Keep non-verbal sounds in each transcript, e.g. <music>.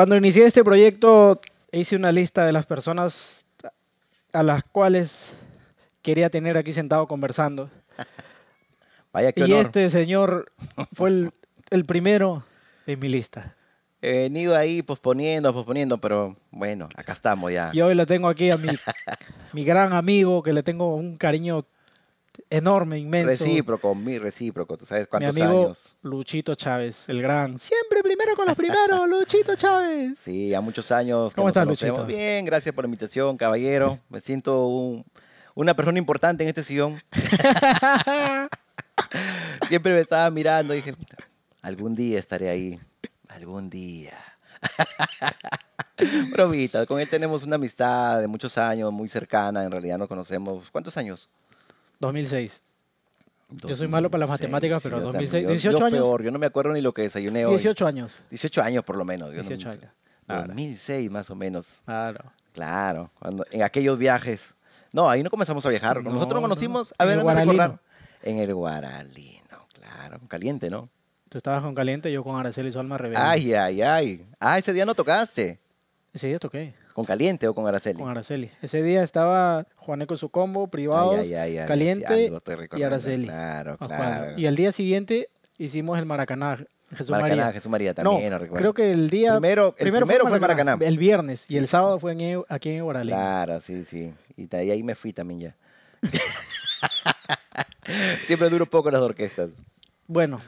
Cuando inicié este proyecto hice una lista de las personas a las cuales quería tener aquí sentado conversando. <laughs> Vaya que y este señor <laughs> fue el, primero en mi lista. He venido ahí posponiendo, posponiendo, pero bueno, acá estamos ya. Y hoy lo tengo aquí a mi, <laughs> mi gran amigo, que le tengo un cariño enorme, inmenso. Recíproco, mi recíproco, tú sabes cuántos Mi amigo Luchito Chávez, el gran. Siempre primero con los primeros, <laughs> Luchito Chávez. Sí, a muchos años. ¿Cómo estás, Luchito? Bien, gracias por la invitación, caballero. Me siento una persona importante en este sillón. <laughs> Siempre me estaba mirando y dije, algún día estaré ahí, algún día. <laughs> probita con él tenemos una amistad de muchos años, muy cercana, en realidad nos conocemos. ¿Cuántos años? 2006. Yo soy malo para las matemáticas, pero 2006. 18 años. Peor, yo no me acuerdo ni lo que desayuné hoy. 18 años. 18 años por lo menos. 18 años. 2006 más o menos. Claro. Claro, cuando, en aquellos viajes. No, ahí no comenzamos a viajar. Nosotros nos conocimos, a ver, en el Guaralino. En el Guaralino, claro, Caliente, ¿no? Tú estabas con Caliente, yo con Araceli alma Rebelde. Ay, ay, ay. Ah, ese día no tocaste. Ese día toqué. ¿Con Caliente o con Araceli? Con Araceli. Ese día estaba Eco con su combo, privados, Caliente y Araceli. Claro, claro. Y al día siguiente hicimos el Maracaná. Jesús Maracaná, María. Jesús María también, no, Creo que el día. Primero, el primero fue, Maracaná, Maracaná. El viernes y el sábado fue aquí en Oralé. Claro, sí, sí. Y de ahí, me fui también ya. <laughs> Siempre duro poco las orquestas. Bueno.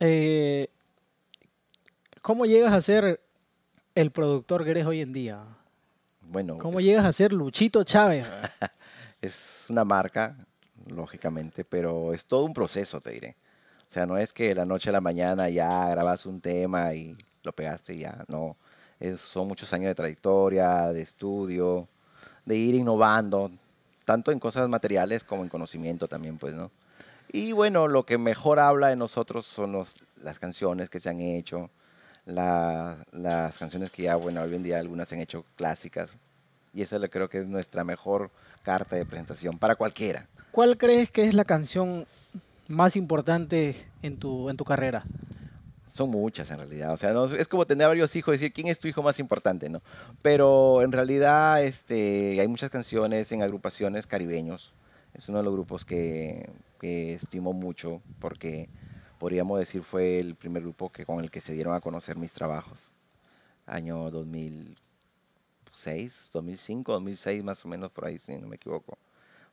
Eh, ¿Cómo llegas a ser el productor que hoy en día? Bueno. ¿Cómo llegas a ser Luchito Chávez? <laughs> es una marca, lógicamente, pero es todo un proceso, te diré. O sea, no es que la noche a la mañana ya grabas un tema y lo pegaste ya, no. son muchos años de trayectoria, de estudio, de ir innovando, tanto en cosas materiales como en conocimiento también, pues, ¿no? Y bueno, lo que mejor habla de nosotros son las canciones que se han hecho, las canciones que ya, bueno, hoy en día algunas se han hecho clásicas. Y esa creo que es nuestra mejor carta de presentación para cualquiera. ¿Cuál crees que es la canción más importante en tu, en tu carrera? Son muchas en realidad. O sea, es como tener varios hijos y decir quién es tu hijo más importante, ¿no? Pero en realidad este, hay muchas canciones en agrupaciones caribeños. Es uno de los grupos que, que estimo mucho porque podríamos decir fue el primer grupo con el que se dieron a conocer mis trabajos. Año 2006, 2005, 2006 más o menos por ahí, si no me equivoco.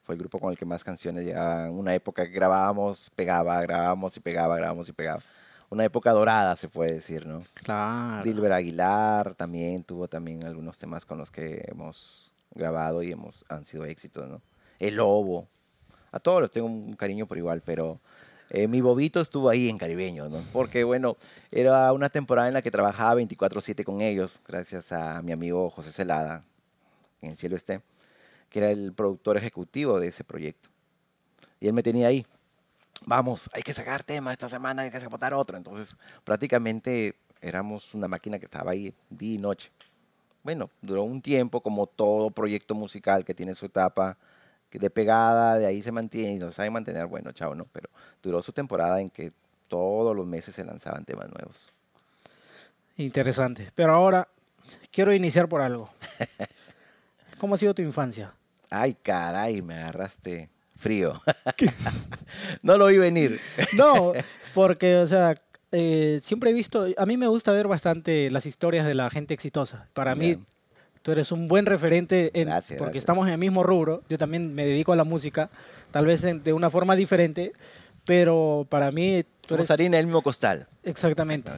Fue el grupo con el que más canciones llegaban. Una época que grabábamos, pegaba, grabábamos y pegaba, grabábamos y pegaba. Una época dorada, se puede decir, ¿no? Claro. Dilber Aguilar también tuvo también algunos temas con los que hemos grabado y hemos, han sido éxitos, ¿no? El Lobo. A todos los tengo un cariño por igual, pero eh, mi bobito estuvo ahí en Caribeño, Porque, bueno, era una temporada en la que trabajaba 24-7 con ellos, gracias a mi amigo José Celada, en cielo esté, que era el productor ejecutivo de ese proyecto. Y él me tenía ahí. Vamos, hay que sacar tema esta semana, hay que sacar otro. Entonces, prácticamente éramos una máquina que estaba ahí día y noche. Bueno, duró un tiempo, como todo proyecto musical que tiene su etapa de pegada, de ahí se mantiene y no sabe mantener, bueno, chao, ¿no? Pero duró su temporada en que todos los meses se lanzaban temas nuevos. Interesante. Pero ahora quiero iniciar por algo. <laughs> ¿Cómo ha sido tu infancia? Ay, caray, me agarraste frío. <laughs> no lo vi venir. no, porque, o sea, eh, siempre he visto, a mí me gusta ver bastante las historias de la gente exitosa. Para mí Tú eres un buen referente en, porque estamos en el mismo rubro. Yo también me dedico a la música, tal vez de una forma diferente, pero para mí tú eres... harina el mismo costal. Exactamente.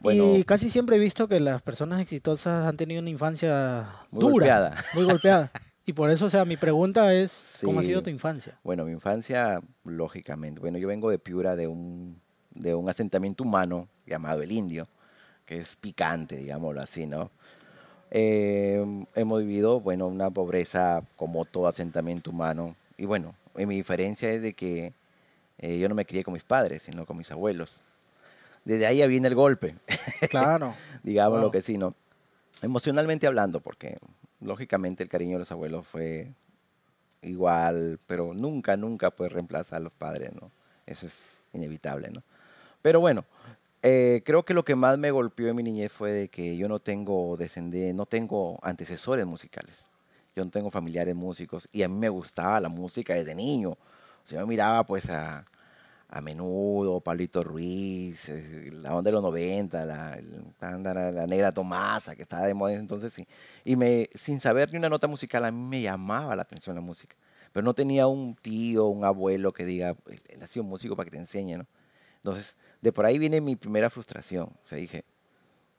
Bueno, y casi siempre he visto que las personas exitosas han tenido una infancia dura, muy golpeada. <laughs> Y por eso, o sea, mi pregunta es, ¿cómo ha sido tu infancia? Bueno, mi infancia, lógicamente, bueno, yo vengo de Piura, de un, de un asentamiento humano llamado El Indio, que es picante, digámoslo así, ¿no? Em, hemos vivido, bueno, una pobreza como todo asentamiento humano. Y bueno, mi diferencia es de que eh, yo no me crié con mis padres, sino con mis abuelos. Desde ahí ya viene el golpe. Claro. <laughs> Digamos lo que sí, ¿no? Emocionalmente hablando, porque lógicamente el cariño de los abuelos fue igual, pero nunca, nunca puede reemplazar a los padres, ¿no? Eso es inevitable, ¿no? Pero bueno, eh, creo que lo que más me golpeó en mi niñez fue de que yo no tengo no tengo antecesores musicales. Yo no tengo familiares músicos y a mí me gustaba la música desde niño. O sea, yo miraba pues a, a menudo, Pablito Ruiz, eh, la onda de los 90, la, la, la negra Tomasa, que estaba de moda entonces, Y me, sin saber ni una nota musical, a mí me llamaba la atención la música. Pero no tenía un tío, un abuelo que diga, él ha sido músico para que te enseñe, ¿no? Entonces, de por ahí viene mi primera frustración. O sea, dije,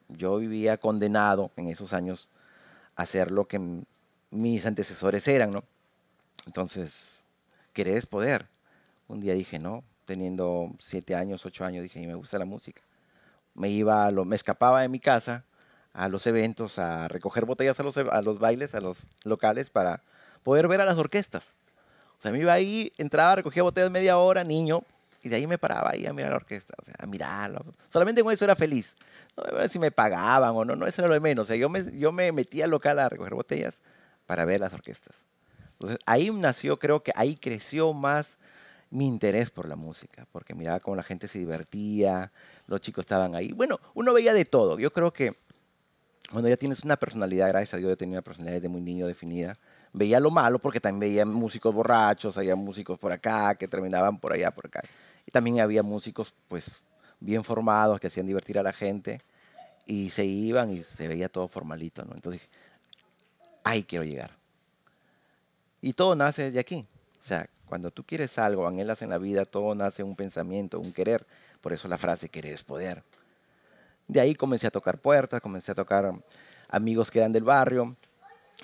yo vivía condenado en esos años a ser lo que mis antecesores eran, ¿no? Entonces, querer es poder. Un día dije, no, teniendo siete años, ocho años, dije, me gusta la música. Me iba, me escapaba de mi casa a los eventos, a recoger botellas a e, a los bailes, a los locales para poder ver a las orquestas. O sea, me iba ahí, entraba, recogía botellas media hora, niño, y de ahí me paraba ahí a mirar la orquesta, o sea, a mirarlo. Solamente con eso era feliz. No me si me pagaban o no, no, eso era lo de menos. O sea, yo me, yo me metía al local a recoger botellas para ver las orquestas. Entonces, ahí nació, creo que ahí creció más mi interés por la música, porque miraba cómo la gente se divertía, los chicos estaban ahí. Bueno, uno veía de todo. Yo creo que cuando ya tienes una personalidad, gracias a Dios, yo tenía una personalidad desde muy niño definida, veía lo malo porque también veía músicos borrachos, había músicos por acá que terminaban por allá, por acá. Y también había músicos, pues, bien formados que hacían divertir a la gente y se iban y se veía todo formalito, ¿no? Entonces, ahí quiero llegar. Y todo nace de aquí. O sea, cuando tú quieres algo, anhelas en la vida, todo nace un pensamiento, un querer. Por eso la frase querer es poder. De ahí comencé a tocar puertas, comencé a tocar amigos que eran del barrio,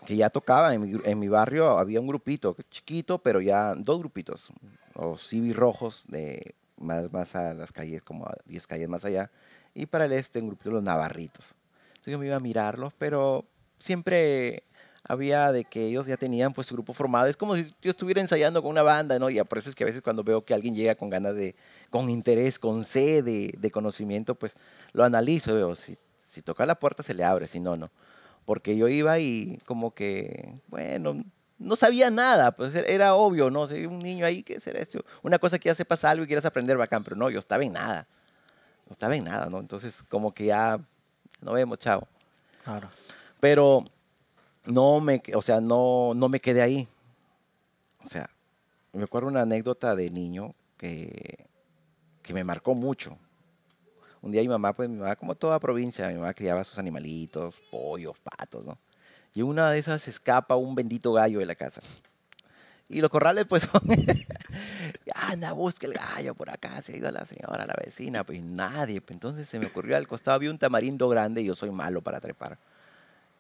que ya tocaban en mi, barrio, había un grupito chiquito, pero ya dos grupitos, los civis rojos de más, a las calles, como a 10 calles más allá, y para el este un grupito los navarritos. Entonces yo me iba a mirarlos, pero siempre había de que ellos ya tenían pues su grupo formado. Es como si yo estuviera ensayando con una banda, ¿no? Y por eso es que a veces cuando veo que alguien llega con ganas de, con interés, con sed de, de conocimiento, pues lo analizo, veo, si, si toca la puerta se le abre, si no, no porque yo iba y como que, bueno, no sabía nada, pues e-, era obvio, ¿no? Soy un niño ahí, ¿qué será esto? Una cosa que ya sepas algo y quieras aprender bacán, pero no, yo estaba en nada. No estaba en nada, ¿no? Entonces, como que ya no vemos, chavo. Claro. Pero no me, o sea, no, no me quedé ahí. O sea, me acuerdo una anécdota de niño que, que me marcó mucho. Un día mi mamá, pues mi mamá como toda provincia, mi mamá criaba sus animalitos, pollos, patos, ¿no? Y una de esas escapa un bendito gallo de la casa. Y los corrales, pues, <laughs> anda, busca el gallo por acá, se ido la señora, la vecina, pues nadie. Pues. entonces se me ocurrió al costado, había un tamarindo grande y yo soy malo para trepar.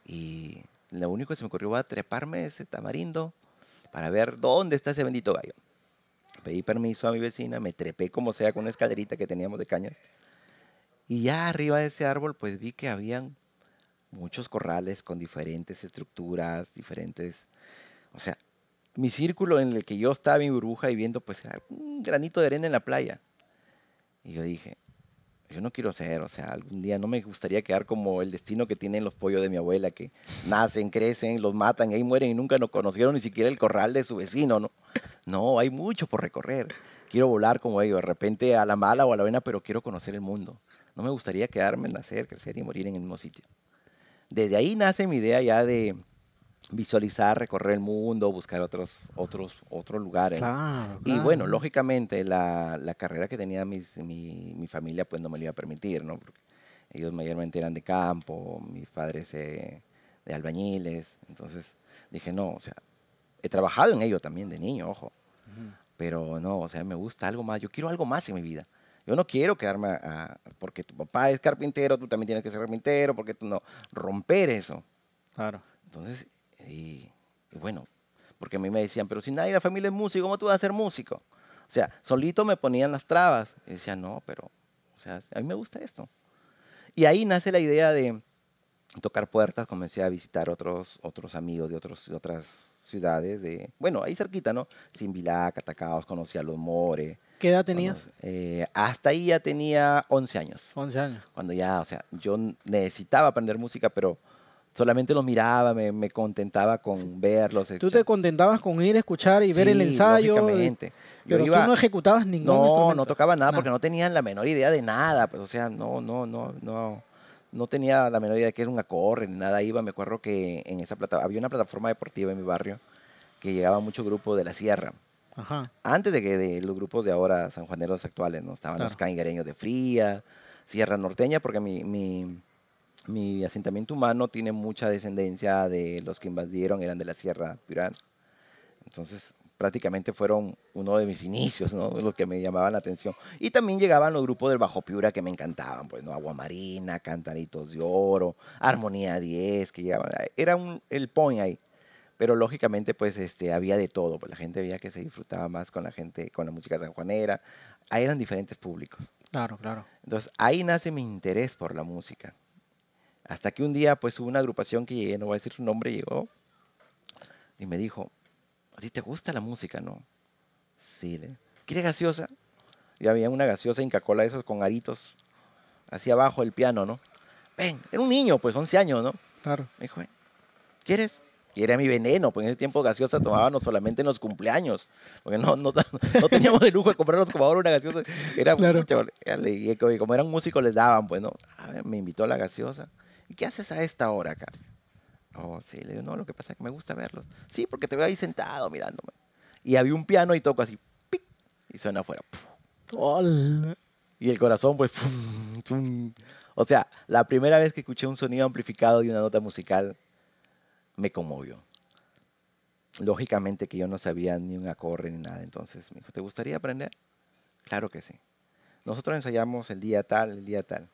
Y lo único que se me ocurrió fue treparme ese tamarindo para ver dónde está ese bendito gallo. Pedí permiso a mi vecina, me trepé como sea con una escalerita que teníamos de cañas. Y ya arriba de ese árbol pues vi que habían muchos corrales con diferentes estructuras, diferentes... O sea, mi círculo en el que yo estaba mi burbuja y viendo pues un granito de arena en la playa. Y yo dije, yo no quiero ser, o sea, algún día no me gustaría quedar como el destino que tienen los pollos de mi abuela, que nacen, crecen, los matan, ahí mueren y nunca nos conocieron ni siquiera el corral de su vecino, ¿no? No, hay mucho por recorrer. Quiero volar como ellos, de repente a la mala o a la buena, pero quiero conocer el mundo. No me gustaría quedarme, nacer, crecer y morir en el mismo sitio. Desde ahí nace mi idea ya de visualizar, recorrer el mundo, buscar otros, otros, otros lugares. ¿eh? Y bueno, lógicamente la, carrera que tenía mi, familia pues no me lo iba a permitir, ¿no? ellos mayormente eran de campo, mis padres eh, de albañiles, entonces dije, no, o sea, he trabajado en ello también de niño, ojo, pero no, o sea, me gusta algo más, yo quiero algo más en mi vida. Yo no quiero quedarme a, porque tu papá es carpintero, tú también tienes que ser carpintero, porque tú no. Romper eso. Claro. Entonces, y, bueno, porque a mí me decían, pero si nadie en la familia es músico, ¿cómo tú vas a ser músico? O sea, solito me ponían las trabas. Y decía, no, pero, o sea, a mí me gusta esto. Y ahí nace la idea de tocar puertas, comencé a visitar otros, otros amigos de, otros, otras ciudades, de, bueno, ahí cerquita, ¿no? Simbilá, Catacaos, conocí a los More, ¿Qué edad tenías? Eh, hasta ahí ya tenía 11 años. 11 años. Cuando ya, o sea, yo necesitaba aprender música, pero solamente lo miraba, me, contentaba con verlos. Tú te contentabas con ir a escuchar y ver el ensayo. Lógicamente. tú no ejecutabas ningún no, instrumento. No, no tocaba nada, porque no tenían la menor idea de nada. Pues, o sea, no, no, no, no. No tenía la menor idea de qué era un acorde ni nada. Iba, me acuerdo que en esa plata había una plataforma deportiva en mi barrio que llegaba mucho grupo de la sierra. Antes de que los grupos de ahora sanjuaneros actuales, ¿no? Estaban los caingareños de Fría, Sierra Norteña, porque mi, asentamiento humano tiene mucha descendencia de los que invadieron, eran de la Sierra Pirán. Entonces, prácticamente fueron uno de mis inicios, Los que me llamaban la atención. Y también llegaban los grupos del Bajo Piura que me encantaban, pues, ¿no? Agua Marina, Cantaritos de Oro, Armonía 10, que llegaban. Era el point ahí pero lógicamente pues este, había de todo, pues la gente veía que se disfrutaba más con la gente, con la música sanjuanera, ahí eran diferentes públicos. Claro, claro. Entonces ahí nace mi interés por la música. Hasta que un día pues hubo una agrupación que llegué, no voy a decir su nombre, llegó y me dijo, ¿a te gusta la música, no? Sí, le ¿quieres gaseosa? Y había una gaseosa Inca Cola esos con aritos hacia abajo el piano, ¿no? Ven, era un niño, pues 11 años, ¿no? Claro. Me dijo, ¿quieres? Y era mi veneno, porque en ese tiempo gaseosa tomábamos solamente en los cumpleaños, porque no, <laughs> no, teníamos el lujo de comprarnos como ahora una gaseosa. Era, y como eran músicos les daban, pues no, ver, me invitó a la gaseosa. ¿Y qué haces a esta hora acá? Oh, sí, le digo, no, lo que pasa es que me gusta verlos. Sí, porque te veo ahí sentado mirándome. Y había un piano y toco así, y suena afuera. Y el corazón, pues, o sea, la primera vez que escuché un sonido amplificado y una nota musical, me conmovió. Lógicamente que yo no sabía ni un acorde ni nada, entonces me dijo, ¿te gustaría aprender? Claro que sí. Nosotros ensayamos el día tal, el día tal.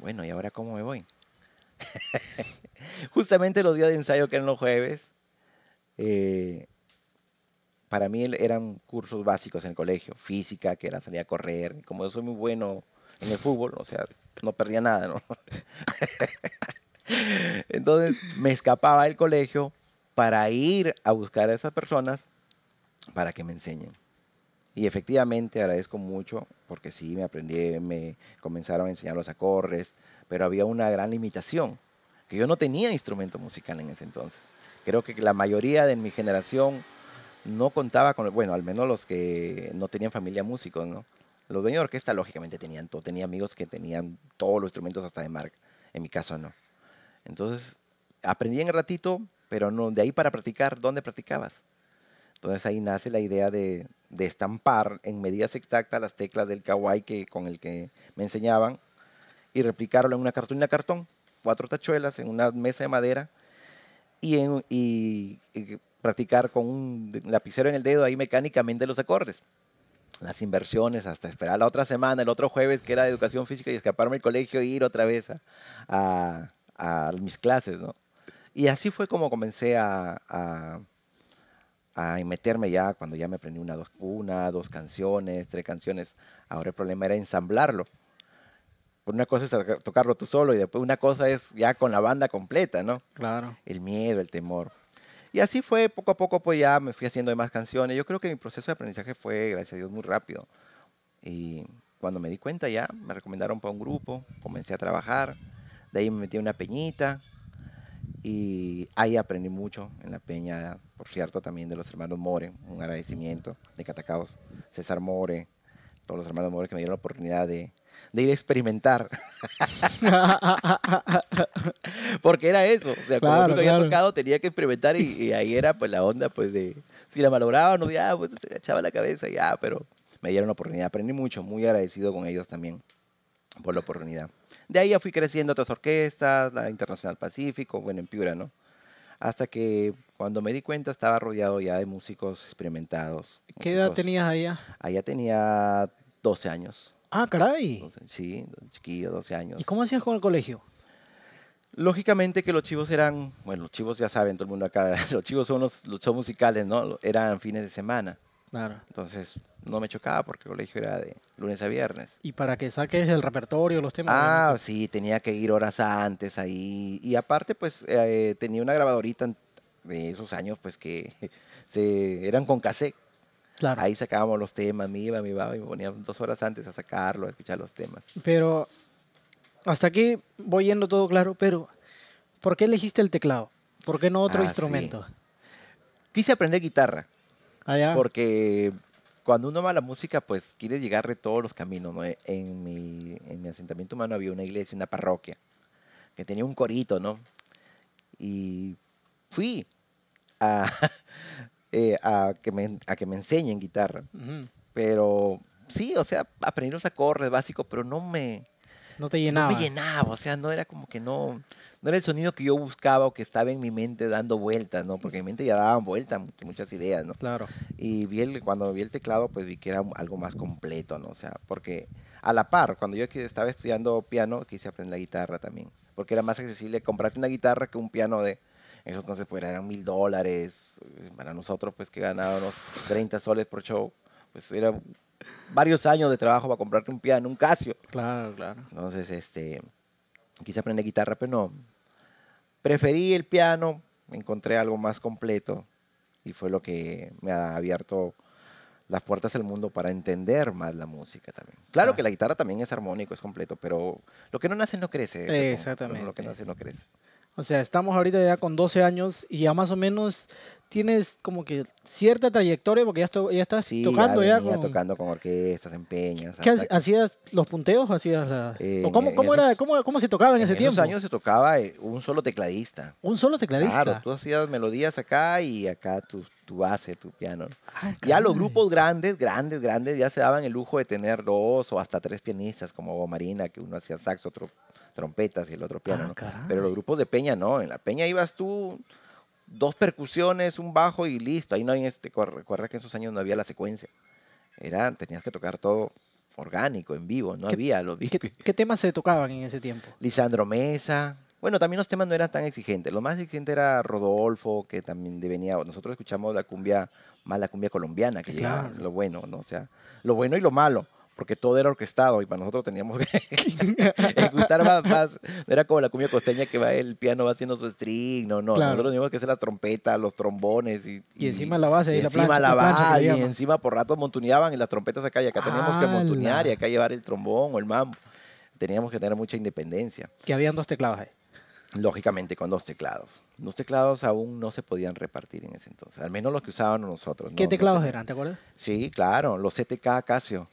Bueno, ¿y ahora cómo me voy? <laughs> Justamente los días de ensayo que eran los jueves, eh, para mí eran cursos básicos en el colegio, física, que era salir a correr, como yo soy muy bueno en el fútbol, o sea, no perdía nada, ¿no? <laughs> Entonces me escapaba del colegio para ir a buscar a esas personas para que me enseñen. Y efectivamente agradezco mucho porque sí, me aprendí, me comenzaron a enseñar los acordes, pero había una gran limitación, que yo no tenía instrumento musical en ese entonces. Creo que la mayoría de mi generación no contaba con, bueno, al menos los que no tenían familia músicos, ¿no? Los dueños de orquesta lógicamente tenían todo, tenía amigos que tenían todos los instrumentos hasta de marca, en mi caso no. Entonces, aprendí en ratito, pero no, de ahí para practicar, ¿dónde practicabas? Entonces ahí nace la idea de, estampar en medidas exactas las teclas del kawaii que, con el que me enseñaban y replicarlo en una cartulina cartón, cuatro tachuelas, en una mesa de madera y, en, practicar con un lapicero en el dedo ahí mecánicamente los acordes. Las inversiones hasta esperar la otra semana, el otro jueves que era de educación física y escaparme del colegio e ir otra vez a a mis clases, ¿no? Y así fue como comencé a, a, meterme ya, cuando ya me aprendí una dos, una, dos canciones, tres canciones. Ahora el problema era ensamblarlo. Una cosa es tocarlo tú solo y después una cosa es ya con la banda completa, ¿no? Claro. El miedo, el temor. Y así fue, poco a poco pues ya me fui haciendo más canciones. Yo creo que mi proceso de aprendizaje fue, gracias a Dios, muy rápido. Y cuando me di cuenta ya, me recomendaron para un grupo, comencé a trabajar de ahí me metí en una peñita y ahí aprendí mucho en la peña, por cierto, también de los hermanos More, un agradecimiento de Catacaos, César More, todos los hermanos More que me dieron la oportunidad de, ir a experimentar. <laughs> Porque era eso. tocado, tenía que experimentar y, ahí era pues la onda pues de si la malograba no, ya, pues se echaba la cabeza, ya, pero me dieron la oportunidad. Aprendí mucho, muy agradecido con ellos también por la oportunidad. De ahí ya fui creciendo otras orquestas, la Internacional Pacífico, bueno, en Piura, ¿no? Hasta que cuando me di cuenta estaba rodeado ya de músicos experimentados. ¿Qué edad tenías allá? Allá tenía 12 años. Ah, caray. sí, chiquillo, 12 años. ¿Y cómo hacías con el colegio? Lógicamente que los chivos eran, bueno, los chivos ya saben, todo el mundo acá, <laughs> los chivos son los, los shows musicales, ¿no? Eran fines de semana. Entonces no me chocaba porque el colegio era de lunes a viernes. Y para que saques el repertorio, los temas. Ah, sí, tenía que ir horas antes ahí. Y aparte, pues eh, tenía una grabadorita de esos años, pues que <laughs> se, eran con cassette. Claro. Ahí sacábamos los temas, me iba, me iba, me ponía dos horas antes a sacarlo, a escuchar los temas. Pero hasta aquí voy yendo todo claro, pero ¿por qué elegiste el teclado? ¿Por qué no otro ah, instrumento? Quise aprender guitarra. Ah, Porque cuando uno va a la música, pues quiere llegar de todos los caminos. ¿no? E-, en, mi, asentamiento humano había una iglesia, una parroquia, que tenía un corito, ¿no? Y fui a, <laughs> eh, que, me, a que me enseñen guitarra. Pero sí, o sea, aprendí los acordes básicos, pero no me, no te llenaba. No me llenaba, o sea, no era como que no, no era el sonido que yo buscaba o que estaba en mi mente dando vueltas, ¿no? Porque en mi mente ya daban vueltas muchas ideas, ¿no? Claro. Y vi cuando vi el teclado, pues vi que era algo más completo, ¿no? O sea, porque a la par, cuando yo estaba estudiando piano, quise aprender la guitarra también, porque era más accesible comprarte una guitarra que un piano de... Eso entonces pues eran mil dólares, para nosotros pues que ganábamos 30 soles por show, pues era varios años de trabajo para comprarte un piano, un Casio. Claro, claro. Entonces, este, quise aprender guitarra, pero no. Preferí el piano, encontré algo más completo y fue lo que me ha abierto las puertas del mundo para entender más la música también. Claro que la guitarra también es armónico, es completo, pero lo que no nace no crece. Exactamente. Lo que nace no crece. O sea, estamos ahorita ya con 12 años y ya más o menos tienes como que cierta trayectoria porque ya, ya estás tocando ya, con... tocando con orquestas, empeñas. ¿Qué hacías los punteos? ¿Hacías la... Eh, ¿O cómo, cómo, era, cómo, cómo, se tocaba en, ese tiempo? En años se tocaba eh, un solo tecladista. ¿Un solo tecladista? Claro, tú hacías melodías acá y acá tu, tu base, tu piano. Ah, ya los grupos grandes, grandes, grandes, ya se daban el lujo de tener dos o hasta tres pianistas, como Marina, que uno hacía saxo, otro trompetas y el otro piano. Ah, Pero los grupos de peña no, en la peña ibas tú, dos percusiones, un bajo y listo. Ahí no hay este, recuerda que en esos años no había la secuencia. Era, tenías que tocar todo orgánico, en vivo, no había los ¿qué, ¿Qué temas se tocaban en ese tiempo? Lisandro Mesa, bueno, también los temas no eran tan exigentes. Lo más exigente era Rodolfo, que también venía. Nosotros escuchamos la cumbia, más la cumbia colombiana, que era Lo bueno, ¿no? O sea, lo bueno y lo malo porque todo era orquestado y para nosotros teníamos que <laughs> escuchar más, era como la cumbia costeña que va el piano va haciendo su string, no, no. Nosotros teníamos que hacer la trompeta los trombones y, encima la base y, la encima y encima por rato montuneaban y las trompetas acá y acá teníamos que montunear y acá llevar el trombón o el mambo. Teníamos que tener mucha independencia. Que habían dos teclados ahí. Lógicamente, con dos teclados. Los teclados aún no se podían repartir en ese entonces, al menos los que usábamos nosotros. ¿Qué teclados eran, te acuerdas? Sí, claro, los CTK Casio.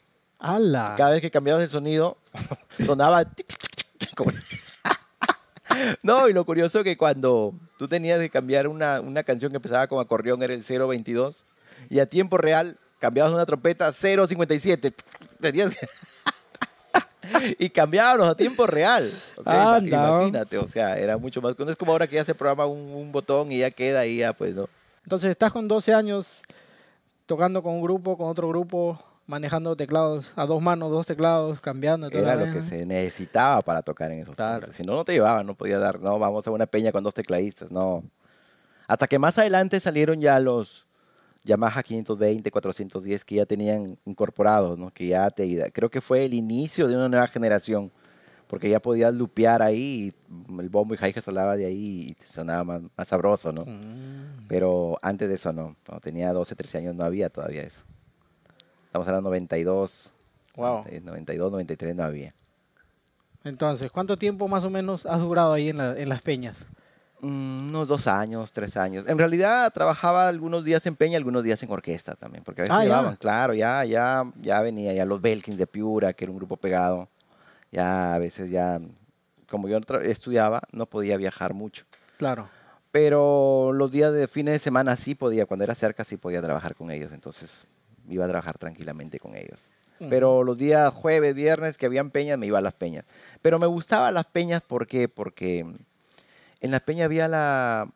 Cada vez que cambiabas el sonido, <laughs> sonaba... <laughs> no, y lo curioso es que cuando tú tenías que cambiar una, canción que empezaba con acordeón, era el 022, y a tiempo real cambiabas una trompeta 057. Tenías <laughs> y cambiábamos a tiempo real. imagínate, o sea, era mucho más. No es como ahora que ya se programa un, botón y ya queda ahí, ya pues, ¿no? Entonces estás con 12 años tocando con un grupo, con otro grupo, manejando teclados a dos manos, dos teclados, cambiando. Era lo que se necesitaba para tocar en esos Si no, no te llevaban, no podía dar, no, vamos a una peña con dos tecladistas, no. Hasta que más adelante salieron ya los Yamaha 520, 410 que ya tenían incorporados, ¿no? que ya te, creo que fue el inicio de una nueva generación, porque ya podías lupear ahí, el bombo y hi de ahí y te sonaba más, sabroso, ¿no? Mm. Pero antes de eso no, cuando tenía 12, 13 años no había todavía eso. Estamos hablando 92. Wow. 92, 93 no había. Entonces, ¿cuánto tiempo más o menos has durado ahí en, las peñas? Mm, unos dos años, tres años. En realidad trabajaba algunos días en peña, algunos días en orquesta también, porque a veces ah, claro, ya, ya, ya venía ya los Belkins de Piura, que era un grupo pegado. Ya a veces ya, como yo estudiaba, no podía viajar mucho. Claro pero los días de fines de semana sí podía, cuando era cerca sí podía trabajar con ellos, entonces iba a trabajar tranquilamente con ellos. Pero los días jueves, viernes que habían peñas, me iba a las peñas. Pero me gustaban las peñas, ¿por qué? Porque en las peñas había la,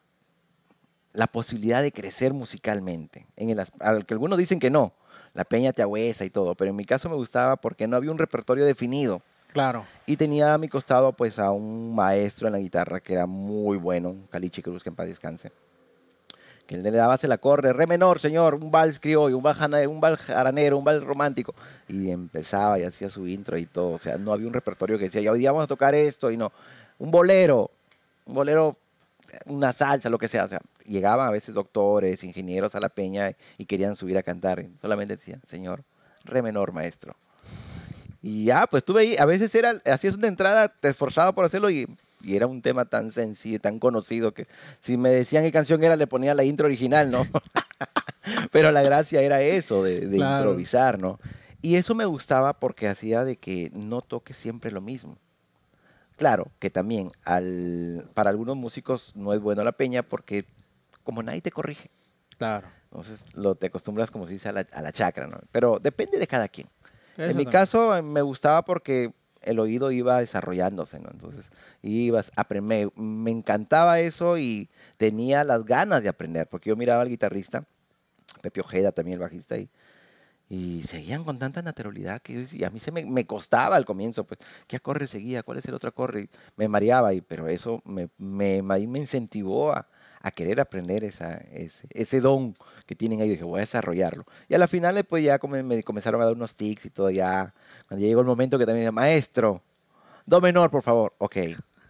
la posibilidad de crecer musicalmente. En el, algunos dicen que no, la peña te agüesa y todo, pero en mi caso me gustaba porque no había un repertorio definido. Claro. Y tenía a mi costado pues a un maestro en la guitarra que era muy bueno, Caliche Cruz, que en paz descanse que el de la base la corre, re menor, señor, un vals criollo, un vals, un vals aranero, un vals romántico. Y empezaba y hacía su intro y todo. O sea, no había un repertorio que decía, hoy día vamos a tocar esto y no. Un bolero, un bolero, una salsa, lo que sea. O sea, llegaban a veces doctores, ingenieros a la peña y querían subir a cantar. Solamente decían, señor, re menor, maestro. Y ya, pues tú veías, a veces era, hacías una entrada, te esforzaba por hacerlo y y era un tema tan sencillo, tan conocido que si me decían qué canción era, le ponía la intro original, ¿no? <laughs> Pero la gracia era eso, de, improvisar, ¿no? Y eso me gustaba porque hacía de que no toque siempre lo mismo. Claro, que también al, para algunos músicos no es bueno la peña porque como nadie te corrige. Claro. Entonces lo, te acostumbras, como se dice, a la, a chacra, ¿no? Pero depende de cada quien. en mi caso me gustaba porque el oído iba desarrollándose, ¿no? Entonces, ibas, me encantaba eso y tenía las ganas de aprender, porque yo miraba al guitarrista, Pepe Ojeda también, el bajista, ahí, y seguían con tanta naturalidad que y a mí se me, me, costaba al comienzo, pues, ¿qué acorde seguía? ¿Cuál es el otro acorde? me mareaba, y, pero eso me, me, me incentivó a, a querer aprender esa, ese, don que tienen ellos. Dije, voy a desarrollarlo. Y a la final, eh, pues ya me comenzaron a dar unos tics y todo. Ya, cuando llegó el momento que también dije, maestro, do menor, por favor. Ok.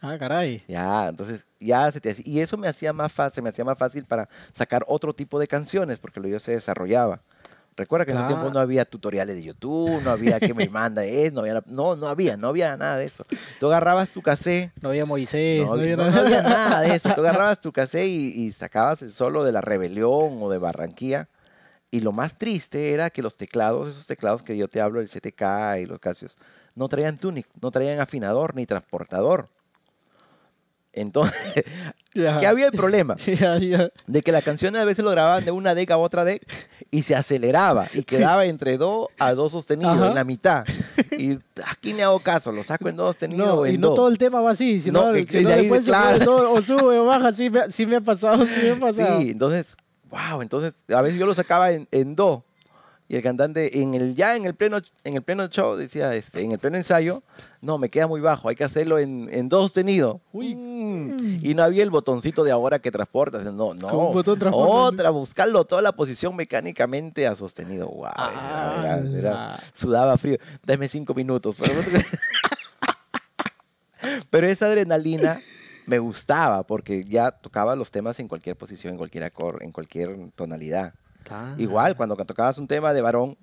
Ah, caray. Ya, entonces ya se te hacía. Y eso me hacía más fácil, me hacía más fácil para sacar otro tipo de canciones, porque lo yo se desarrollaba. Recuerda que en ese tiempo no había tutoriales de YouTube, no había que me <laughs> manda es, no había, no, no había, no había nada de eso. Tú agarrabas tu cassette. No había Moisés, no, había, nada de eso. Tú <laughs> agarrabas tu cassette y, sacabas el solo de la rebelión o de Barranquilla. Y lo más triste era que los teclados, esos teclados que yo te hablo, el CTK y los Casios, no traían tunic, no traían afinador ni transportador. Entonces, ¿qué que había el problema? <laughs> De que las canciones a veces lo grababan de una deca a otra deca y se aceleraba y quedaba entre dos a dos sostenidos en la mitad. Y aquí me hago caso, lo saco en dos sostenidos. y no todo el tema va así, sino que si no ahí, claro. o sube o baja, sí me, ha pasado, sí me ha pasado. Sí, entonces, wow, entonces a veces yo lo sacaba en, en dos y el cantante en el, ya en el pleno, en el pleno show decía, este, en el pleno ensayo, no, me queda muy bajo, hay que hacerlo en, en dos sostenido. Mm. Y no había el botoncito de ahora que transportas. No, no. Otra, buscarlo toda la posición mecánicamente a sostenido. guau ah, sudaba frío. Dame cinco minutos. <laughs> pero esa adrenalina me gustaba porque ya tocaba los temas en cualquier posición, en cualquier acorde, en cualquier tonalidad. Ah. Igual, cuando tocabas un tema de varón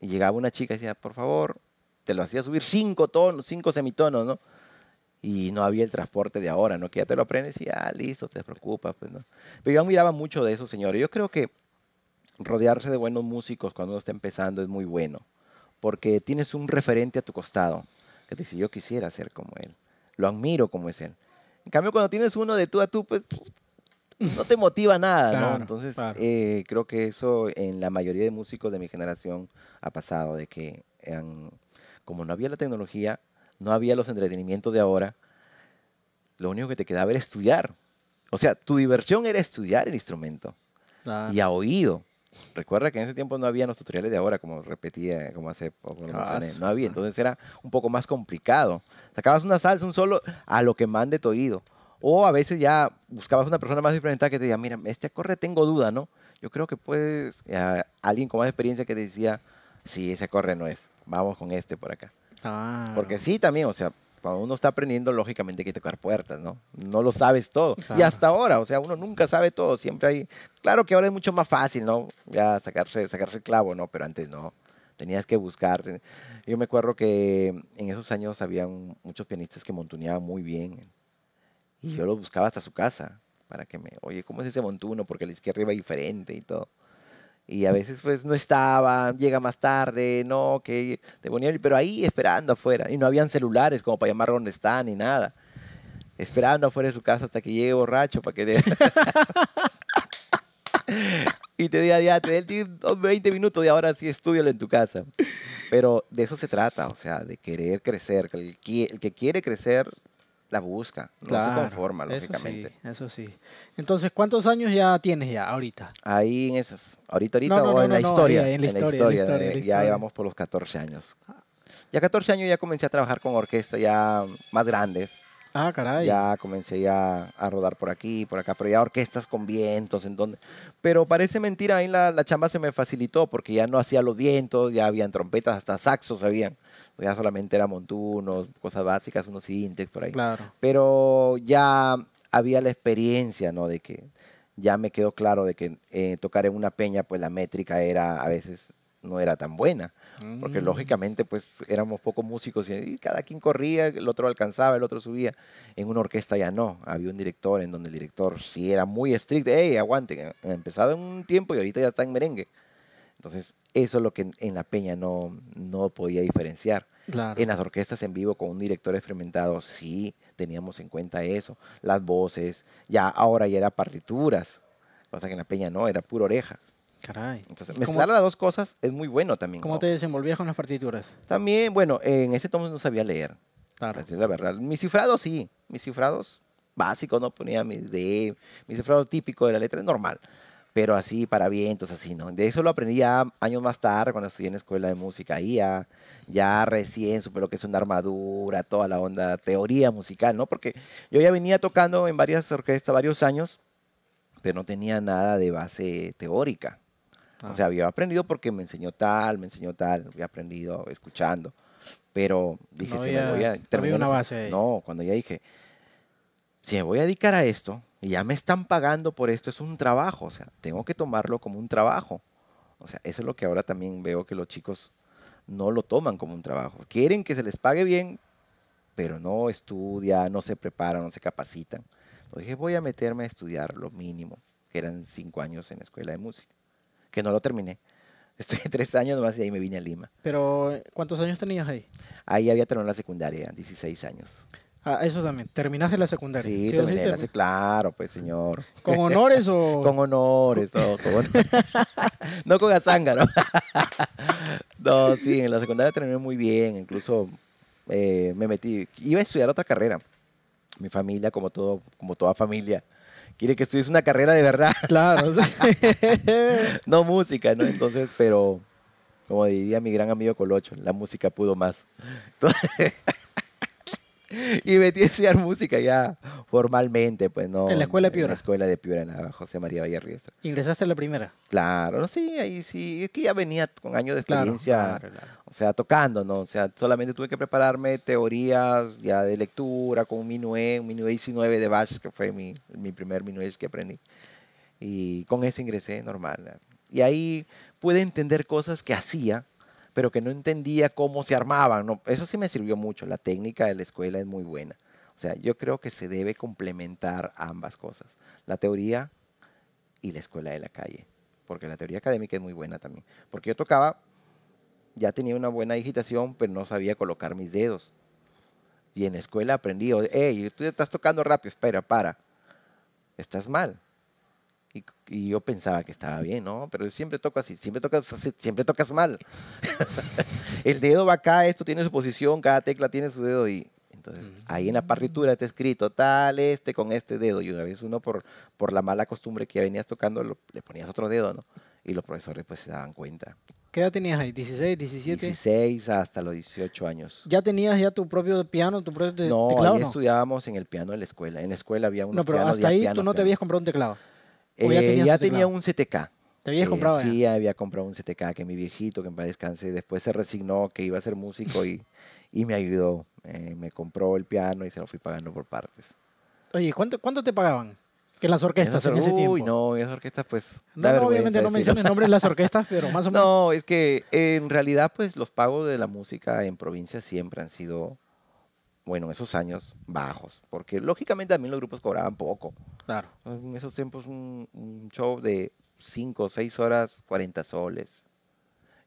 y llegaba una chica y decía, por favor, te lo hacía subir cinco tonos, cinco semitonos, ¿no? Y no había el transporte de ahora, ¿no? Que ya te lo aprendes y ya, ah, listo, te preocupas, pues, ¿no? Pero yo admiraba mucho de eso, señores. Yo creo que rodearse de buenos músicos cuando uno está empezando es muy bueno, porque tienes un referente a tu costado que te dice, yo quisiera ser como él, lo admiro como es él. En cambio, cuando tienes uno de tú a tú, pues no te motiva nada, ¿no? Entonces, eh, creo que eso en la mayoría de músicos de mi generación ha pasado, de que como no había la tecnología, no había los entretenimientos de ahora, lo único que te quedaba era estudiar. O sea, tu diversión era estudiar el instrumento y a oído. Recuerda que en ese tiempo no había los tutoriales de ahora, como repetía, como hace poco ah, No había, entonces era un poco más complicado. Sacabas una salsa, un solo, a lo que mande tu oído. O a veces ya buscabas una persona más experimentada que te diga, mira, este corre tengo duda, ¿no? Yo creo que puedes, eh, alguien con más experiencia que te decía, sí, ese corre no es, vamos con este por acá. Ah. Porque sí, también, o sea, cuando uno está aprendiendo, lógicamente hay que tocar puertas, ¿no? No lo sabes todo. Y hasta ahora, o sea, uno nunca sabe todo, siempre hay... Claro que ahora es mucho más fácil, ¿no? Ya sacarse, sacarse el clavo, ¿no? Pero antes no, tenías que buscar. Yo me acuerdo que en esos años había muchos pianistas que montuneaban muy bien, y yo lo buscaba hasta su casa para que me, oye, ¿cómo es ese montuno? Porque la izquierda iba diferente y todo. Y a veces pues no estaba, llega más tarde, no, que te ponía pero ahí esperando afuera. Y no habían celulares como para llamar dónde están ni nada. Esperando afuera de su casa hasta que llegue borracho para que te... <laughs> y te diga, ya, te dé 20 minutos y ahora sí estudialo en tu casa. Pero de eso se trata, o sea, de querer crecer. el que quiere crecer la busca, no se conforma, lógicamente. Eso sí, eso sí. Entonces, ¿cuántos años ya tienes ya ahorita? Ahí en esas, ahorita, ahorita o en, la historia, en, la historia, en eh, la historia. ya llevamos por los 14 años. Ya 14 años ya comencé a trabajar con orquestas ya más grandes. Ah, caray. Ya comencé ya a rodar por aquí, por acá, pero ya orquestas con vientos, en donde... Pero parece mentira, ahí la, la chamba se me facilitó porque ya no hacía los vientos, ya habían trompetas, hasta saxos habían. Pues ya solamente era montunos, cosas básicas, unos Intex por ahí. Claro. Pero ya había la experiencia, ¿no? De que ya me quedó claro de que eh, tocar en una peña, pues la métrica era a veces no era tan buena, porque mm. lógicamente pues éramos pocos músicos y, cada quien corría, el otro alcanzaba, el otro subía. En una orquesta ya no, había un director en donde el director sí era muy estricto, Ey, aguante ha empezado en un tiempo y ahorita ya está en merengue. Entonces, eso es lo que en, la peña no, no podía diferenciar. En las orquestas en vivo con un director experimentado, sí, teníamos en cuenta eso. Las voces, ya ahora ya era partituras, cosa que en la peña no, era pura oreja. Caray. Entonces, mezclar las dos cosas es muy bueno también. ¿Cómo te desenvolvías con las partituras? También, bueno, en ese tomo no sabía leer. Claro. la verdad. Mis cifrados sí, mis cifrados básicos, no ponía mis D, mis cifrado típico de la letra, es normal pero así para vientos, así, ¿no? De eso lo aprendí ya años más tarde cuando estudié en escuela de música, ahí ya, recién supe lo que es una armadura, toda la onda, teoría musical, ¿no? Porque yo ya venía tocando en varias orquestas varios años, pero no tenía nada de base teórica. O sea, ah. había aprendido porque me enseñó tal, me enseñó tal, había aprendido escuchando, pero dije, no si me voy a No, cuando ya dije, si me voy a dedicar a esto, y Ya me están pagando por esto, es un trabajo, o sea, tengo que tomarlo como un trabajo. O sea, eso es lo que ahora también veo que los chicos no lo toman como un trabajo. Quieren que se les pague bien, pero no estudian, no se preparan, no se capacitan. Entonces dije, voy a meterme a estudiar lo mínimo, que eran cinco años en escuela de música, que no lo terminé. <laughs> Estoy tres años nomás y ahí me vine a Lima. Pero, ¿cuántos años tenías ahí? Ahí había terminado la secundaria, 16 años. Ah, eso también. Terminaste la secundaria. Sí, terminé la secundaria. Claro, pues, señor. ¿Con honores o...? <laughs> con honores. o oh, <laughs> no con azángaro. <laughs> no, sí, en la secundaria terminé muy bien. Incluso eh, me metí... Iba a estudiar otra carrera. Mi familia, como, todo, como toda familia, quiere que estudies una carrera de verdad. Claro. no música, ¿no? Entonces, pero... Como diría mi gran amigo Colocho, la música pudo más. Entonces, <laughs> y me a enseñar música ya formalmente, pues no. En la escuela de Piura. En la escuela de Piura, la José María Vallarriesa. ¿Ingresaste a la primera? Claro, no, sí, ahí sí. Es que ya venía con años de experiencia, o sea, tocando, ¿no? O sea, solamente tuve que prepararme teorías ya de lectura con un minué, un minué 19 de Bach, que fue mi, mi primer minué que aprendí. Y con ese ingresé normal. Y ahí pude entender cosas que hacía pero que no entendía cómo se armaban. No, eso sí me sirvió mucho. La técnica de la escuela es muy buena. O sea, yo creo que se debe complementar ambas cosas, la teoría y la escuela de la calle, porque la teoría académica es muy buena también. Porque yo tocaba, ya tenía una buena digitación, pero no sabía colocar mis dedos. Y en la escuela aprendí, hey, tú estás tocando rápido, espera, para, estás mal y yo pensaba que estaba bien, ¿no? Pero siempre toco así, siempre tocas, siempre tocas mal. <laughs> el dedo va acá, esto tiene su posición, cada tecla tiene su dedo y entonces ahí en la mm. partitura está escrito tal este con este dedo y una vez uno por, por la mala costumbre que ya venías tocando le ponías otro dedo, ¿no? Y los profesores pues se daban cuenta. ¿Qué edad tenías ahí? ¿16, 17? 16 hasta los 18 años. ¿Ya tenías ya tu propio piano, tu propio teclado, no, teclado? Ahí estudiábamos en el piano de la escuela. En la escuela había un No, pero hasta ahí tú no te habías comprado un teclado ya, tenía un CTK. ¿Te habías eh, comprado? Sí, había comprado un CTK que mi viejito, que en paz descanse, después se resignó que iba a ser músico y, y me ayudó. Eh, me compró el piano y se lo fui pagando por partes. Oye, ¿cuánto, cuánto te pagaban? Que las orquestas en, ese tiempo. Uy, no, las orquestas pues... No, obviamente no menciones nombres de las <laughs> orquestas, pero más o menos... No, es que en realidad pues los pagos de la música en provincia siempre han sido bueno, en esos años bajos, porque lógicamente también los grupos cobraban poco. Claro. En esos tiempos un, show de 5, 6 horas, 40 soles.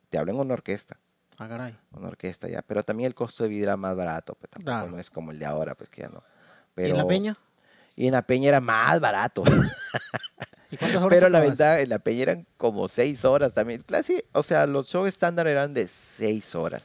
Te hablan una orquesta. Ah, caray. Una orquesta ya, pero también el costo de vida era más barato, pues no es como el de ahora, pues que ya no. ¿Y en la peña? Y en la peña era más barato. <laughs> ¿Y cuántas horas Pero la verdad, en la peña eran como 6 horas también. Clase, o sea, los shows estándar eran de 6 horas.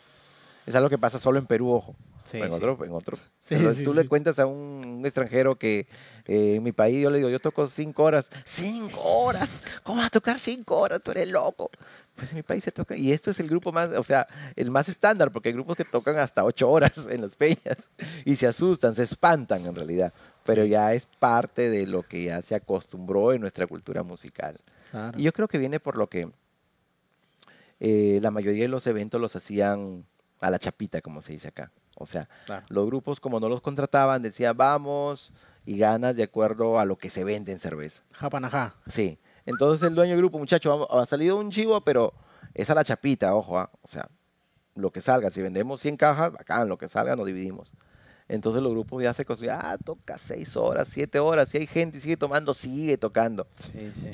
Es algo que pasa solo en Perú, ojo en, Otro, en otro. <laughs> Entonces, tú le cuentas a un, extranjero que eh, en mi país yo le digo, yo toco cinco horas. ¡Cinco horas! ¿Cómo vas a tocar cinco horas? Tú eres loco. Pues en mi país se toca. Y esto es el grupo más, o sea, el más estándar, porque hay grupos que tocan hasta ocho horas en las peñas y se asustan, se espantan en realidad. Pero ya es parte de lo que ya se acostumbró en nuestra cultura musical. Y yo creo que viene por lo que eh, la mayoría de los eventos los hacían a la chapita, como se dice acá. O sea, los grupos como no los contrataban, decían vamos y ganas de acuerdo a lo que se vende en cerveza. Japanajá. Sí. Entonces el dueño del grupo, muchacho, ha salido un chivo, pero es a la chapita, ojo, ah". o sea, lo que salga. Si vendemos 100 cajas, bacán, lo que salga nos dividimos. Entonces los grupos ya se cosas, ah, toca 6 horas, 7 horas, si hay gente sigue tomando, sigue tocando.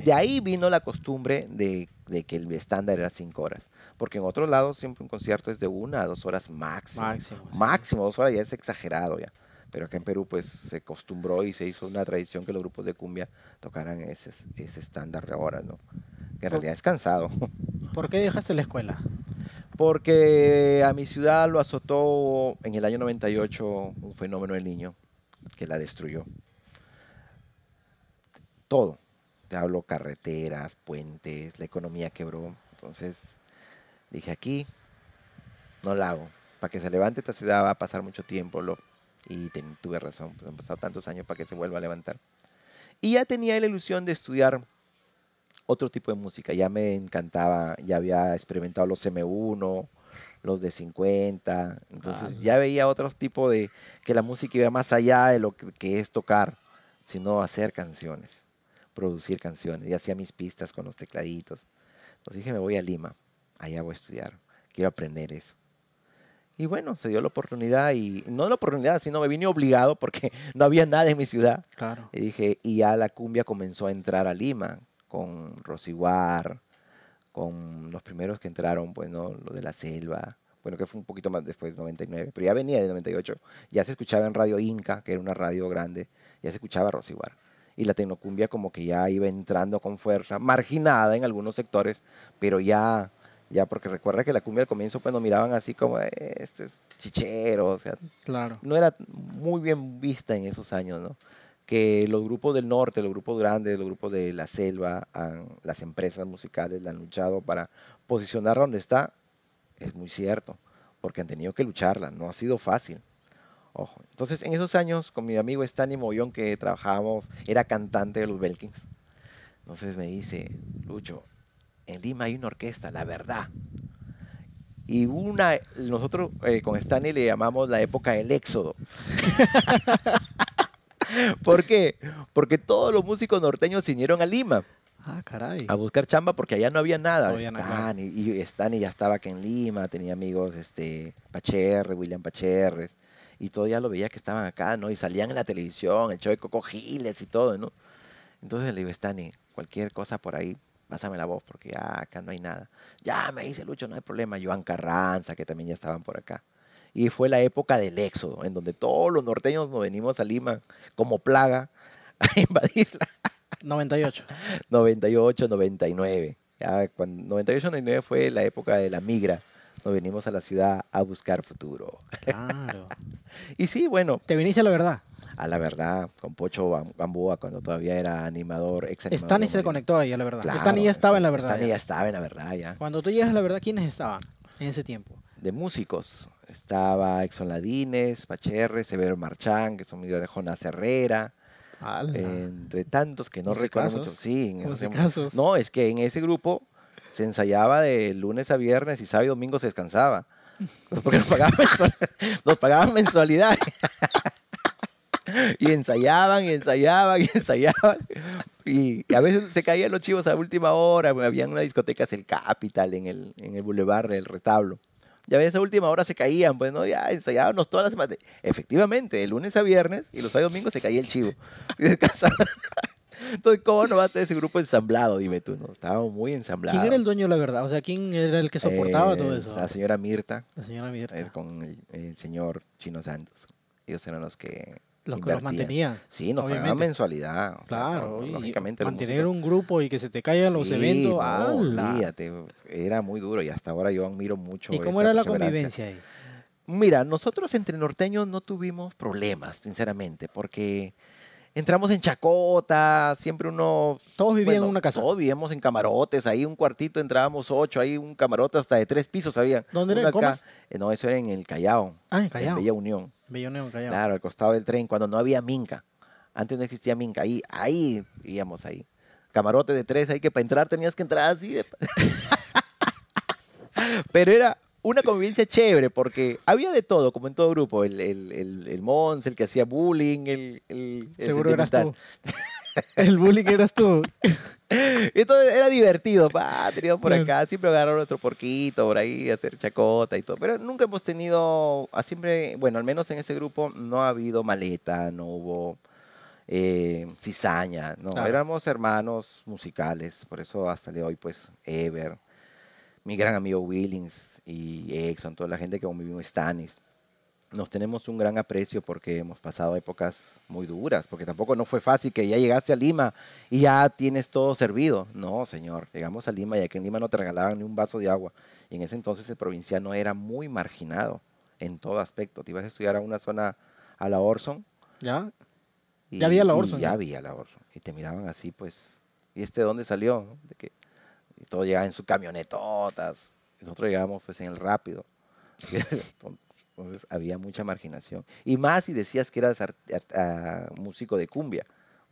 De ahí vino la costumbre de, de que el estándar era 5 horas porque en otros lados siempre un concierto es de una a dos horas máximo. Máximo. Máximo, dos horas ya es exagerado ya. Pero acá en Perú pues se acostumbró y se hizo una tradición que los grupos de cumbia tocaran ese, ese estándar de horas, ¿no? Que en realidad es cansado. ¿Por qué dejaste la escuela? Porque a mi ciudad lo azotó en el año 98 un fenómeno del niño que la destruyó. Todo. Te hablo carreteras, puentes, la economía quebró. Entonces Dije, aquí no la hago. Para que se levante esta ciudad va a pasar mucho tiempo. Lo, y tuve razón, pues, han pasado tantos años para que se vuelva a levantar. Y ya tenía la ilusión de estudiar otro tipo de música. Ya me encantaba, ya había experimentado los M1, los de 50. Entonces ah, ya veía otro tipo de que la música iba más allá de lo que, que es tocar, sino hacer canciones, producir canciones. Y hacía mis pistas con los tecladitos. Entonces dije, me voy a Lima allá voy a estudiar, quiero aprender eso. Y bueno, se dio la oportunidad y no la oportunidad, sino me vine obligado porque <laughs> no había nada en mi ciudad. Claro. Y dije, y ya la cumbia comenzó a entrar a Lima con Rosiguar, con los primeros que entraron, pues no, lo de la selva. Bueno, que fue un poquito más después, 99, pero ya venía de 98. Ya se escuchaba en Radio Inca, que era una radio grande, ya se escuchaba Rosiguar. Y la tecnocumbia como que ya iba entrando con fuerza, marginada en algunos sectores, pero ya ya, porque recuerda que la cumbia al comienzo pues nos miraban así como, eh, este chichero, o sea, claro. no era muy bien vista en esos años, ¿no? Que los grupos del norte, los grupos grandes, los grupos de la selva, las empresas musicales la han luchado para posicionar donde está, es muy cierto, porque han tenido que lucharla, no ha sido fácil. Ojo. Entonces, en esos años, con mi amigo Stanley Mollón, que trabajábamos, era cantante de los Belkins. Entonces me dice, Lucho, en Lima hay una orquesta, La Verdad. Y una, nosotros eh, con Stanley le llamamos la época del éxodo. <laughs> ¿Por qué? Porque todos los músicos norteños se vinieron a Lima. Ah, caray. A buscar chamba porque allá no había nada. No había y, Stani ya estaba acá en Lima, tenía amigos, este, Pacherre, William Pacherre. y todo ya lo veía que estaban acá, ¿no? Y salían en la televisión, el show de Coco Giles y todo, ¿no? Entonces le digo, Stanley, cualquier cosa por ahí, pásame la voz porque ya acá no hay nada. Ya me dice Lucho, no hay problema. Joan Carranza, que también ya estaban por acá. Y fue la época del éxodo, en donde todos los norteños nos venimos a Lima como plaga a <laughs> invadirla. 98. 98, 99. cuando 98, 99 fue la época de la migra. Nos venimos a la ciudad a buscar futuro. Claro. <laughs> y sí, bueno. Te viniste a la verdad a la verdad, con Pocho Gamboa, cuando todavía era animador, ex Están se conectó ahí a la verdad. están ya estaba en la verdad. estaba la verdad, ya. Cuando tú llegas a la verdad, ¿quiénes estaban en ese tiempo? De músicos. Estaba Exxon Ladines, Pacherre, Severo Marchán, que son Miguel de Jonas Herrera. Entre tantos que no recuerdo mucho. Sí, no, es que en ese grupo se ensayaba de lunes a viernes y sábado y domingo se descansaba. <laughs> Porque nos pagaban, <laughs> nos pagaban mensualidad y ensayaban, y ensayaban, <laughs> y ensayaban. Y, a veces se caían los chivos a última hora. Pues, habían discoteca, discotecas El Capital en el, en el Boulevard, el Retablo. Y a veces a última hora se caían, pues no, ya ensayábamos todas las semanas. Efectivamente, de lunes a viernes y los sábados domingos se caía el chivo. <laughs> Entonces, ¿cómo no va a ser ese grupo ensamblado? Dime tú, ¿no? Estábamos muy ensamblados. ¿Quién era el dueño, la verdad? O sea, ¿quién era el que soportaba eh, todo eso? La señora Mirta. La señora Mirta. con el, señor Chino Santos. Ellos eran los que los que los mantenían. Sí, nos pagaban mensualidad. Claro, lógicamente. Mantener un grupo y que se te caigan los eventos. era muy duro y hasta ahora yo admiro mucho. ¿Y cómo era la convivencia ahí? Mira, nosotros entre norteños no tuvimos problemas, sinceramente, porque entramos en chacota, siempre uno... Todos vivían en una casa. Todos vivíamos en camarotes, ahí un cuartito entrábamos ocho, ahí un camarote hasta de tres pisos había. ¿Dónde era? Eh, no, eso era en el Callao. Ah, en Callao. En Bella Unión. Bella Unión, Callao. Claro, al costado del tren, cuando no había minca. Antes no existía minca, ahí, ahí vivíamos ahí. Camarote de tres, ahí que para entrar tenías que entrar así. <laughs> Pero era una convivencia chévere porque había de todo, como en todo grupo. El, el, el, Mons, el que hacía bullying, el. el Seguro eras tú. el bullying eras tú. <laughs> Entonces era divertido, pa, por acá, siempre agarrar nuestro porquito por ahí, hacer chacota y todo. Pero nunca hemos tenido, siempre, bueno, al menos en ese grupo no ha habido maleta, no hubo eh, cizaña, no. Éramos hermanos musicales, por eso hasta de hoy, pues, Ever, mi gran amigo Willings, y Exxon, toda la gente que convivimos, Stanis. Nos tenemos un gran aprecio porque hemos pasado épocas muy duras, porque tampoco no fue fácil que ya llegaste a Lima y ya tienes todo servido. No, señor, llegamos a Lima y aquí en Lima no te regalaban ni un vaso de agua. Y en ese entonces el provinciano era muy marginado en todo aspecto. Te ibas a estudiar a una zona, a la Orson. Ya. ya había la Orson. Ya, había la Orson. Y te miraban así, pues, ¿y este de dónde salió? De que, y todo llegaba en su camionetotas, nosotros llegábamos pues, en el rápido. <laughs> Entonces había mucha marginación. Y más si decías que eras ah, músico de cumbia.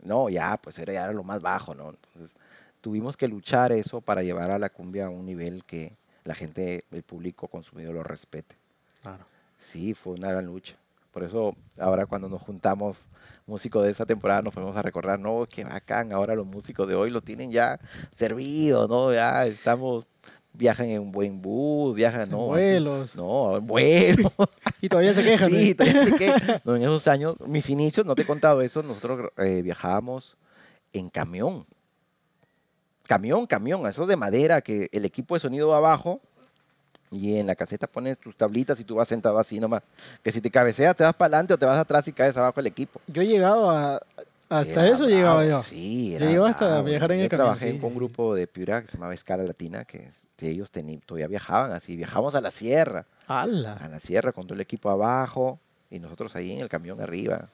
No, ya, pues era, lo más bajo, ¿no? Entonces tuvimos que luchar eso para llevar a la cumbia a un nivel que la gente, el público consumido lo respete. Claro. Sí, fue una gran lucha. Por eso ahora cuando nos juntamos músicos de esa temporada nos fuimos a recordar, no, qué bacán, ahora los músicos de hoy lo tienen ya servido, ¿no? Ya estamos viajan en un buen bus, viajan, no. Vuelos. no, <laughs> vuelos. Y todavía se quejan. <laughs> sí, ¿eh? todavía se quejan. <laughs> en esos años, mis inicios, no te he contado eso, nosotros eh, viajábamos en camión. Camión, camión, eso de madera que el equipo de sonido va abajo y en la caseta pones tus tablitas y tú vas sentado así nomás. Que si te cabeceas, te vas para adelante o te vas atrás y caes abajo el equipo. Yo he llegado a, hasta eso llegaba yo. Sí, hasta viajar en el camión. trabajé con un grupo de Piura que se llamaba Escala Latina, que ellos todavía viajaban así, viajamos a la sierra. A la sierra con todo el equipo abajo y nosotros ahí en el camión arriba.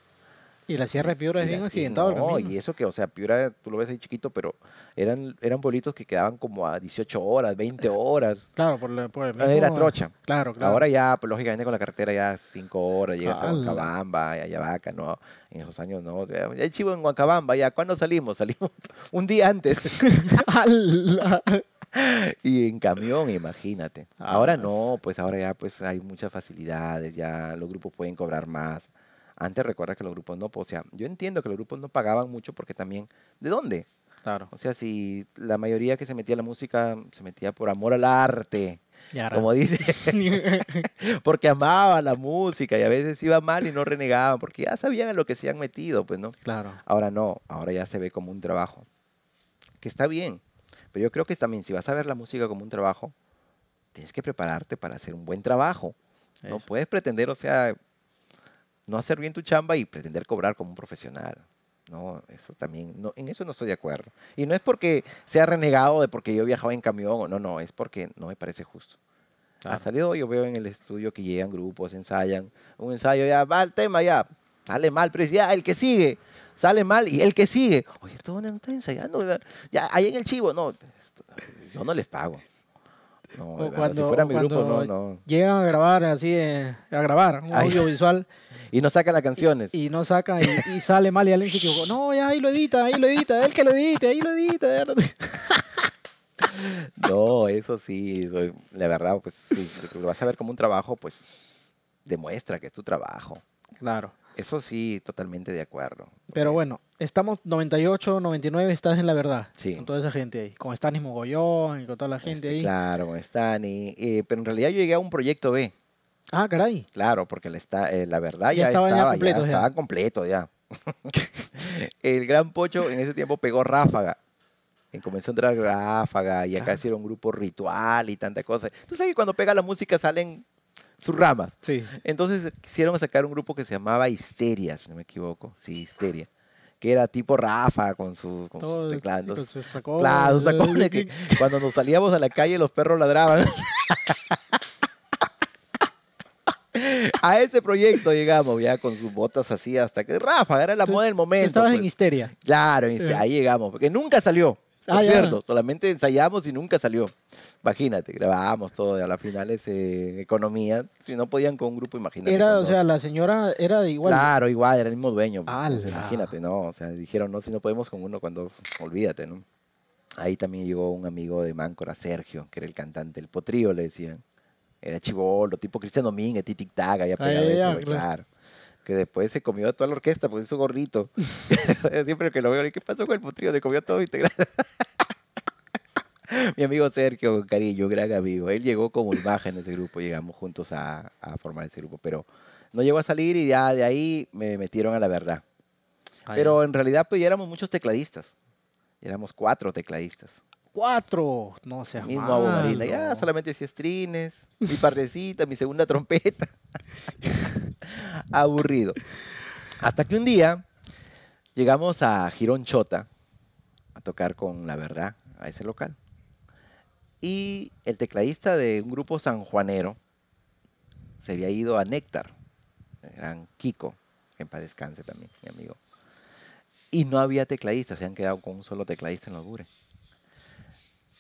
Y la Sierra de Piura es bien accidentada? No, y eso que, o sea, Piura, tú lo ves ahí chiquito, pero eran, eran pueblitos que quedaban como a 18 horas, 20 horas. Claro, por, la, por el mismo, Era trocha. Claro, claro. Ahora ya, pues, lógicamente, con la carretera ya 5 horas, llegas a Huancabamba, a ¿no? En esos años, no. Ya chivo en Huancabamba, ya. ¿Cuándo salimos? Salimos <laughs> un día antes. <laughs> y en camión, imagínate. Ah, ahora no, pues ahora ya pues hay muchas facilidades, ya los grupos pueden cobrar más. Antes recuerda que los grupos no, pues, o sea, yo entiendo que los grupos no pagaban mucho porque también, ¿de dónde? Claro. O sea, si la mayoría que se metía a la música se metía por amor al arte, como dice, <laughs> porque amaba la música y a veces iba mal y no renegaban porque ya sabían a lo que se habían metido, pues, ¿no? Claro. Ahora no, ahora ya se ve como un trabajo, que está bien, pero yo creo que también si vas a ver la música como un trabajo, tienes que prepararte para hacer un buen trabajo. No puedes pretender, o sea, no hacer bien tu chamba y pretender cobrar como un profesional. No, eso también, no, en eso no estoy de acuerdo. Y no es porque sea renegado de porque yo viajaba en camión o no, no, es porque no me parece justo. Ha salido, yo veo en el estudio que llegan grupos, ensayan, un ensayo ya, va el tema ya, sale mal, pero ya, el que sigue, sale mal y el que sigue, oye, esto no está ensayando, ya, ahí en el chivo, no, yo no les pago. No, cuando, no, Llegan a grabar así, eh, a grabar un audiovisual. <laughs> Y no saca las canciones. Y, no saca, y, sale mal y alguien se equivocó. No, ya ahí lo edita, ahí lo edita, él que lo edite, ahí lo edita. <laughs> no, eso sí, la verdad, pues si lo vas a ver como un trabajo, pues demuestra que es tu trabajo. Claro. Eso sí, totalmente de acuerdo. Pero bueno, estamos 98, 99, estás en la verdad. Sí. Con toda esa gente ahí. Con Stanis Mogollón y con toda la gente este, ahí. Claro, con Stanis. Eh, pero en realidad yo llegué a un proyecto B. Ah, caray. Claro, porque la, está, eh, la verdad ya, estaba, ya completo, ya completo ya. <laughs> el Gran Pocho en ese tiempo pegó Ráfaga. En comenzó a entrar Ráfaga y acá ah. hicieron un grupo ritual y tanta cosa. Tú sabes que cuando pega la música salen sus ramas. Sí. Entonces quisieron sacar un grupo que se llamaba Histeria, si no me equivoco. Sí, Histeria. Que era tipo Rafa con, sus Claro, ¿eh? cuando nos salíamos a la calle los perros ladraban. <laughs> a ese proyecto llegamos ya con sus botas así hasta que Rafa era la moda del momento. Estabas en pues". histeria. Claro, ahí llegamos, porque nunca salió. Ah, cierto, solamente ensayamos y nunca salió. Imagínate, grabábamos todo, a las finales eh, economía, si no podían con un grupo, imagínate. Era, o sea, la señora era de igual. Claro, igual, era el mismo dueño. Pues, imagínate, ¿no? O sea, dijeron, no, si no podemos con uno, con olvídate, ¿no? Ahí también llegó un amigo de Máncora, Sergio, que era el cantante, el potrío, le decían. Era chivolo, tipo Cristian Domínguez, Tic Tac, había pegado eso, claro que después se comió a toda la orquesta porque es un gorrito. Siempre que lo veo, ¿qué pasó con el potrillo? Se comió todo <laughs> Mi amigo Sergio, cariño, gran amigo. Él llegó como imagen en ese grupo, llegamos juntos a, formar ese grupo, pero no llegó a salir y ya de ahí me metieron a la verdad. Ah, pero en realidad pues ya éramos muchos tecladistas. Éramos cuatro tecladistas. ¡Cuatro! No seas malo. Ya solamente hacía strines, mi partecita, mi segunda trompeta. <laughs> aburrido. Hasta que un día llegamos a Girón Chota a tocar con La Verdad, a ese local. Y el tecladista de un grupo sanjuanero se había ido a Néctar, gran Kiko, en paz descanse también, mi amigo. Y no había tecladista, se han quedado con un solo tecladista en los Bure.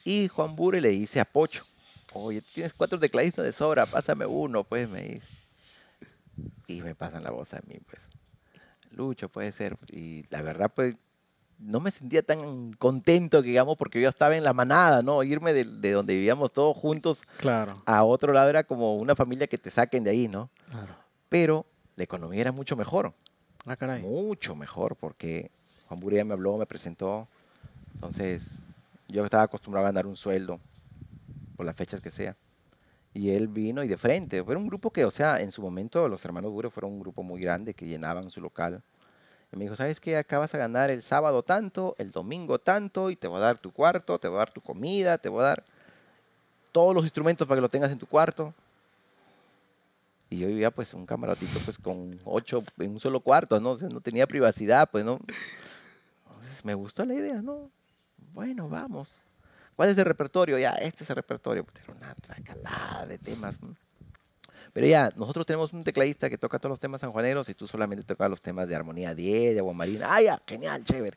Y Juan Bure le dice a Pocho, oye, tienes cuatro tecladistas de sobra, pásame uno, pues me dice y me pasan la voz a mí, pues. Lucho, puede ser. Y la verdad, pues, no me sentía tan contento, digamos, porque yo estaba en la manada, ¿no? Irme de, donde vivíamos todos juntos claro. a otro lado era como una familia que te saquen de ahí, ¿no? Claro. Pero la economía era mucho mejor. Ah, caray. Mucho mejor, porque Juan Burea me habló, me presentó. Entonces, yo estaba acostumbrado a ganar un sueldo, por las fechas que sea. Y él vino y de frente. Fue un grupo que, o sea, en su momento los hermanos Duro fueron un grupo muy grande que llenaban su local. Y me dijo, ¿sabes qué? Acabas vas a ganar el sábado tanto, el domingo tanto, y te voy a dar tu cuarto, te voy a dar tu comida, te voy a dar todos los instrumentos para que lo tengas en tu cuarto. Y yo vivía pues un camarotito pues con ocho en un solo cuarto, ¿no? O sea, no tenía privacidad, pues no. me gustó la idea, ¿no? Bueno, vamos. ¿Cuál es el repertorio? Ya, este es el repertorio. Pues, era una tracalada de temas. Pero ya, nosotros tenemos un tecladista que toca todos los temas sanjuaneros y tú solamente tocas los temas de Armonía 10, de Agua Marina. ¡Ah, ya! Genial, chévere.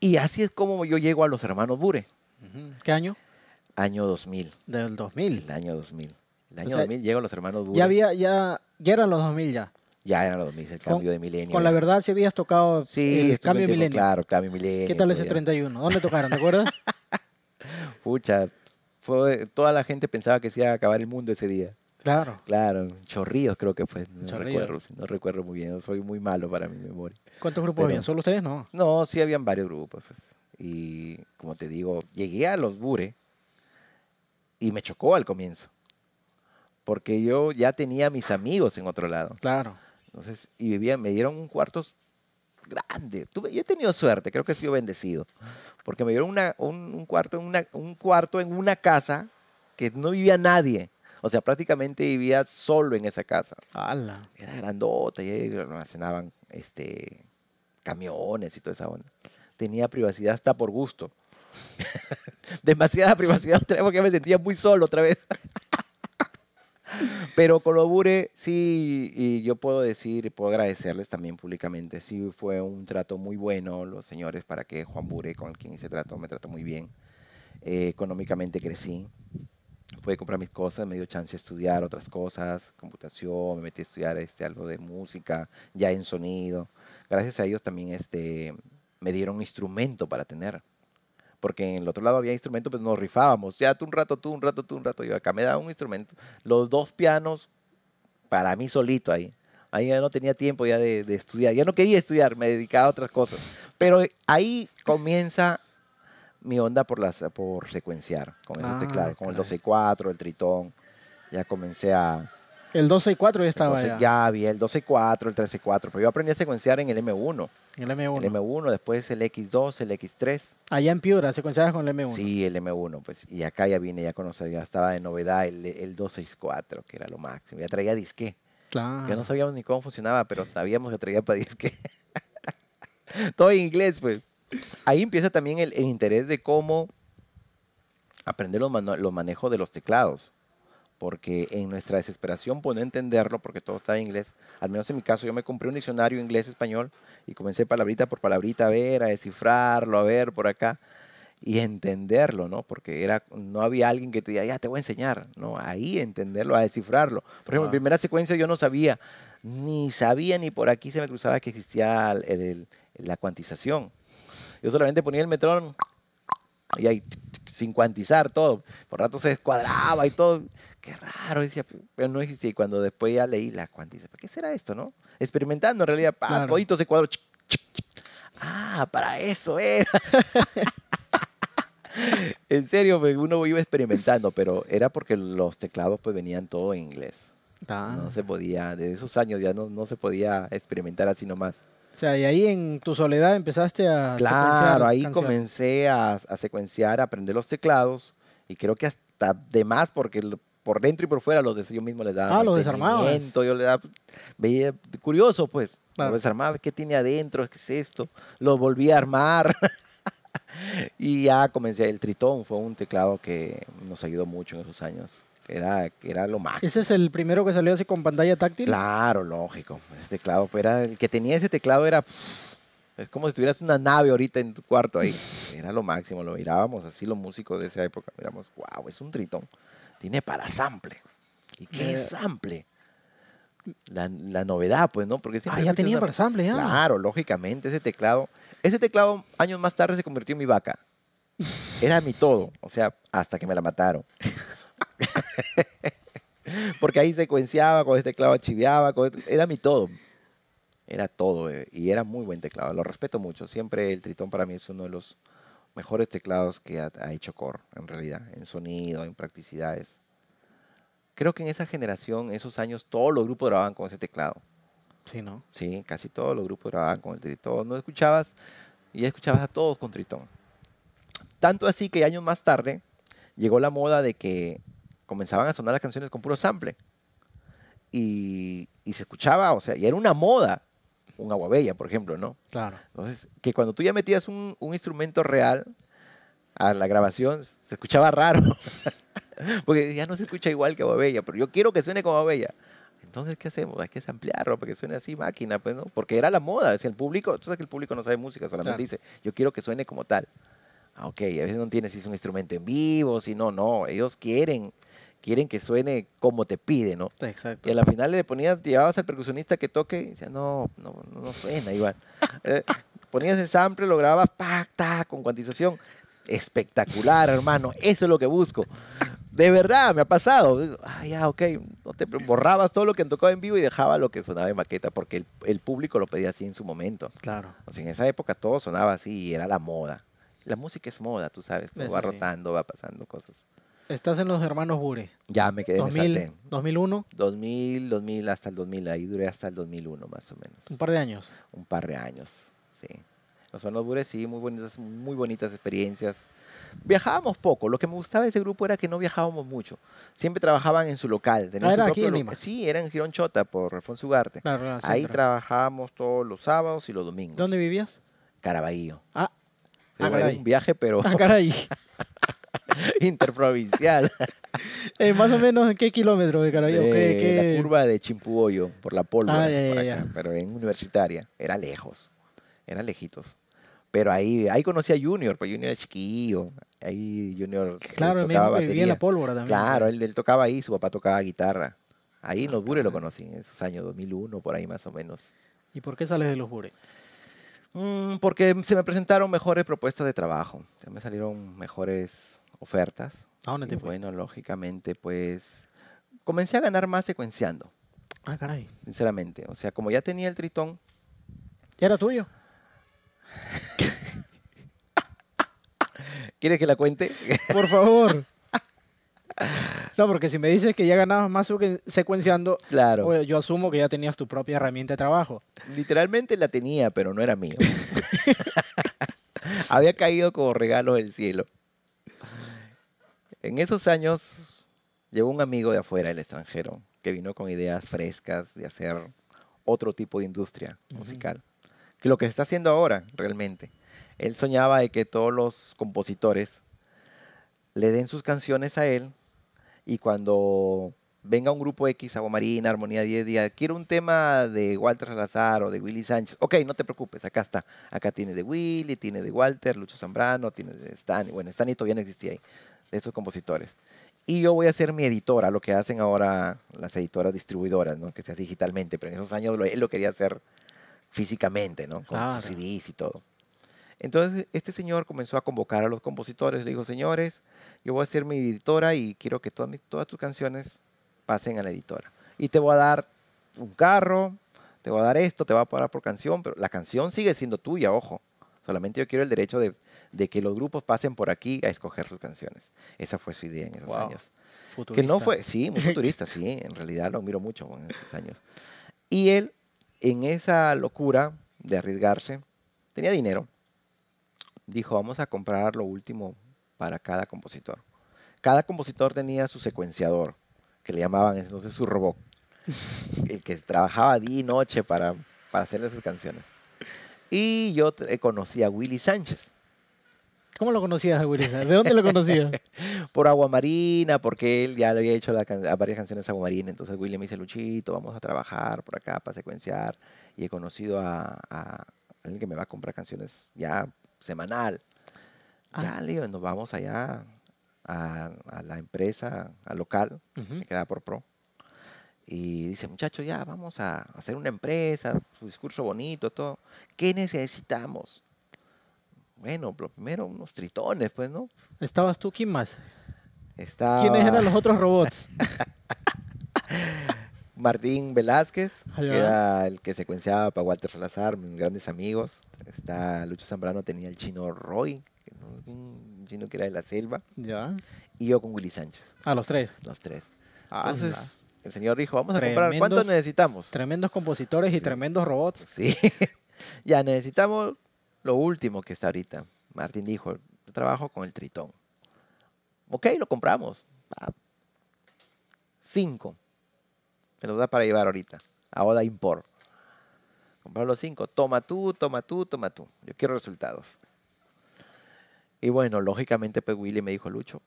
Y así es como yo llego a los hermanos Bure. ¿Qué año? Año 2000. ¿Del 2000? El año 2000. El año 2000 llego a los hermanos Bure. Ya, había, ya, ya eran los 2000 ya. Ya eran los 2000, el cambio de milenio. Con la verdad, si habías tocado sí, el cambio de milenio. Claro, cambio milenio. ¿Qué tal ese 31? ¿Dónde tocaron? ¿Te acuerdas? <laughs> Pucha, toda la gente pensaba que se iba a acabar el mundo ese día. Claro. Claro, Chorrillos creo que fue. No recuerdo, no recuerdo muy bien. Soy muy malo para mi memoria. ¿Cuántos grupos habían? ¿Solo ustedes? No. No, sí habían varios grupos. Pues. Y como te digo, llegué a los Bure y me chocó al comienzo. Porque yo ya tenía mis amigos en otro lado. Claro. Entonces, y vivía, me dieron un cuarto grande. yo he tenido suerte, creo que he sido bendecido, porque me dieron un, cuarto en una, casa que no vivía nadie. O sea, prácticamente vivía solo en esa casa. Era grandota y almacenaban este, camiones y toda esa onda. Tenía privacidad hasta por gusto. <laughs> Demasiada privacidad otra vez porque me sentía muy solo otra vez. Pero con Bure, sí, y yo puedo decir, puedo agradecerles también públicamente, sí fue un trato muy bueno, los señores, para que Juan Bure, con quien hice trato, me trató muy bien. Eh, económicamente crecí, pude comprar mis cosas, me dio chance de estudiar otras cosas, computación, me metí a estudiar este, algo de música, ya en sonido. Gracias a ellos también este, me dieron un instrumento para tener porque en el otro lado había instrumentos, pues nos rifábamos, ya tú un rato, tú un rato, tú un rato, yo acá me daba un instrumento, los dos pianos para mí solito ahí. Ahí ya no tenía tiempo ya de, estudiar, ya no quería estudiar, me dedicaba a otras cosas. Pero ahí comienza mi onda por, las, por secuenciar con esos ah, teclados, con el 12-4, el tritón. Ya comencé a, el 12.4 ya estaba ya. Ya había el 12.4, el 13.4, pero yo aprendí a secuenciar en el M1. El M1. El M1, después el X2, el X3. Allá en Piura secuenciabas con el M1. Sí, el M1, pues. Y acá ya vine, ya conocía, ya estaba de novedad el, el 264, que era lo máximo. Ya traía disque. Claro. Que no sabíamos ni cómo funcionaba, pero sabíamos que traía para disque. <laughs> Todo en inglés, pues. Ahí empieza también el, interés de cómo aprender los manejos de los teclados porque en nuestra desesperación por no entenderlo, porque todo está en inglés, al menos en mi caso yo me compré un diccionario inglés-español y comencé palabrita por palabrita a ver, a descifrarlo, a ver por acá y entenderlo, ¿no? Porque era, no había alguien que te diga, ya te voy a enseñar, ¿no? Ahí entenderlo, a descifrarlo. Por ejemplo, en primera secuencia yo no sabía, ni sabía ni por aquí se me cruzaba que existía la cuantización. Yo solamente ponía el metrón y ahí cuantizar todo. Por rato se descuadraba y todo. Qué raro, decía. Pero no existía. Y cuando después ya leí la cuantiza ¿qué será esto, no? Experimentando en realidad, pa, todito se Ah, para eso era. <laughs> en serio, pues, uno iba experimentando, pero era porque los teclados pues venían todo en inglés. Ah. No se podía, desde esos años ya no, no se podía experimentar así nomás. O sea, y ahí en tu soledad empezaste a Claro, ahí comencé a, secuenciar, a aprender los teclados y creo que hasta de más porque por dentro y por fuera los yo mismo le daba. Ah, los desarmados. Yo le daba, veía, curioso pues, Lo desarmaba, ¿qué tiene adentro? ¿Qué es esto? Lo volví a armar. <laughs> y ya comencé, el tritón fue un teclado que nos ayudó mucho en esos años. Era, lo máximo. ¿Ese es el primero que salió así con pantalla táctil? Claro, lógico. Ese teclado, era, el que tenía ese teclado era... Es como si tuvieras una nave ahorita en tu cuarto ahí. Era lo máximo, lo mirábamos así los músicos de esa época. Miramos, wow, es un tritón. Tiene para sample. ¿Y qué es eh. sample? La, novedad, pues, ¿no? Porque siempre ah, ya tenía para sample, ya. Claro, lógicamente, ese teclado. Ese teclado años más tarde se convirtió en mi vaca. Era mi todo, o sea, hasta que me la mataron. <laughs> Porque ahí secuenciaba, con este teclado chiveaba, este, era mi todo. Era todo. Eh, y era muy buen teclado. Lo respeto mucho. Siempre el Tritón para mí es uno de los mejores teclados que ha, hecho Core, en realidad. En sonido, en practicidades. Creo que en esa generación, esos años, todos los grupos grababan con ese teclado. Sí, ¿no? Sí, casi todos los grupos grababan con el Tritón. No escuchabas, y escuchabas a todos con Tritón. Tanto así que años más tarde llegó la moda de que comenzaban a sonar las canciones con puro sample. Y, y se escuchaba, o sea, y era una moda, un Bella, por ejemplo, ¿no? Claro. Entonces, que cuando tú ya metías un, un instrumento real a la grabación, se escuchaba raro. <laughs> Porque ya no se escucha igual que Bella. pero yo quiero que suene como Bella. Entonces, ¿qué hacemos? Hay que ampliarlo para que suene así máquina, pues, ¿no? Porque era la moda. Es el público, tú sabes que el público no sabe música, solamente dice, yo quiero que suene como tal. Ah, ok, a veces no tienes si es un instrumento en vivo, si no, no. Ellos quieren quieren que suene como te pide, ¿no? Exacto. Y a la final le ponías, llevabas al percusionista que toque y decía, no, no, no suena, igual. <laughs> Eh, ponías el sample, lo grababas, pa, con cuantización. Espectacular, hermano, eso es lo que busco. De verdad, me ha pasado. Ah, ya, ok. No te borrabas todo lo que tocado en vivo y dejaba lo que sonaba en maqueta, porque el, público lo pedía así en su momento. Claro. O sea, en esa época todo sonaba así y era la moda. La música es moda, tú sabes. Tú va rotando, va pasando cosas. Estás en los hermanos Bure. Ya me quedé en el 2001. 2000, 2000 hasta el 2000, ahí duré hasta el 2001 más o menos. Un par de años. Un par de años, sí. Los hermanos Bure sí, muy bonitas, muy bonitas experiencias. Viajábamos poco, lo que me gustaba de ese grupo era que no viajábamos mucho. Siempre trabajaban en su local. Ah, era aquí en Lima. Sí, era en Gironchota, por Alfonso Ugarte. ahí trabajábamos todos los sábados y los domingos. ¿Dónde vivías? Caraballo. Ah, era un viaje, pero... Ah, caray. <laughs> <laughs> Interprovincial. <laughs> Eh, más o menos en qué kilómetro de La curva de Chimpuboyo, por la pólvora, ah, por pero en universitaria. Era lejos, eran lejitos. Pero ahí, ahí conocí a Junior, pues Junior era chiquillo. Ahí Junior claro, tocaba la pólvora también. Claro, pues. él, tocaba ahí, su papá tocaba guitarra. Ahí en ah, Los Bures lo conocí, en esos años 2001, por ahí más o menos. ¿Y por qué sales de Los Bures? Mm, porque se me presentaron mejores propuestas de trabajo. me salieron mejores ofertas. bueno, lógicamente, pues comencé a ganar más secuenciando. Ah, caray. Sinceramente. O sea, como ya tenía el tritón. ¿Ya era tuyo? <laughs> ¿Quieres que la cuente? <laughs> Por favor. No, porque si me dices que ya ganabas más secuenciando, claro. Pues, yo asumo que ya tenías tu propia herramienta de trabajo. Literalmente la tenía, pero no era mío. <laughs> Había caído como regalo del cielo. En esos años llegó un amigo de afuera, el extranjero, que vino con ideas frescas de hacer otro tipo de industria musical, que lo que se está haciendo ahora realmente. Él soñaba de que todos los compositores le den sus canciones a él y cuando venga un grupo X, Agua Marina, Armonía 10, días, quiero un tema de Walter Salazar o de Willy Sánchez. Ok, no te preocupes, acá está. Acá tiene de Willy, tiene de Walter, Lucho Zambrano, tiene de Stan. Bueno, Stanito todavía no existía ahí esos compositores. Y yo voy a ser mi editora, lo que hacen ahora las editoras distribuidoras, ¿no? que sea digitalmente, pero en esos años él lo quería hacer físicamente, ¿no? con CDs y todo. Entonces este señor comenzó a convocar a los compositores, le dijo, señores, yo voy a ser mi editora y quiero que todas, todas tus canciones pasen a la editora. Y te voy a dar un carro, te voy a dar esto, te va a pagar por canción, pero la canción sigue siendo tuya, ojo. Solamente yo quiero el derecho de, de que los grupos pasen por aquí a escoger sus canciones. Esa fue su idea en esos años. Futurista. Que no fue, sí, muy <laughs> futurista, sí, en realidad lo miro mucho en esos años. Y él, en esa locura de arriesgarse, tenía dinero. Dijo, vamos a comprar lo último para cada compositor. Cada compositor tenía su secuenciador, que le llamaban entonces su robot, <laughs> el que trabajaba día y noche para, para hacerle sus canciones. Y yo conocí a Willy Sánchez, ¿Cómo lo conocías a ¿De dónde lo conocías? <laughs> por Aguamarina, porque él ya le había hecho a varias canciones a Aguamarina. Entonces William me dice, Luchito, vamos a trabajar por acá para secuenciar. Y he conocido a, alguien que me va a comprar canciones ya semanal. Ah. Ya, le digo, nos vamos allá a, la empresa, al local, me queda por pro. Y dice, muchacho, ya vamos a hacer una empresa, su discurso bonito, todo. ¿Qué necesitamos? Bueno, lo primero, unos tritones, pues, ¿no? ¿Estabas tú? ¿Quién más? ¿Quiénes eran los otros robots? <laughs> Martín Velázquez, que era el que secuenciaba para Walter Salazar, mis grandes amigos. Está Lucho Zambrano, tenía el chino Roy, no, un chino que era de la selva. Ya. Y yo con Willy Sánchez. ¿A ah, los tres. Los tres. Ah, Entonces, el señor dijo, vamos a comprar. ¿Cuántos necesitamos? Tremendos compositores y tremendos robots. Sí. <laughs> ya, necesitamos lo último que está ahorita. Martín dijo, yo trabajo con el Tritón. Ok, lo compramos. Cinco. Me lo da para llevar ahorita. Ahora Import. Comprar los cinco. Toma tú, toma tú, toma tú. Yo quiero resultados. Y bueno, lógicamente, pues Willy me dijo, Lucho,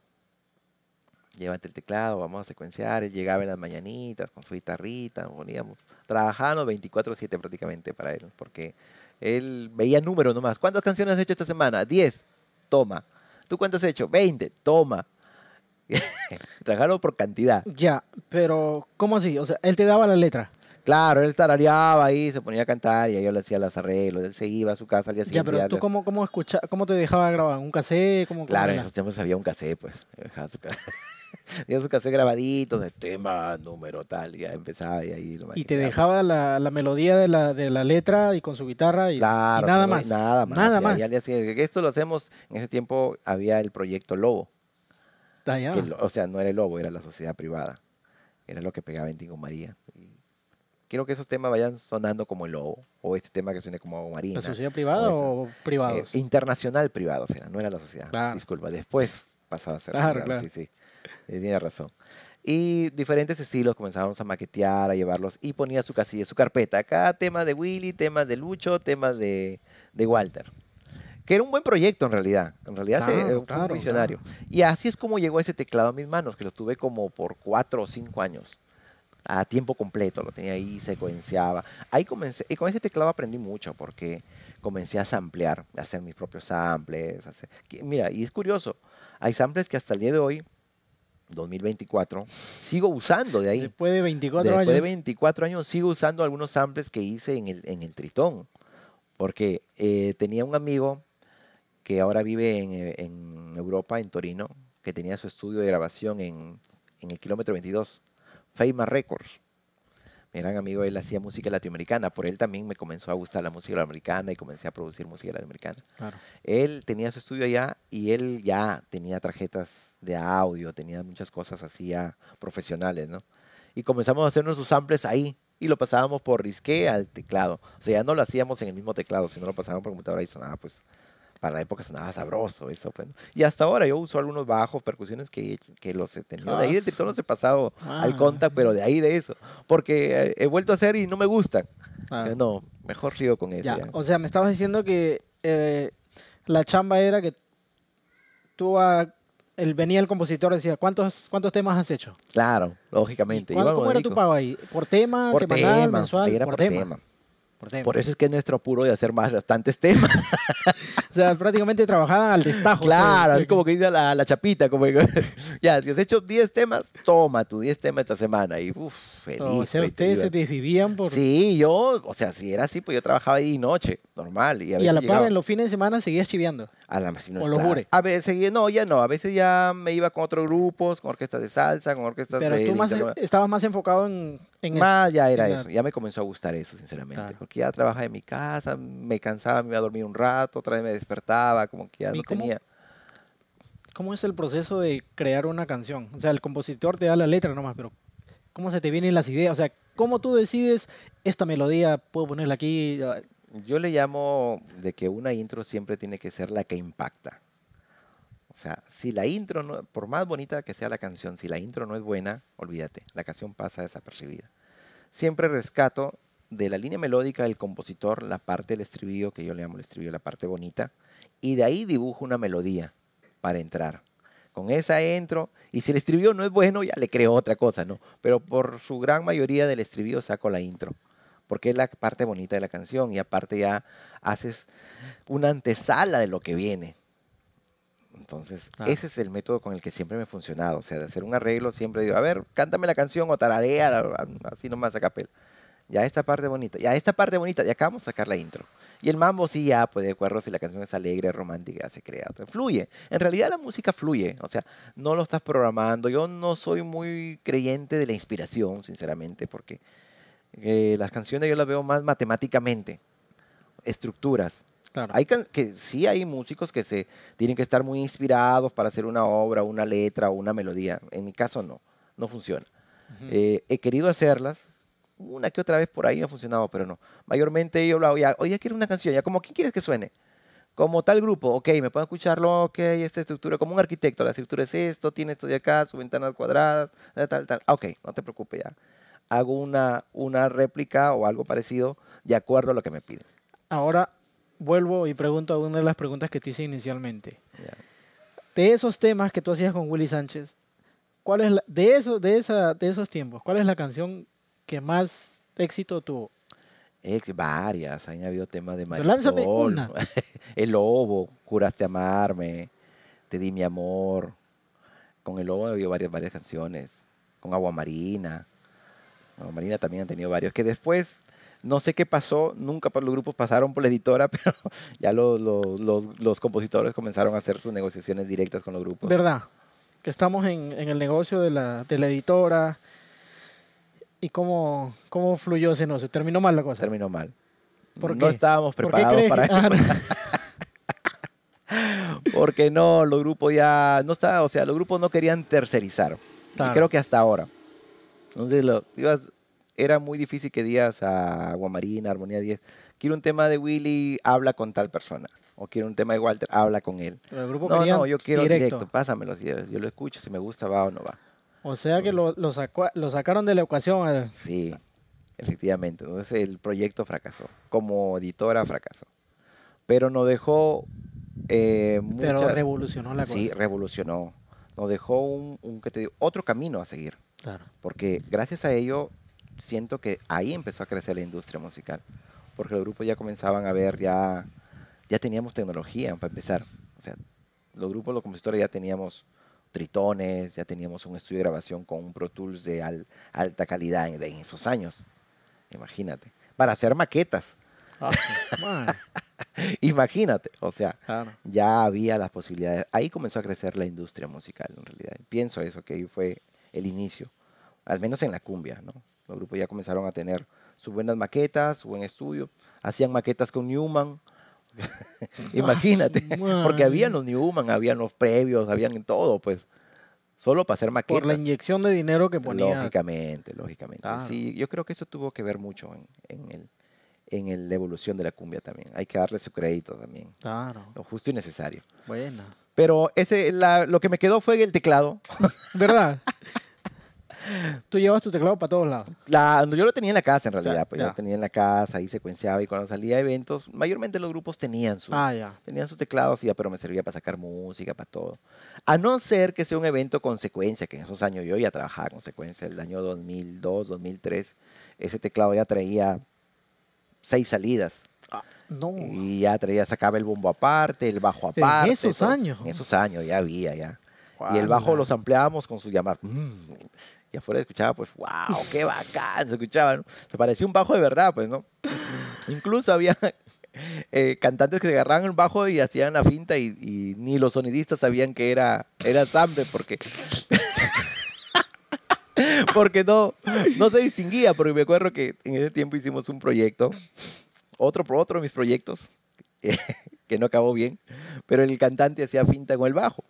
llévate el teclado, vamos a secuenciar. Él llegaba en las mañanitas con su guitarrita, nos poníamos. Trabajando 24-7 prácticamente para él, porque él veía números nomás. ¿Cuántas canciones has hecho esta semana? Diez. Toma. ¿Tú cuántas has hecho? Veinte. Toma. <laughs> Trabajaron por cantidad. Ya, pero ¿cómo así? O sea, él te daba la letra. Claro, él tarareaba ahí, se ponía a cantar y ahí yo le hacía las arreglos. Él se iba a su casa al día Ya, pero tú, ¿cómo, cómo, escucha, cómo te dejaba grabar? ¿Un cassette? ¿Cómo, claro, en esos tiempos había un cassette, pues. Dejaba su casa. <laughs> tenía su cassette grabaditos de tema, número, tal, ya empezaba y ahí lo Y te dejaba la, melodía de la, letra y con su guitarra y, nada, más. nada más. Nada más. Y al día siguiente, esto lo hacemos, en ese tiempo había el proyecto Lobo. Ah, o sea, no era el Lobo, era la sociedad privada. Era lo que pegaba en Tingo María. Quiero que esos temas vayan sonando como el lobo, o este tema que suene como marina. ¿La sociedad privada o, privados? Eh, internacional privado, no era la sociedad. Ah. Disculpa, después pasaba a ser. Claro, claro. Sí, sí. Eh, tiene razón. Y diferentes estilos comenzábamos a maquetear, a llevarlos y ponía su casilla, su carpeta. Acá temas de Willy, temas de Lucho, temas de, Walter. Que era un buen proyecto en realidad. En realidad era un visionario. Y así es como llegó ese teclado a mis manos, que lo tuve como por cuatro o cinco años. A tiempo completo, lo tenía ahí, secuenciaba. Ahí comencé, y con ese teclado aprendí mucho porque comencé a samplear, a hacer mis propios samples. mira, y es curioso, hay samples que hasta el día de hoy 2024, sigo usando de ahí. Después de 24 años. Después de 24 años sigo usando algunos samples que hice en el, en el Tritón. Porque eh, tenía un amigo que ahora vive eh, en, Europa, en Torino, que tenía su estudio de grabación en, en el kilómetro 22, Feima Records era un amigo, él hacía música latinoamericana. Por él también me comenzó a gustar la música latinoamericana y comencé a producir música latinoamericana. Él tenía su estudio allá y él ya tenía tarjetas de audio, tenía muchas cosas así ya profesionales, ¿no? Y comenzamos a hacer nuestros samples ahí y lo pasábamos por risqué al teclado. O sea, ya no lo hacíamos en el mismo teclado, sino lo pasábamos por computadora y sonaba pues para la época sonaba sabroso eso. Pues, y hasta ahora yo uso algunos bajos, percusiones que, los he tenido. De ahí de los he pasado al ah. contact, pero de ahí de eso. Porque eh, he vuelto a hacer y no me gustan. Ah. No, mejor río con eso. O sea, me estabas diciendo que eh, la chamba era que tú el, venía el compositor y decía, ¿cuántos, ¿cuántos temas has hecho? Claro, lógicamente. ¿Cómo era tu pago ahí? ¿Por tema, semanal, mensual? Era por, tema. Por, eso es que es nuestro apuro de hacer más bastantes temas. <laughs> o sea, prácticamente trabajaban al destajo. Claro, es pues. como que dice la, la chapita, como que, <laughs> ya, si has hecho 10 temas, toma tu 10 temas esta semana. Y uff, feliz. O ustedes se desvivían por... Sí, yo, o sea, si era así, pues yo trabajaba ahí noche, normal. Y a, la par, en los fines de semana seguías chiviando. A la si O lo jure. A veces, no, ya no, a veces ya me iba con otros grupos, con orquestas de salsa, con orquestas de... Pero tú más, estabas más enfocado en más ya era eso. Ya me comenzó a gustar eso, sinceramente. Porque ya trabajaba en mi casa, me cansaba, me iba a dormir un rato, otra vez me despertaba, como que ya no tenía. ¿Cómo es el proceso de crear una canción? O sea, el compositor te da la letra nomás, pero ¿cómo se te vienen las ideas? O sea, ¿cómo tú decides esta melodía, puedo ponerla aquí? Yo le llamo de que una intro siempre tiene que ser la que impacta. O sea, si la intro, por más bonita que sea la canción, si la intro no es buena, olvídate, la canción pasa desapercibida. Siempre rescato de la línea melódica del compositor la parte del estribillo, que yo le llamo el estribillo, la parte bonita, y de ahí dibujo una melodía para entrar. Con esa entro, y si el estribillo no es bueno, ya le creo otra cosa, ¿no? Pero por su gran mayoría del estribillo saco la intro, porque es la parte bonita de la canción, y aparte ya haces una antesala de lo que viene. Entonces, ese es el método con el que siempre me ha funcionado. O sea, de hacer un arreglo, siempre digo, a ver, cántame la canción o tararea, así nomás a capela. Ya esta parte bonita, ya esta parte bonita, ya acabamos de sacar la intro. Y el mambo sí ya pues de acuerdo si la canción es alegre, romántica, se crea. fluye. En realidad la música fluye. O sea, no lo estás programando. Yo no soy muy creyente de la inspiración, sinceramente, porque eh, las canciones yo las veo más matemáticamente. Estructuras. Claro. Hay que sí hay músicos que se tienen que estar muy inspirados para hacer una obra, una letra o una melodía. En mi caso no, no funciona. Eh, he querido hacerlas, una que otra vez por ahí ha funcionado, pero no. Mayormente yo lo hago ya, oye, quiero una canción, ya como, ¿quién quieres que suene? Como tal grupo, ok, me puedo escucharlo, ok, esta estructura, como un arquitecto, la estructura es esto, tiene esto de acá, su ventana cuadrada, tal, tal, Ok, no te preocupes ya. Hago una, una réplica o algo parecido de acuerdo a lo que me piden. Ahora, vuelvo y pregunto a una de las preguntas que te hice inicialmente. De esos temas que tú hacías con Willy Sánchez, ¿cuál es la, de, de, esa, de esos tiempos, cuál es la canción que más éxito tuvo? varias, han habido temas de Marisol. una. <laughs> el Lobo, Curaste Amarme, Te Di Mi Amor. Con El Lobo había varias, canciones. Con Agua Marina. Agua Marina también han tenido varios. Que después no sé qué pasó, nunca los grupos pasaron por la editora, <laughs> pero ya los, compositores comenzaron a hacer sus negociaciones directas con los grupos. ¿Verdad? Que estamos en, el negocio de la, editora. ¿Y cómo, cómo fluyó ese negocio? ¿Terminó mal la cosa? Terminó mal. no estábamos preparados para eso. Ah, <laughs> Porque no, los grupos ya no está, o sea, los grupos no querían tercerizar. Y creo que hasta ahora. Entonces, lo, era muy difícil que digas a Guamarina, Armonía 10, quiero un tema de Willy, habla con tal persona. O quiero un tema de Walter, habla con él. no, no, yo quiero directo. pásamelo. yo lo escucho, si me gusta, va o no va. O sea que lo, sacaron de la ecuación. Sí, efectivamente. Entonces el proyecto fracasó. Como editora fracasó. Pero nos dejó... Eh, pero revolucionó la cosa. Sí, revolucionó. Nos dejó un, otro camino a seguir. Claro. Porque gracias a ello siento que ahí empezó a crecer la industria musical, porque los grupos ya comenzaban a ver, ya, ya teníamos tecnología para empezar. O sea, los grupos, los compositores ya teníamos tritones, ya teníamos un estudio de grabación con un Pro Tools de alta calidad en, esos años, imagínate, para hacer maquetas. Ah, <laughs> imagínate, o sea, ya había las posibilidades. Ahí comenzó a crecer la industria musical, en realidad. Pienso eso, que ahí fue el inicio, al menos en la cumbia, ¿no? Los grupos ya comenzaron a tener sus buenas maquetas, su buen estudio. Hacían maquetas con Newman. <laughs> Imagínate, porque habían los Newman, habían los previos, habían todo, pues. Solo para hacer maquetas. Por la inyección de dinero que ponía. Lógicamente, lógicamente. Sí, yo creo que eso tuvo que ver mucho en, el, en la evolución de la cumbia también. Hay que darle su crédito también. Claro. Lo justo y necesario. Bueno. Pero ese, la, lo que me quedó fue el teclado. <laughs> ¿Verdad? <laughs> Tú llevas tu teclado para todos lados. yo lo tenía en la casa, en realidad. pues yo lo tenía en la casa, y secuenciaba y cuando salía a eventos, mayormente los grupos tenían, su, ah, tenían sus teclados, ya, pero me servía para sacar música, para todo. A no ser que sea un evento con secuencia, que en esos años yo ya trabajaba con secuencia, el año 2002, 2003, ese teclado ya traía seis salidas. Ah, no. Y ya traía, sacaba el bombo aparte, el bajo aparte. En esos años. En esos años ya había, ya. y el bajo los ampliábamos con su llamar. Mm. Y afuera escuchaba, pues, wow, qué bacán, se escuchaba, Se parecía un bajo de verdad, pues, ¿no? Incluso había <laughs> eh, cantantes que se agarraban el bajo y hacían la finta y, ni los sonidistas sabían que era, era porque... <laughs> porque no, no se distinguía, porque me acuerdo que en ese tiempo hicimos un proyecto, otro por otro de mis proyectos, <laughs> que no acabó bien, pero el cantante hacía finta con el bajo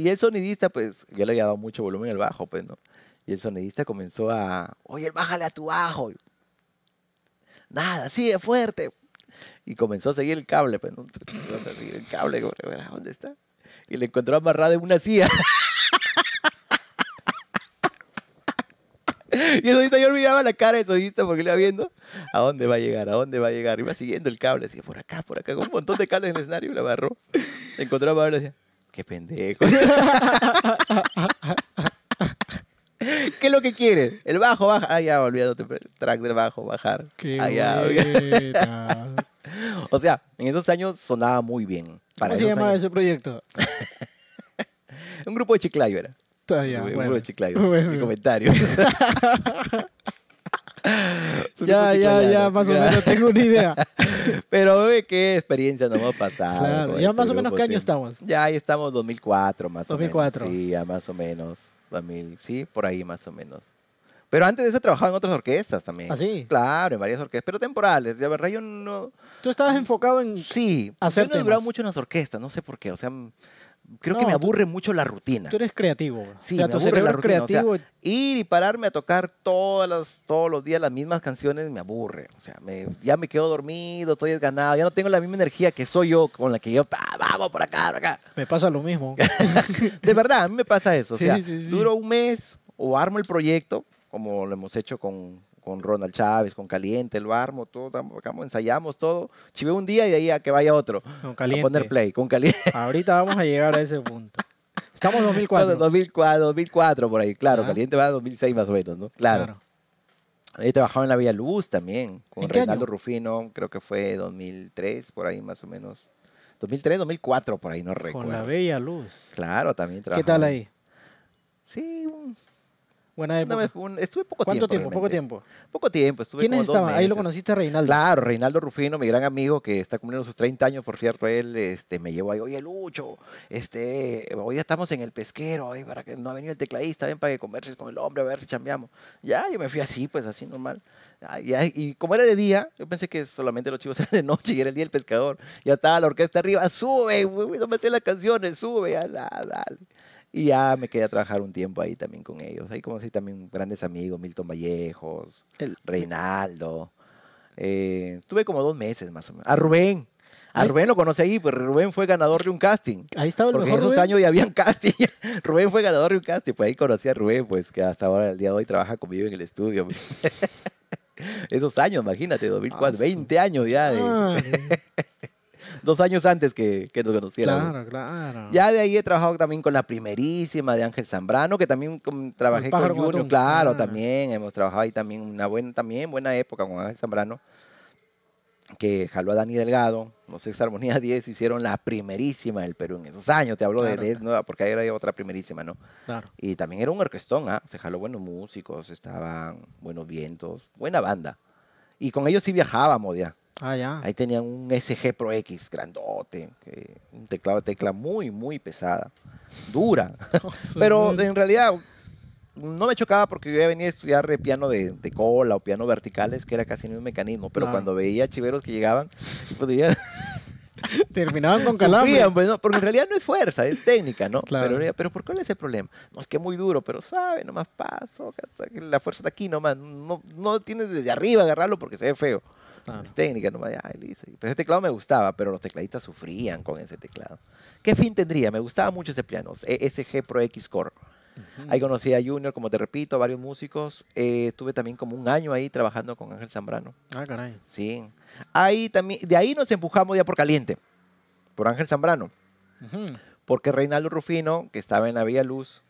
y el sonidista, pues, ya le había dado mucho volumen al bajo, pues, ¿no? Y el sonidista comenzó a, oye, bájale a tu bajo. Nada, sigue fuerte. Y comenzó a seguir el cable, pues, ¿no? a seguir el cable, ¿dónde está? Y le encontró amarrado en una silla. <laughs> Y el sonidista yo olvidaba la cara del sonidista porque le iba viendo a dónde va a llegar, a dónde va a llegar. Iba siguiendo el cable, decía por acá, por acá, con un montón de cables en el escenario y la agarró. Encontró amarrado Pablo y decía, Qué pendejo. <laughs> ¿Qué es lo que quieres? El bajo, baja. Ah, ya, olvídate. Track del bajo, bajar. ah, ya, <laughs> O sea, en esos años sonaba muy bien. ¿Cómo se llamaba ese proyecto? <laughs> un grupo de Chiclayo era. Todavía un grupo de Chiclayo. Mi comentario ya, ya, ya, más o menos tengo una idea. <laughs> Pero qué experiencia nos va a pasar. Claro, ya este más o menos qué año estamos. Ya ahí estamos 2004 más o menos. 2004. Sí, ya más o menos. 2000, sí, por ahí más o menos. Pero antes de eso trabajaba en otras orquestas también. ¿Ah, sí? Claro, en varias orquestas, pero temporales. ya verdad yo no... Tú estabas enfocado en... Sí, hacer yo no he durado mucho en las orquestas, no sé por qué. O sea, creo que me aburre mucho la rutina. Tú eres creativo. Sí, o la rutina. creativo. ir y pararme a tocar todas todos los días las mismas canciones me aburre. O sea, ya me quedo dormido, estoy desganado, ya no tengo la misma energía que soy yo con la que yo, ah, vamos por acá, por acá. Me pasa lo mismo. <laughs> de verdad, a mí me pasa eso. O sea, duro un mes o armo el proyecto, como lo hemos hecho con, con Ronald Chávez, con Caliente, el Barmo, todo, ensayamos todo. Chive un día y de ahí a que vaya otro. Con Caliente. poner play, con Caliente. <laughs> Ahorita vamos a llegar a ese punto. Estamos en 2004. 2004, 2004 por ahí, claro. Caliente va a 2006 más o menos, ¿no? Claro. Ahí He en la Vía Luz también, con Reinaldo Rufino, creo que fue 2003, por ahí más o menos. 2003, 2004, por ahí no recuerdo. Con la Bella Luz. Claro, también trabajaba. ¿Qué tal ahí? Sí, un Buena época. estuve poco tiempo? ¿Cuánto tiempo? Poco tiempo. Poco tiempo. Estuve ¿Quiénes estaban? Ahí lo conociste a Reinaldo. Claro, Reinaldo Rufino, mi gran amigo que está cumpliendo sus 30 años, por cierto. Él este, me llevó ahí, oye Lucho, este, hoy ya estamos en el pesquero, para que no ha venido el tecladista, ven para que converses con el hombre, a ver, chambeamos. Ya, yo me fui así, pues así normal. Y, como era de día, yo pensé que solamente los chivos <laughs> eran de noche y era el día del pescador. Ya estaba la orquesta arriba, sube, no me sé las canciones, sube, dale. Y ya me quedé a trabajar un tiempo ahí también con ellos. Ahí conocí también grandes amigos, Milton Vallejos, el... Reinaldo. Eh, tuve como dos meses más o menos. A Rubén. A Rubén lo conocí ahí, pues Rubén fue ganador de un casting. Ahí estaba el Porque en esos años ya habían <laughs> casting. Rubén fue ganador de un casting, pues ahí conocí a Rubén, pues que hasta ahora, el día de hoy, trabaja conmigo en el estudio. <laughs> esos años, imagínate, 2004, 20 ah, años ya. <laughs> dos años antes que, que nos conocieran. Claro, claro. Ya de ahí he trabajado también con la primerísima de Ángel Zambrano, que también trabajé con Junior, claro, ah. también. Hemos trabajado ahí también una buena, también buena época con Ángel Zambrano, que jaló a Dani Delgado. sé si Armonía 10 hicieron la primerísima del Perú en esos años. Te hablo de, de porque ahí era otra primerísima, ¿no? Claro. Y también era un orquestón, ¿ah? Se jaló buenos músicos, estaban buenos vientos, buena banda. Y con ellos sí viajábamos ya. Ah, Ahí tenían un SG Pro X grandote, un teclado de tecla muy, muy pesada, dura. <laughs> <laughs> Oh, pero en realidad no me chocaba porque yo ya venía a estudiar piano de, cola o piano verticales, que era casi un un mecanismo. Pero cuando veía chiveros que llegaban, <laughs> pues, Terminaban con calambre. Pues, porque en realidad no es fuerza, es técnica, ¿no? Claro. Pero, pero ¿por qué es el problema? No, es que es muy duro, pero suave, nomás paso, la fuerza está aquí nomás. No, no tienes desde arriba agarrarlo porque se ve feo. Es técnica, Pero ese teclado me gustaba, pero los tecladistas sufrían con ese teclado. ¿Qué fin tendría? Me gustaba mucho ese piano, e, SG Pro X Core. Ahí conocí a Junior, como te repito, varios músicos. Eh, estuve también como un año ahí trabajando con Ángel Zambrano. Ah, caray. Sí. Ahí también, de ahí nos empujamos ya por caliente, por Ángel Zambrano. Porque Reinaldo Rufino, que estaba en la Vía Luz,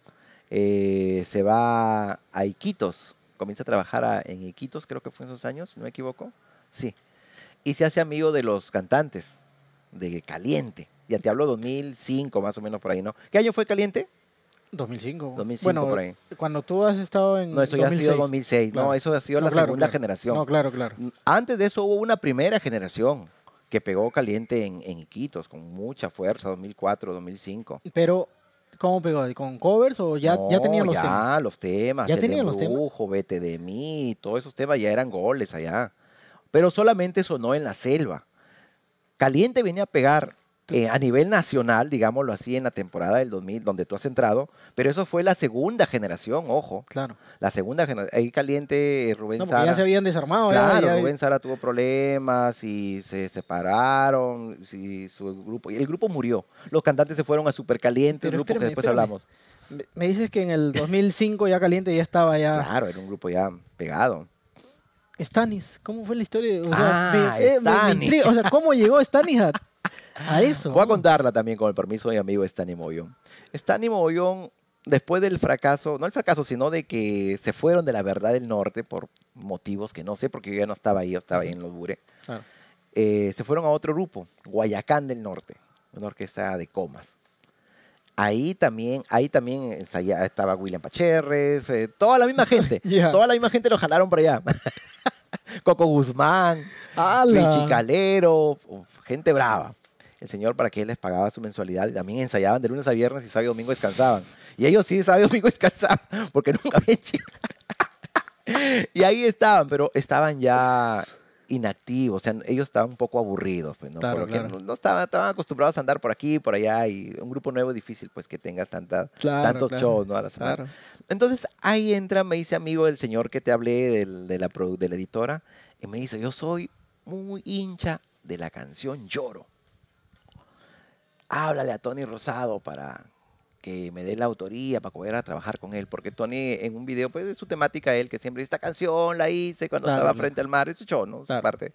eh, se va a Iquitos. Comienza a trabajar en Iquitos, creo que fue en esos años, si no me equivoco. Sí. Y se hace amigo de los cantantes, de Caliente. Ya te hablo 2005, más o menos por ahí, ¿no? ¿Qué año fue Caliente? 2005. 2005 por ahí. Cuando tú has estado en. No, eso ya ha sido 2006. No, eso ha sido la segunda generación. No, claro, claro. Antes de eso hubo una primera generación que pegó caliente en, en Iquitos con mucha fuerza, 2004, 2005. Pero, ¿cómo pegó? ¿Con covers o ya, ya tenían los temas? Los temas ya los temas. Ya tenían los temas. Vete de mí, todos esos temas ya eran goles allá pero solamente sonó en la selva. Caliente viene a pegar eh, a nivel nacional, digámoslo así, en la temporada del 2000, donde tú has entrado, pero eso fue la segunda generación, ojo. Claro. La segunda generación. Ahí caliente eh, Rubén no, Ya se habían desarmado. Claro, Rubén Sara tuvo problemas y se separaron, y su grupo, y el grupo murió. Los cantantes se fueron a Supercaliente, el grupo que después hablamos. Me dices que en el 2005 ya Caliente ya estaba ya... Claro, era un grupo ya pegado. Stanis, ¿cómo fue la historia? O sea, ah, eh, o sea ¿cómo llegó Stanis a, eso? Voy a contarla también con el permiso de mi amigo Stanis Moyón. después del fracaso, no el fracaso, sino de que se fueron de la verdad del norte por motivos que no sé, porque yo ya no estaba ahí, yo estaba ahí en los Bure. Ah. Eh, se fueron a otro grupo, Guayacán del Norte, una orquesta de comas. Ahí también, ahí también eh, ensayaba, estaba William Pacherres, eh, toda la misma gente. <laughs> Toda la misma gente lo jalaron para allá. <laughs> Coco Guzmán, Richie Calero, gente brava. El señor para que él les pagaba su mensualidad también ensayaban de lunes a viernes y sábado y domingo descansaban. Y ellos sí sábado y domingo <laughs> descansaban porque nunca habían y ahí estaban, pero estaban ya inactivo, o sea, ellos estaban un poco aburridos, pues, ¿no? Porque no, estaban, acostumbrados a andar por aquí, por allá, y un grupo nuevo difícil, pues, que tengas tantos shows, ¿no? Entonces, ahí entra, me dice amigo el señor que te hablé de, la, de la editora, y me dice, yo soy muy hincha de la canción Lloro. Háblale a Tony Rosado para que me dé la autoría para poder trabajar con él, porque Tony en un video, pues es su temática él, que siempre esta canción la hice cuando estaba frente al mar, es su show, ¿no? Parte,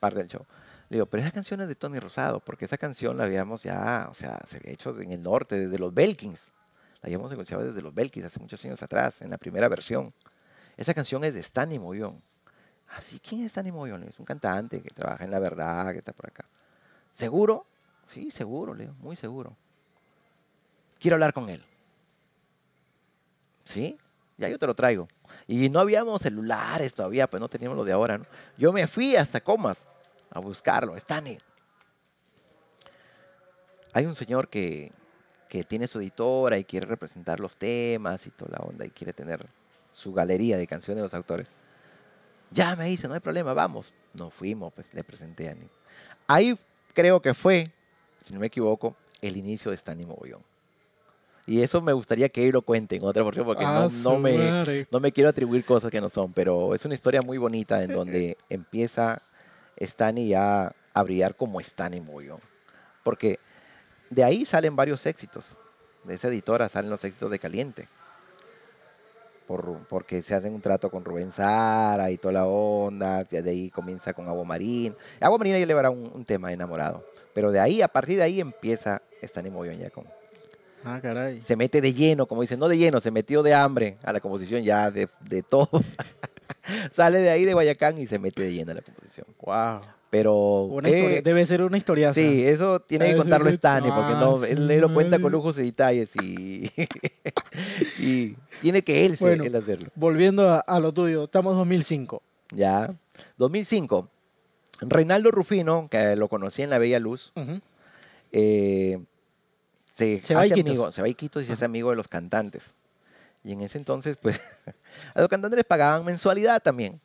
parte del show. Le digo, pero esa canción es de Tony Rosado, porque esa canción la habíamos ya, o sea, se había hecho en el norte, desde los Belkins. La habíamos negociado desde los Belkins hace muchos años atrás, en la primera versión. Esa canción es de Stanley Moyón Así, ¿quién es Stanley Moyón? Es un cantante que trabaja en La Verdad, que está por acá. ¿Seguro? Sí, seguro, Leo, muy seguro quiero hablar con él. ¿Sí? Ya yo te lo traigo. Y no habíamos celulares todavía, pues no teníamos lo de ahora. ¿no? Yo me fui hasta Comas a buscarlo. Están. Hay un señor que, que tiene su editora y quiere representar los temas y toda la onda y quiere tener su galería de canciones de los autores. Ya me dice, no hay problema, vamos. Nos fuimos, pues le presenté a mí. Ahí creo que fue, si no me equivoco, el inicio de Stani Mogollón. Y eso me gustaría que lo cuenten otra porque, porque ah, no, me, no me quiero atribuir cosas que no son, pero es una historia muy bonita en donde <laughs> empieza Stani ya a brillar como Stani Moyo. Porque de ahí salen varios éxitos. De esa editora salen los éxitos de Caliente. Por, porque se hacen un trato con Rubén Sara y toda la onda. De ahí comienza con Agua Marín. Agua Marina ya le a un, un, tema enamorado. Pero de ahí, a partir de ahí empieza Stani Moyo ya con. Ah, caray. Se mete de lleno, como dicen, no de lleno, se metió de hambre a la composición ya de, todo. <laughs> Sale de ahí de Guayacán y se mete de lleno a la composición. Wow. Pero. Eh, debe ser una historia. Sí, eso tiene que contarlo Stani, porque ah, él, lo cuenta con lujos y detalles y. <laughs> y tiene que él, hacerlo. Volviendo a, lo tuyo, estamos en 2005. Ya. 2005. Reinaldo Rufino, que lo conocí en La Bella Luz, eh, se, hace va amigo, se va y se hace amigo de los cantantes. Y en ese entonces, pues, <laughs> a los cantantes les pagaban mensualidad también.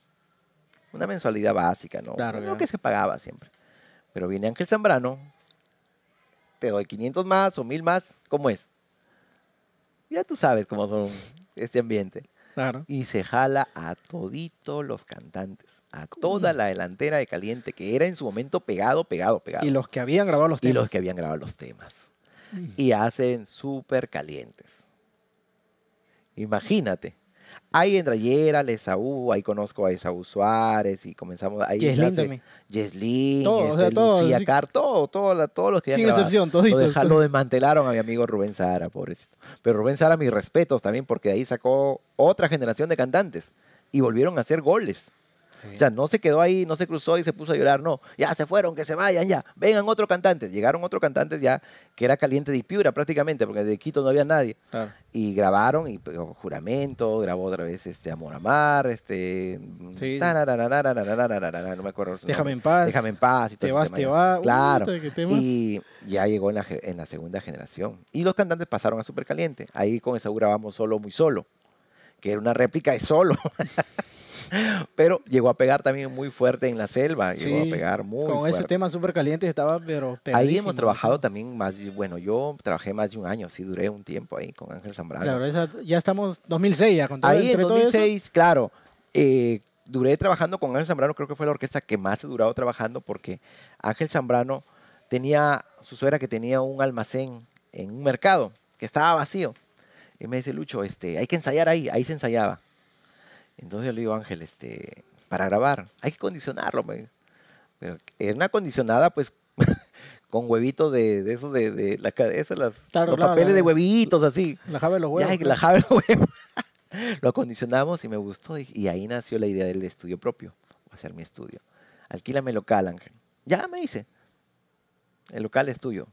Una mensualidad básica, ¿no? Claro, Lo que se pagaba siempre. Pero viene Ángel Zambrano, te doy 500 más o 1000 más, ¿cómo es? Ya tú sabes cómo son este ambiente. Claro. Y se jala a todito los cantantes, a toda la delantera de Caliente, que era en su momento pegado, pegado, pegado. Y los que habían grabado los temas. Y los que habían grabado los temas y hacen súper calientes. Imagínate. Ahí en Drayera, Esaú, ahí conozco a Esaú Suárez y comenzamos ahí. también. Yeslin, todo, este, todos los que ya Sin excepción, todos. Lo, lo desmantelaron a mi amigo Rubén Sara, pobrecito. Pero Rubén Sara, mis respetos también, porque de ahí sacó otra generación de cantantes y volvieron a hacer goles. O sea, no se quedó ahí, no se cruzó y se puso a llorar, no, ya se fueron, que se vayan, ya, vengan otros cantantes. Llegaron otros cantantes ya que era caliente de Piura prácticamente, porque de Quito no había nadie. Claro. Y grabaron, y juramento, grabó otra vez este Amor a Mar, este. No me acuerdo. Déjame en paz. Déjame en paz. te vas, te vas. Claro. y ya llegó en la, en la segunda generación. Y los cantantes pasaron a Caliente. Ahí con eso grabamos solo, muy solo, que era una réplica de solo. <laughs> pero llegó a pegar también muy fuerte en la selva, llegó a pegar muy Con ese tema súper caliente estaba, pero Ahí hemos trabajado también más, bueno, yo trabajé más de un año, sí duré un tiempo ahí con Ángel Zambrano. Claro, ya estamos 2006 ya con todo, Ahí en 2006, claro, eh, duré trabajando con Ángel Zambrano, creo que fue la orquesta que más he durado trabajando porque Ángel Zambrano tenía, su suegra que tenía un almacén en un mercado que estaba vacío. Y me dice, Lucho, este, hay que ensayar ahí. Ahí se ensayaba. Entonces yo le digo, Ángel, este, para grabar, hay que condicionarlo. Pero en una condicionada, pues, <laughs> con huevitos de, eso, de, la cabeza, las, los papeles de huevitos, así. La jave de los huevos. Pues. la jave de los huevos. <laughs> Lo acondicionamos y me gustó. Y, ahí nació la idea del estudio propio. hacer mi estudio. Alquílame local, Ángel. Ya me dice. El local es tuyo.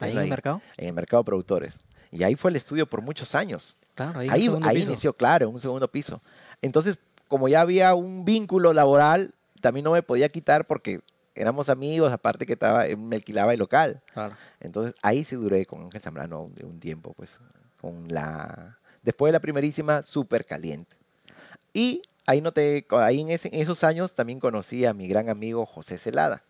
¿Ahí en el mercado? En el mercado de productores. Y ahí fue el estudio por muchos años. Claro, ahí, ahí, ahí inició, claro, un segundo piso. Entonces, como ya había un vínculo laboral, también no me podía quitar porque éramos amigos, aparte que estaba, me alquilaba el local. Entonces, ahí sí duré con Ángel Zambrano un, un tiempo, pues, con la... Después de la primerísima, súper caliente. Y ahí, noté, ahí en, esos años también conocí a mi gran amigo José Celada.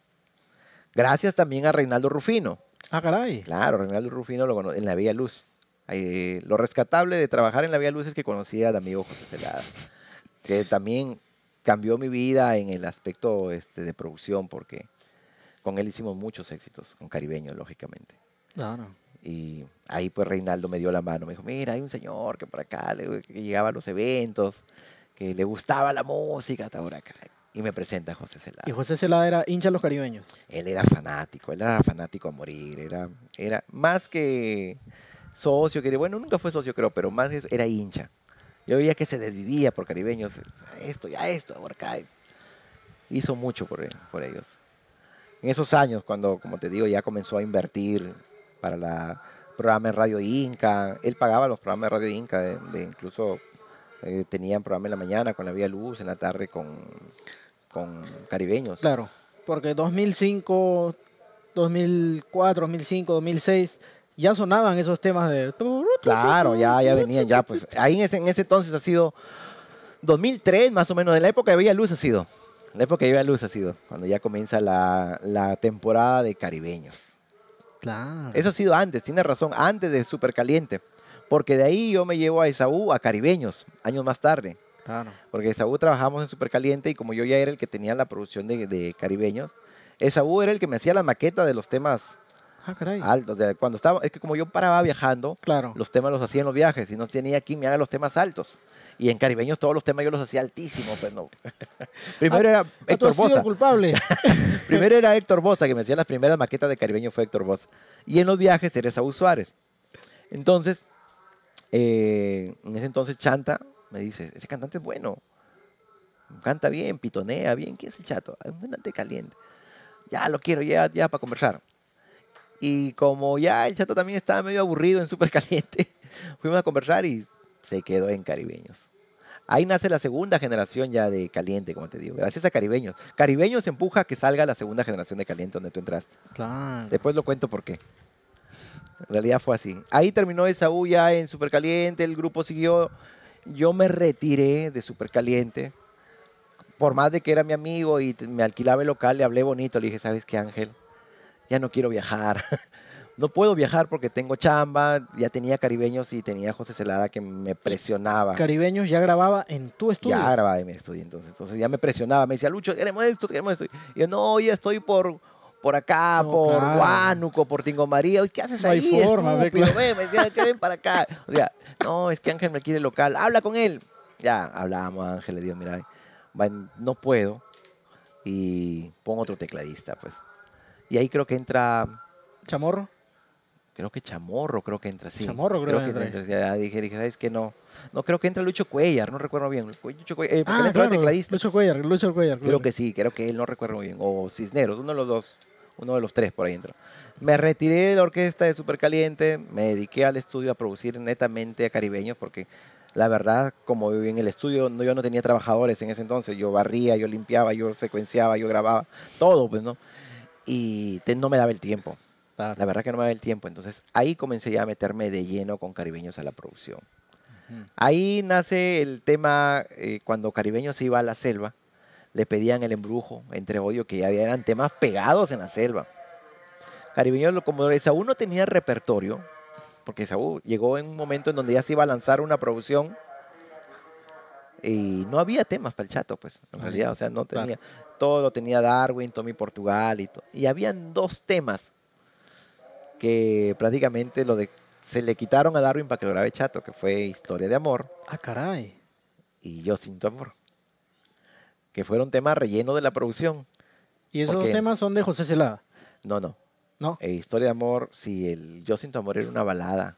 Gracias también a Reinaldo Rufino. Ah, caray. Claro, Reinaldo Rufino lo conocí en la Vía Luz. Eh, lo rescatable de trabajar en la Vía Luz es que conocí al amigo José Celada que también cambió mi vida en el aspecto este, de producción, porque con él hicimos muchos éxitos, con Caribeño, lógicamente. Y ahí pues Reinaldo me dio la mano, me dijo, mira, hay un señor que por acá que llegaba a los eventos, que le gustaba la música, hasta ahora Y me presenta a José Celada. ¿Y José Celada era hincha de los caribeños? Él era fanático, él era fanático a morir, era, era más que socio, que bueno, nunca fue socio creo, pero más que era hincha. Yo veía que se desvivía por caribeños, esto, ya esto, por Hizo mucho por, ellos. En esos años, cuando, como te digo, ya comenzó a invertir para la programa en Radio Inca, él pagaba los programas de Radio Inca, de, incluso eh, tenían programa en la mañana con la Vía Luz, en la tarde con, con caribeños. Claro, porque 2005, 2004, 2005, 2006 ya sonaban esos temas de... Claro, ya, ya venían, ya pues. Ahí en ese, entonces ha sido 2003 más o menos, de la época de Bella Luz ha sido. La época de Bella Luz ha sido, cuando ya comienza la, la temporada de caribeños. Claro. Eso ha sido antes, tiene razón, antes de Super Caliente. Porque de ahí yo me llevo a Esaú a Caribeños, años más tarde. Claro. Porque Esaú trabajamos en supercaliente Caliente y como yo ya era el que tenía la producción de, de Caribeños, Esaú era el que me hacía la maqueta de los temas Ah, Alto, cuando estaba, es que como yo paraba viajando, los temas los hacía en los viajes y no tenía aquí, me haga los temas altos. Y en caribeños todos los temas yo los hacía altísimos, pues, pero no. <laughs> Primero ah, era Héctor Bosa. <laughs> Primero era Héctor Bosa, que me hacía las primeras maquetas de caribeño fue Héctor Bosa. Y en los viajes era Saúl Suárez. Entonces, eh, en ese entonces Chanta me dice, ese cantante es bueno. Canta bien, pitonea bien. ¿Quién es el chato? Un cantante caliente. Ya lo quiero, ya para conversar. Y como ya el chato también estaba medio aburrido en Super Caliente, <laughs> fuimos a conversar y se quedó en Caribeños. Ahí nace la segunda generación ya de Caliente, como te digo, gracias a Caribeños. Caribeños empuja que salga la segunda generación de Caliente donde tú entraste. Claro. Después lo cuento por qué. En realidad fue así. Ahí terminó esa ya en Super Caliente, el grupo siguió. Yo me retiré de Supercaliente. Caliente. Por más de que era mi amigo y me alquilaba el local, le hablé bonito, le dije, ¿sabes qué, Ángel? ya no quiero viajar. <laughs> No puedo viajar porque tengo chamba, ya tenía caribeños y tenía José Celada que me presionaba. Caribeños ya grababa en tu estudio. Ya grababa en mi estudio, entonces, ya me presionaba, me decía, Lucho, queremos esto, queremos esto. Y yo, no, ya estoy por por acá, por Guánuco, por Tingo María. ¿Qué haces no ahí? Forma, me decía, para acá. no, es que Ángel me quiere local. Habla con él. Ya, hablábamos, Ángel le digo, mira, no puedo. Y pongo otro tecladista, pues. Y ahí creo que entra... Chamorro. Creo que Chamorro, creo que entra, sí. Chamorro creo, que, entra. Ya dije, dije, ¿sabes qué? No. No, creo que entra Lucho Cuellar, no recuerdo bien. Lucho Cuellar, eh, ah, el Lucho Cuellar, Lucho Creo, que sí, creo que él no recuerdo bien. O Cisneros, uno de los dos. Uno de los tres por ahí entra. Me retiré de la orquesta de Supercaliente, me dediqué al estudio a producir netamente a caribeños porque la verdad, como viví en el estudio yo no tenía trabajadores en ese entonces, yo barría, yo limpiaba, yo secuenciaba, yo grababa, todo, pues, ¿no? y no me daba el tiempo. La verdad que no me daba el tiempo. Entonces ahí comencé a meterme de lleno con Caribeños a la producción. Ahí nace el tema eh, cuando Caribeños iba a la selva, le pedían el embrujo entre odio, que ya eran temas pegados en la selva. Caribeños, como Saúl no tenía repertorio, porque Saúl llegó en un momento en donde ya se iba a lanzar una producción y no había temas para el chato, pues, en realidad, o sea, no tenía todo lo tenía Darwin, Tommy Portugal y todo. Y habían dos temas que prácticamente lo de, se le quitaron a Darwin para que lo grabe Chato, que fue Historia de Amor. Ah, caray. Y Yo Siento amor. Que fueron temas relleno de la producción. ¿Y esos dos temas son de José Celada? No, no. ¿No? Eh, Historia de Amor, sí, el Yo Siento amor era una balada.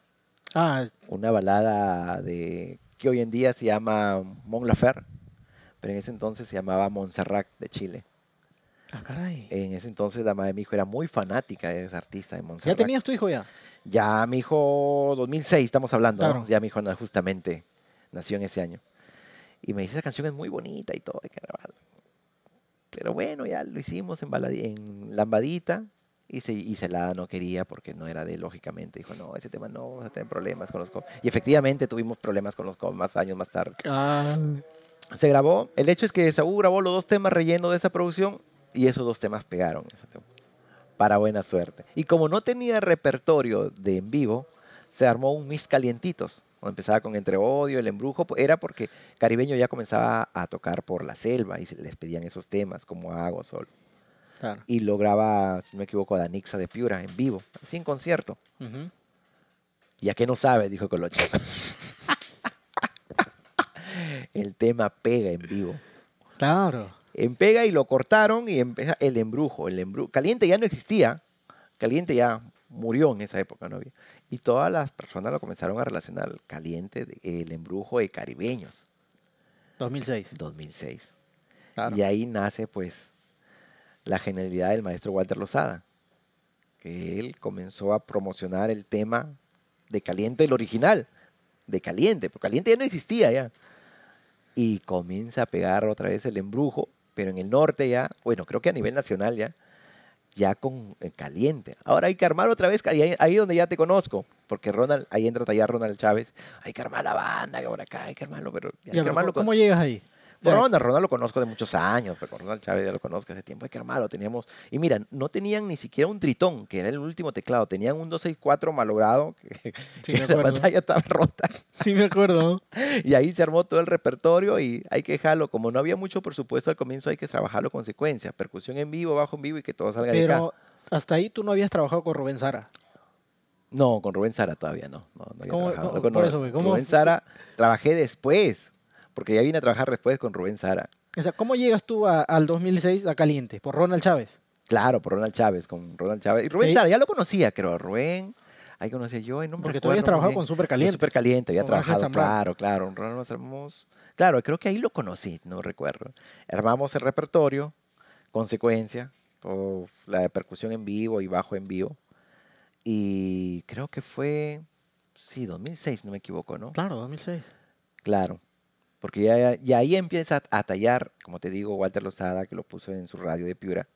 Ah. Una balada de que hoy en día se llama Mon lafer pero en ese entonces se llamaba Montserrat de Chile. Ah, caray. En ese entonces la madre de mi hijo era muy fanática de esa artista de Montserrat. ¿Ya tenías tu hijo ya? Ya mi hijo, 2006 estamos hablando, ya mi hijo justamente nació en ese año. Y me dice, esa canción es muy bonita y todo, que Pero bueno, ya lo hicimos en, en Lambadita y se, y se la no quería porque no era de lógicamente. Dijo, no, ese tema no, vamos a tener problemas con los... Y efectivamente tuvimos problemas con los más años más tarde. Ah se grabó. El hecho es que Saúl grabó los dos temas relleno de esa producción y esos dos temas pegaron. Para buena suerte. Y como no tenía repertorio de en vivo, se armó un mis calientitos. Empezaba con Entre Odio, El Embrujo. Era porque Caribeño ya comenzaba a tocar por la selva y les pedían esos temas, como Hago Sol. Y lograba, si no me equivoco, a Danixa de Piura en vivo, sin concierto. Y a qué que no sabe, dijo Colocho el tema pega en vivo. Claro. En pega y lo cortaron y empieza el embrujo, el Caliente ya no existía, caliente ya murió en esa época, no Y todas las personas lo comenzaron a relacionar, caliente, el embrujo de caribeños. 2006. 2006. Y ahí nace pues la genialidad del maestro Walter Lozada, que él comenzó a promocionar el tema de Caliente, el original, de Caliente, porque Caliente ya no existía ya y comienza a pegar otra vez el embrujo, pero en el norte ya, bueno, creo que a nivel nacional ya, ya con eh, caliente. Ahora hay que armar otra vez, ahí, ahí donde ya te conozco, porque Ronald, ahí entra tallar Ronald Chávez, hay que armar la banda, por acá hay que armarlo, pero... ¿Cómo llegas ahí? Ronald, Ronald lo conozco de muchos años, pero Ronald Chávez ya lo conozco hace tiempo, hay que armarlo, teníamos... Y mira, no tenían ni siquiera un tritón, que era el último teclado, tenían un 264 malogrado, <laughs> que, sí, la pantalla estaba rota. Sí, me acuerdo. <laughs> Y ahí se armó todo el repertorio y hay que dejarlo, como no había mucho presupuesto al comienzo hay que trabajarlo con secuencia, percusión en vivo, bajo en vivo y que todo salga pero, Hasta ahí tú no habías trabajado con Rubén Sara. No, con Rubén Sara todavía no. no, había trabajado. ¿cómo, Rubén Sara trabajé después porque ya vine a trabajar después con Rubén Sara. O sea, ¿cómo llegas tú al 2006 a Caliente? ¿Por Ronald Chávez? Claro, por Ronald Chávez, con Ronald Chávez. Y Rubén Sara, ya lo conocía, creo. Rubén, ahí conocía yo. en porque tú habías trabajado con Super Caliente. Super Caliente, había trabajado, claro, claro. Ronald más hermoso. Claro, creo que ahí lo conocí, no recuerdo. Armamos el repertorio, consecuencia, o la de percusión en vivo y bajo en vivo. Y creo que fue, sí, 2006, no me equivoco, ¿no? Claro, 2006. Claro. Porque ya, ya ahí empieza a tallar, como te digo, Walter Lozada, que lo puso en su radio de Piura,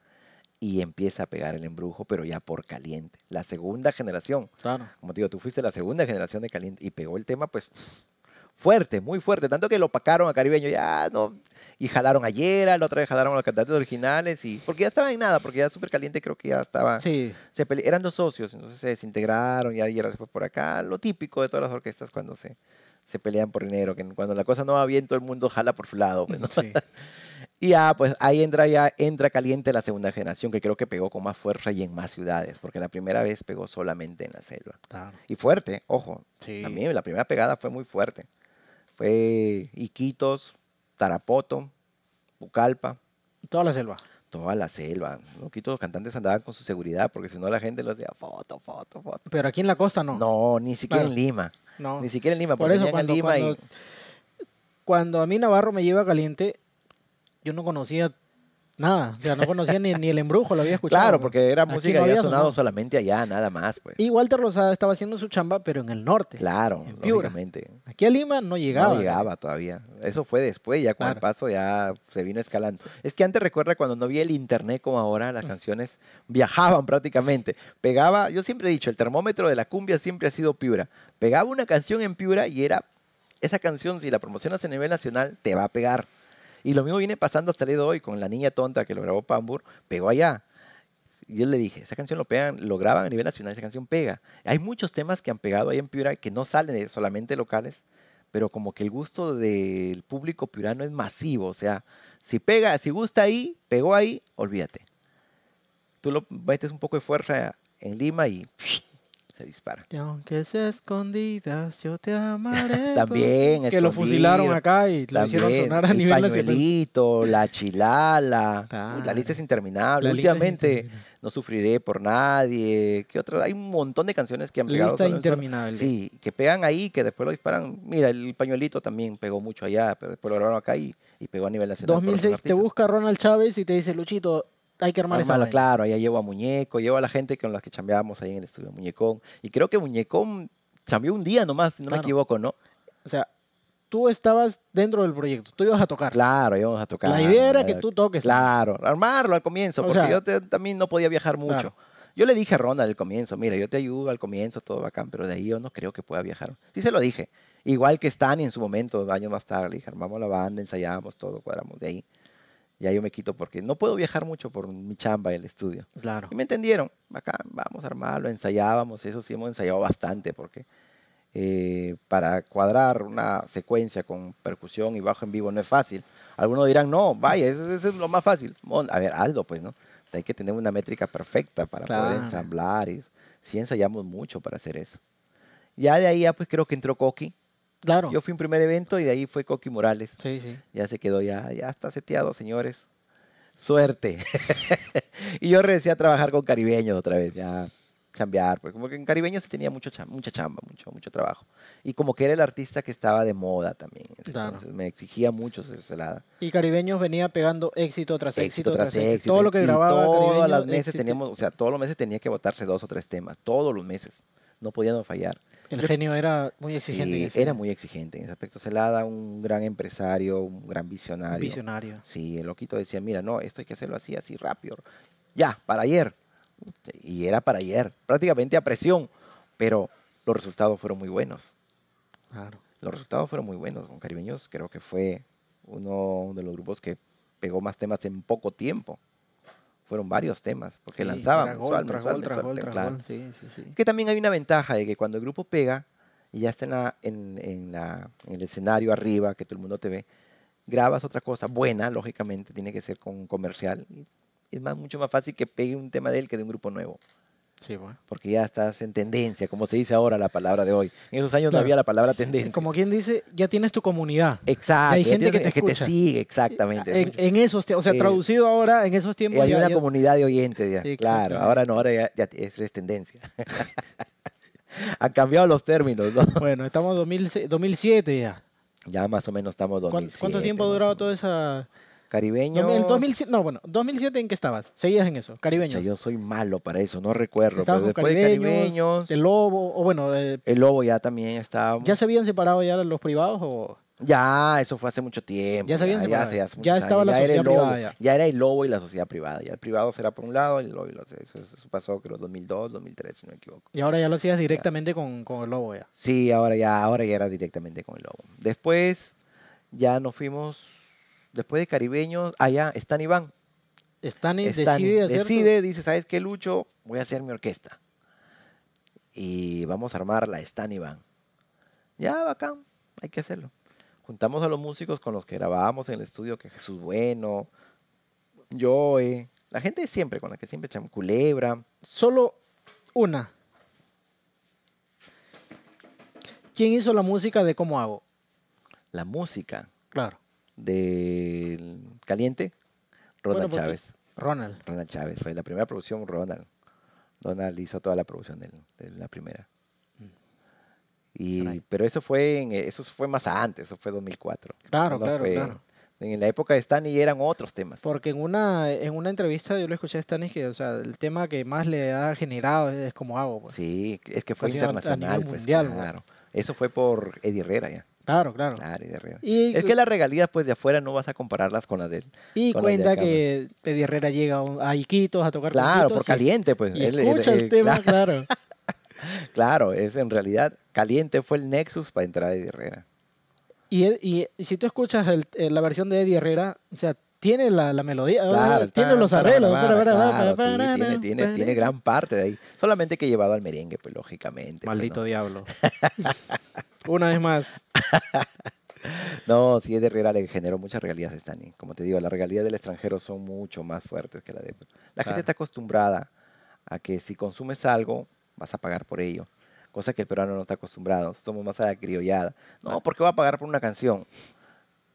y empieza a pegar el embrujo, pero ya por caliente. La segunda generación. Claro. Como te digo, tú fuiste la segunda generación de caliente y pegó el tema, pues fuerte, muy fuerte. Tanto que lo pacaron a Caribeño, ya no, y jalaron ayer Yera, la otra vez jalaron a los cantantes originales, y porque ya estaba en nada, porque ya súper caliente creo que ya estaba. Sí. Se eran dos socios, entonces se desintegraron, y Yera después por acá, lo típico de todas las orquestas cuando se, se pelean por dinero, que cuando la cosa no va bien todo el mundo jala por su lado. Pues, <laughs> y ya, pues ahí entra, ya entra caliente la segunda generación, que creo que pegó con más fuerza y en más ciudades, porque la primera vez pegó solamente en la selva. Claro. Y fuerte, ojo. Sí. También la primera pegada fue muy fuerte. Fue Iquitos, Tarapoto, Bucalpa. Toda la selva. Toda la selva. Un poquito los cantantes andaban con su seguridad porque si no la gente los decía foto, foto, foto. Pero aquí en la costa no. No, ni siquiera en Lima. No. Ni siquiera en Lima. Por eso Lima y... cuando a mí Navarro me lleva caliente, yo no conocía Nada, o sea, no conocía ni, el embrujo, lo había escuchado. Claro, porque era música que había sonado solamente allá, nada más. Pues. Y Walter Rosada estaba haciendo su chamba, pero en el norte. Claro, en Piura. Lógicamente. Aquí a Lima no llegaba. No llegaba todavía. Eso fue después, ya con el paso ya se vino escalando. Es que antes recuerda cuando no había el internet como ahora, las mm. canciones viajaban <laughs> prácticamente. Pegaba, yo siempre he dicho, el termómetro de la cumbia siempre ha sido Piura. Pegaba una canción en Piura y era, esa canción si la promocionas a nivel nacional, te va a pegar. Y lo mismo viene pasando hasta el día de hoy con la niña tonta que lo grabó Pambur, pegó allá. Yo le dije, esa canción lo pegan, lo graban a nivel nacional, esa canción pega. Hay muchos temas que han pegado ahí en Piura que no salen solamente locales, pero como que el gusto del público piurano es masivo. O sea, si pega, si gusta ahí, pegó ahí, olvídate. Tú lo metes un poco de fuerza en Lima y dispara. Y aunque sea escondidas, yo te amaré. <laughs> También, Que lo fusilaron acá y lo hicieron sonar a el nivel nacional. la chilala. la lista es interminable. Últimamente, No sufriré por nadie. ¿Qué otra? Hay un montón de canciones que han pegado. Lista interminable. Sí, que pegan ahí, que después lo disparan. Mira, el pañuelito también pegó mucho allá, pero después lo grabaron acá y, y pegó a nivel nacional. 2006 te busca Ronald Chávez y te dice, Luchito, hay que armar claro, ahí llevo a Muñeco, llevo a la gente con la que chambeamos ahí en el estudio Muñecón. Y creo que Muñecón cambió un día nomás, no me equivoco, ¿no? O sea, tú estabas dentro del proyecto, tú ibas a tocar. Claro, íbamos a tocar. La idea era que tú toques. Claro, armarlo al comienzo, porque yo también no podía viajar mucho. Yo le dije a Ronald al comienzo, mira, yo te ayudo al comienzo, todo bacán, pero de ahí yo no creo que pueda viajar. Sí se lo dije. Igual que Stan en su momento, años más tarde, le dije, armamos la banda, ensayamos todo, cuadramos de ahí ya yo me quito porque no puedo viajar mucho por mi chamba el estudio. Claro. Y me entendieron, acá vamos a armarlo, ensayábamos, eso sí hemos ensayado bastante porque eh, para cuadrar una secuencia con percusión y bajo en vivo no es fácil. Algunos dirán, no, vaya, eso, es lo más fácil. a ver, algo pues, ¿no? Hay que tener una métrica perfecta para poder ensamblar y sí ensayamos mucho para hacer eso. Ya de ahí, ya, pues creo que entró Coqui Claro. Yo fui un primer evento y de ahí fue Coqui Morales. Ya se quedó, ya, ya está seteado, señores. Suerte. <laughs> y yo regresé a trabajar con caribeños otra vez, ya cambiar, porque como que en Caribeños se tenía mucho mucha chamba, mucho, mucho trabajo. Y como que era el artista que estaba de moda también. me exigía mucho Y caribeños venía pegando éxito tras éxito, tras, éxito. Todo lo que grababa. todos los meses teníamos, o sea, todos los meses tenía que votarse dos o tres temas, todos los meses no podían fallar. El genio era muy exigente. era muy exigente en ese aspecto. Celada, un gran empresario, un gran visionario. Visionario. Sí, el loquito decía, mira, no, esto hay que hacerlo así, así rápido. Ya, para ayer. Y era para ayer, prácticamente a presión. Pero los resultados fueron muy buenos. Claro. Los resultados fueron muy buenos. Con Caribeños creo que fue uno de los grupos que pegó más temas en poco tiempo fueron varios temas, porque lanzaban mensual, sí, sí, Que también hay una ventaja de que cuando el grupo pega y ya está en, la, en, el escenario arriba, que todo el mundo te ve, grabas otra cosa buena, lógicamente, tiene que ser con un comercial. Es más, mucho más fácil que pegue un tema de él que de un grupo nuevo. Porque ya estás en tendencia, como se dice ahora la palabra de hoy. En esos años no había la palabra tendencia. Como quien dice, ya tienes tu comunidad. Exacto. Hay gente que, te sigue, exactamente. En, esos esos o sea, traducido ahora, en esos tiempos. Hay una comunidad de oyentes, ya. claro. Ahora no, ahora ya, es tendencia. <laughs> Han cambiado los términos, ¿no? Bueno, estamos en 2007 ya. Ya más o menos estamos en 2007. ¿Cuánto tiempo ha durado toda esa... Caribeño. ¿En 2007, no, bueno, 2007 en qué estabas? Seguías en eso, Caribeño. yo soy malo para eso, no recuerdo. Pero después caribeños, de caribeños. El lobo, o bueno. el lobo ya también estaba. ¿Ya se habían separado ya los privados o.? Ya, eso fue hace mucho tiempo. Ya se habían separado. Ya, estaba la sociedad privada. ya. era el lobo y la sociedad privada. Ya el privado será por un lado el lobo lo, eso, eso pasó creo 2002, 2003, si no me equivoco. Y ahora ya lo hacías directamente con, con, el lobo ya. Sí, ahora ya, ahora ya era directamente con el lobo. Después ya nos fuimos después de Caribeños, allá, Stan Iván. Stan decide hacer Decide, dice, ¿sabes qué, Lucho? Voy a hacer mi orquesta. Y vamos a armar la Stan Iván. Ya, bacán, hay que hacerlo. Juntamos a los músicos con los que grabábamos en el estudio, que Jesús Bueno, Joey, la gente siempre, con la que siempre echamos culebra. Solo una. ¿Quién hizo la música de Cómo Hago? La música. Claro del Caliente, Ronald Chávez. Ronald. Ronald Chávez, fue la primera producción Ronald. Ronald hizo toda la producción de, la primera. Y, pero eso fue, en, eso fue más antes, eso fue 2004. Claro, claro, En la época de y eran otros temas. Porque en una, en una entrevista yo lo escuché a Stanley que, o sea, el tema que más le ha generado es, como hago. Pues. Sí, es que fue internacional. Pues, eso fue por Eddie Herrera ya. Claro, claro. Claro, y de es que las regalías, pues de afuera no vas a compararlas con las de él. Y cuenta que Eddie Herrera llega a Iquitos a tocar. Claro, por caliente, pues. escucha el, tema, claro. <laughs> claro, es en realidad caliente fue el nexus para entrar a Eddie Herrera. Y, si tú escuchas eh, la versión de Eddie Herrera, o sea, tiene la, melodía, tiene los arreglos. tiene, gran parte de ahí. Solamente que he llevado al merengue, pues lógicamente. Pues, Maldito diablo. <laughs> Una vez más. <laughs> no, sí, es de Riera le generó muchas regalías a Stanley. Como te digo, las regalías del extranjero son mucho más fuertes que la de... La gente está acostumbrada a que si consumes algo, vas a pagar por ello. Cosa que el peruano no está acostumbrado. Somos más a la criollada. No, porque va a pagar por una canción.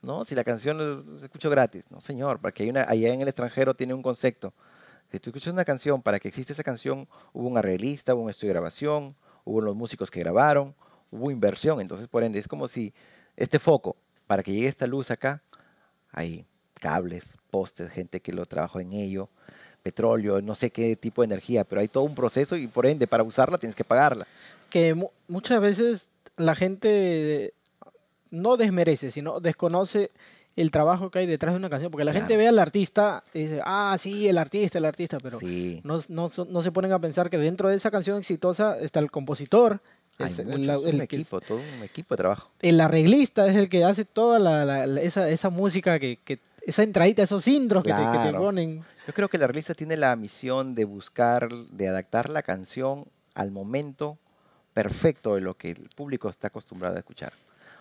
¿no? Si la canción se escucha gratis, no señor, porque hay una, allá en el extranjero tiene un concepto. Si tú escuchas una canción, para que exista esa canción, hubo un arreglista, hubo un estudio de grabación, hubo los músicos que grabaron, hubo inversión. Entonces, por ende, es como si este foco, para que llegue esta luz acá, hay cables, postes, gente que lo trabajó en ello, petróleo, no sé qué tipo de energía, pero hay todo un proceso y por ende, para usarla tienes que pagarla. Que muchas veces la gente no desmerece, sino desconoce el trabajo que hay detrás de una canción, porque la gente ve al artista y dice, ah, sí, el artista, el artista, pero no, se ponen a pensar que dentro de esa canción exitosa está el compositor. el, un equipo, todo un equipo de trabajo. El arreglista es el que hace toda la, esa, música, que, esa entradita, esos sindros que, que te ponen. Yo creo que el arreglista tiene la misión de buscar, de adaptar la canción al momento perfecto de lo que el público está acostumbrado a escuchar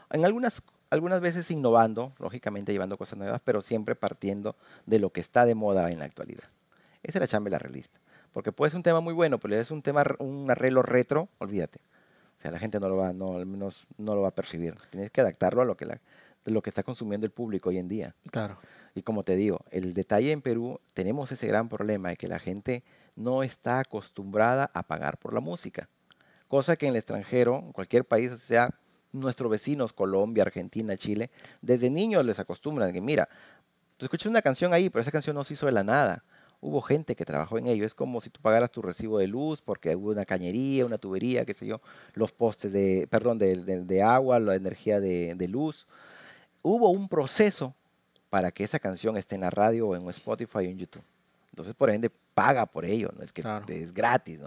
algunas, algunas veces innovando, lógicamente llevando cosas nuevas, pero siempre partiendo de lo que está de moda en la actualidad. Esa es la chamba de la realista. Porque puede ser un tema muy bueno, pero es un tema, un arreglo retro, olvídate. O sea, la gente no lo va, no, al menos no lo va a percibir. Tienes que adaptarlo a lo que, la, lo que está consumiendo el público hoy en día. Claro. Y como te digo, el detalle en Perú, tenemos ese gran problema de que la gente no está acostumbrada a pagar por la música. Cosa que en el extranjero, en cualquier país, sea nuestros vecinos, Colombia, Argentina, Chile, desde niños les acostumbran que, mira, tú escuchas una canción ahí, pero esa canción no se hizo de la nada. Hubo gente que trabajó en ello. Es como si tú pagaras tu recibo de luz porque hubo una cañería, una tubería, qué sé yo, los postes de, perdón, de, agua, la energía de, luz. Hubo un proceso para que esa canción esté en la radio o en Spotify o en YouTube. Entonces, por ende, paga por ello, no es que es gratis,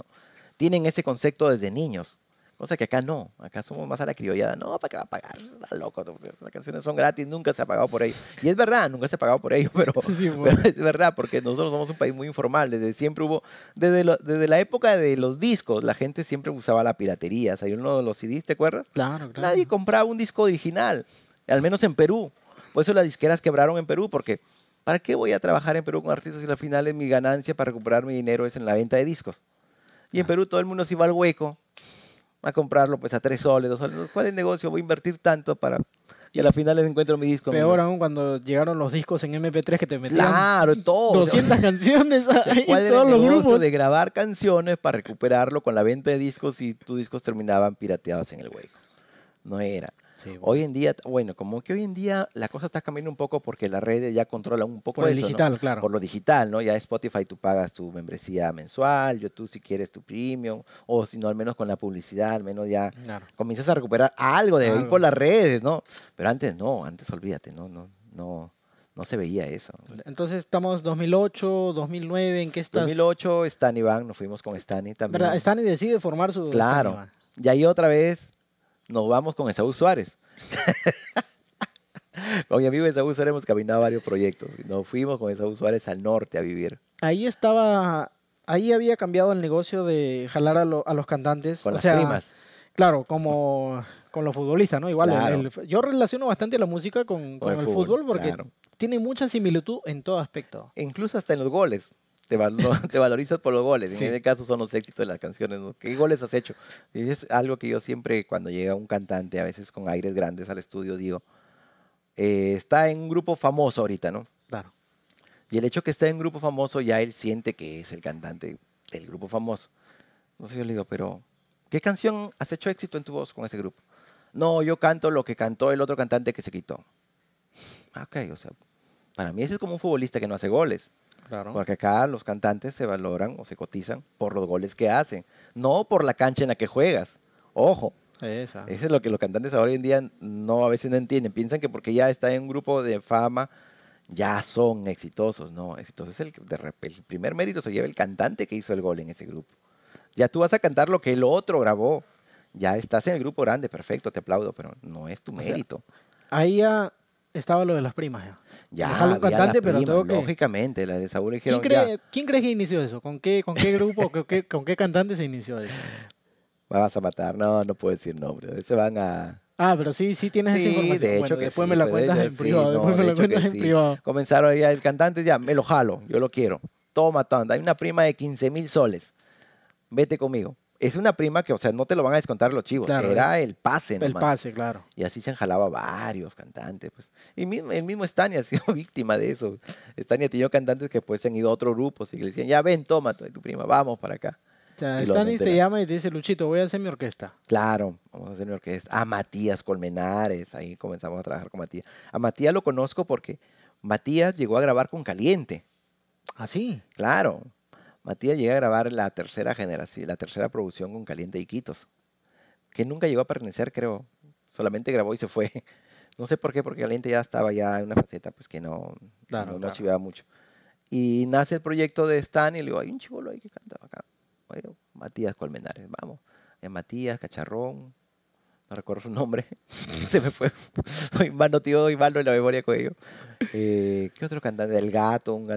Tienen ese concepto desde niños. Cosa que acá no, acá somos más a la criollada. No, ¿para qué va a pagar? Está loco. Las canciones son gratis, nunca se ha pagado por ello. Y es verdad, nunca se ha pagado por ello, pero, <laughs> <laughs> es verdad, porque nosotros somos un país muy informal. Desde siempre hubo, desde, desde la época de los discos, la gente siempre usaba la piratería. O sea, uno de los CDs, ¿te acuerdas? Claro, claro. Nadie compraba un disco original, al menos en Perú. Por eso las disqueras quebraron en Perú, porque ¿para qué voy a trabajar en Perú con artistas si al final mi ganancia para recuperar mi dinero es en la venta de discos? Y en Perú todo el mundo se iba al hueco a comprarlo pues a tres soles, dos soles. ¿Cuál es el negocio? Voy a invertir tanto para... Y a la final les encuentro mi disco. Peor aún cuando llegaron los discos en MP3 que te metían. Claro, todo. 200 <laughs> canciones ¿Cuál era el los de grabar canciones para recuperarlo con la venta de discos y tus discos terminaban pirateados en el hueco. No era. Hoy en día, bueno, como que hoy en día la cosa está cambiando un poco porque las redes ya controlan un poco Por lo digital, claro. Por lo digital, ¿no? Ya Spotify tú pagas tu membresía mensual, YouTube si quieres tu premium, o si no, al menos con la publicidad, al menos ya comienzas a recuperar algo de claro. por las redes, ¿no? Pero antes no, antes olvídate, no, no, no. No se veía eso. Entonces estamos 2008, 2009, ¿en qué estás? 2008, Bank, nos fuimos con y también. ¿Verdad? y decide formar su... Claro. Y ahí otra vez nos vamos con Esaú Suárez. <laughs> con mi amigo Esaú Suárez hemos caminado varios proyectos. Nos fuimos con Esaú Suárez al norte a vivir. Ahí estaba, ahí había cambiado el negocio de jalar a, los cantantes. Con o las primas. Claro, como con los futbolistas, ¿no? Igual, yo relaciono bastante la música con, el, fútbol, porque tiene mucha similitud en todo aspecto. Incluso hasta en los goles. <laughs> te, valorizas por los goles. En este caso son los éxitos de las canciones. ¿Qué goles has hecho? Y es algo que yo siempre, cuando llega un cantante, a veces con aires grandes al estudio, digo, eh, está en un grupo famoso ahorita, ¿no? Claro. Y el hecho que esté en un grupo famoso, ya él siente que es el cantante del grupo famoso. Entonces yo le digo, pero, ¿qué canción has hecho éxito en tu voz con ese grupo? No, yo canto lo que cantó el otro cantante que se quitó. Ah, ok, o sea, para mí eso es como un futbolista que no hace goles. Porque acá los cantantes se valoran o se cotizan por los goles que hacen, no por la cancha en la que juegas. Ojo. Eso es lo que los cantantes ahora hoy en día no a veces no entienden. Piensan que porque ya está en un grupo de fama ya son exitosos. No, el, primer mérito se lleva el cantante que hizo el gol en ese grupo. Ya tú vas a cantar lo que el otro grabó. Ya estás en el grupo grande, perfecto, te aplaudo, pero no es tu mérito. ahí ya estaba lo de las primas ya. Ya, cantante, pero Lógicamente, la de Saúl dijeron, ¿Quién, ¿Quién crees que inició eso? ¿Con qué, con qué grupo, con, qué, cantante se inició eso? Me <laughs> vas a matar, no, no puedo decir nombre. Se van a... Ah, pero sí, sí tienes esa información. De hecho que después me la pues, cuentas en privado. después me la cuentas en privado. Comenzaron ya el cantante, ya, me lo jalo, yo lo quiero. Toma, matando. Hay una prima de 15 mil soles. Vete conmigo es una prima que, o sea, no te lo van a descontar los chivos. era el pase, ¿no? El pase, claro. Y así se enjalaba varios cantantes. Pues. Y el mismo Estania ha sido <laughs> víctima de eso. Estania y yo cantantes que pues han ido a otro grupo, Y que le decían, ya ven, toma tu prima, vamos para acá. O sea, te llama y te dice, Luchito, voy a hacer mi orquesta. Claro, vamos a hacer mi orquesta. A Matías Colmenares, ahí comenzamos a trabajar con Matías. A Matías lo conozco porque Matías llegó a grabar con Caliente. ¿Ah, sí? Claro. Matías llega a grabar la tercera generación, la tercera producción con Caliente y Quitos, que nunca llegó a pertenecer, creo. Solamente grabó y se fue. <laughs> No sé por qué, porque Caliente ya estaba ya en una faceta pues que no, chivaba no, mucho. Y nace el proyecto de Stan y le digo, hay un chivolo ahí que canta acá. Bueno, Matías Colmenares, vamos. Matías, Cacharrón, no recuerdo su nombre, <laughs> se me fue, soy notido, doy malo en la memoria con ellos. Eh, ¿Qué otro cantante? El Gato, un,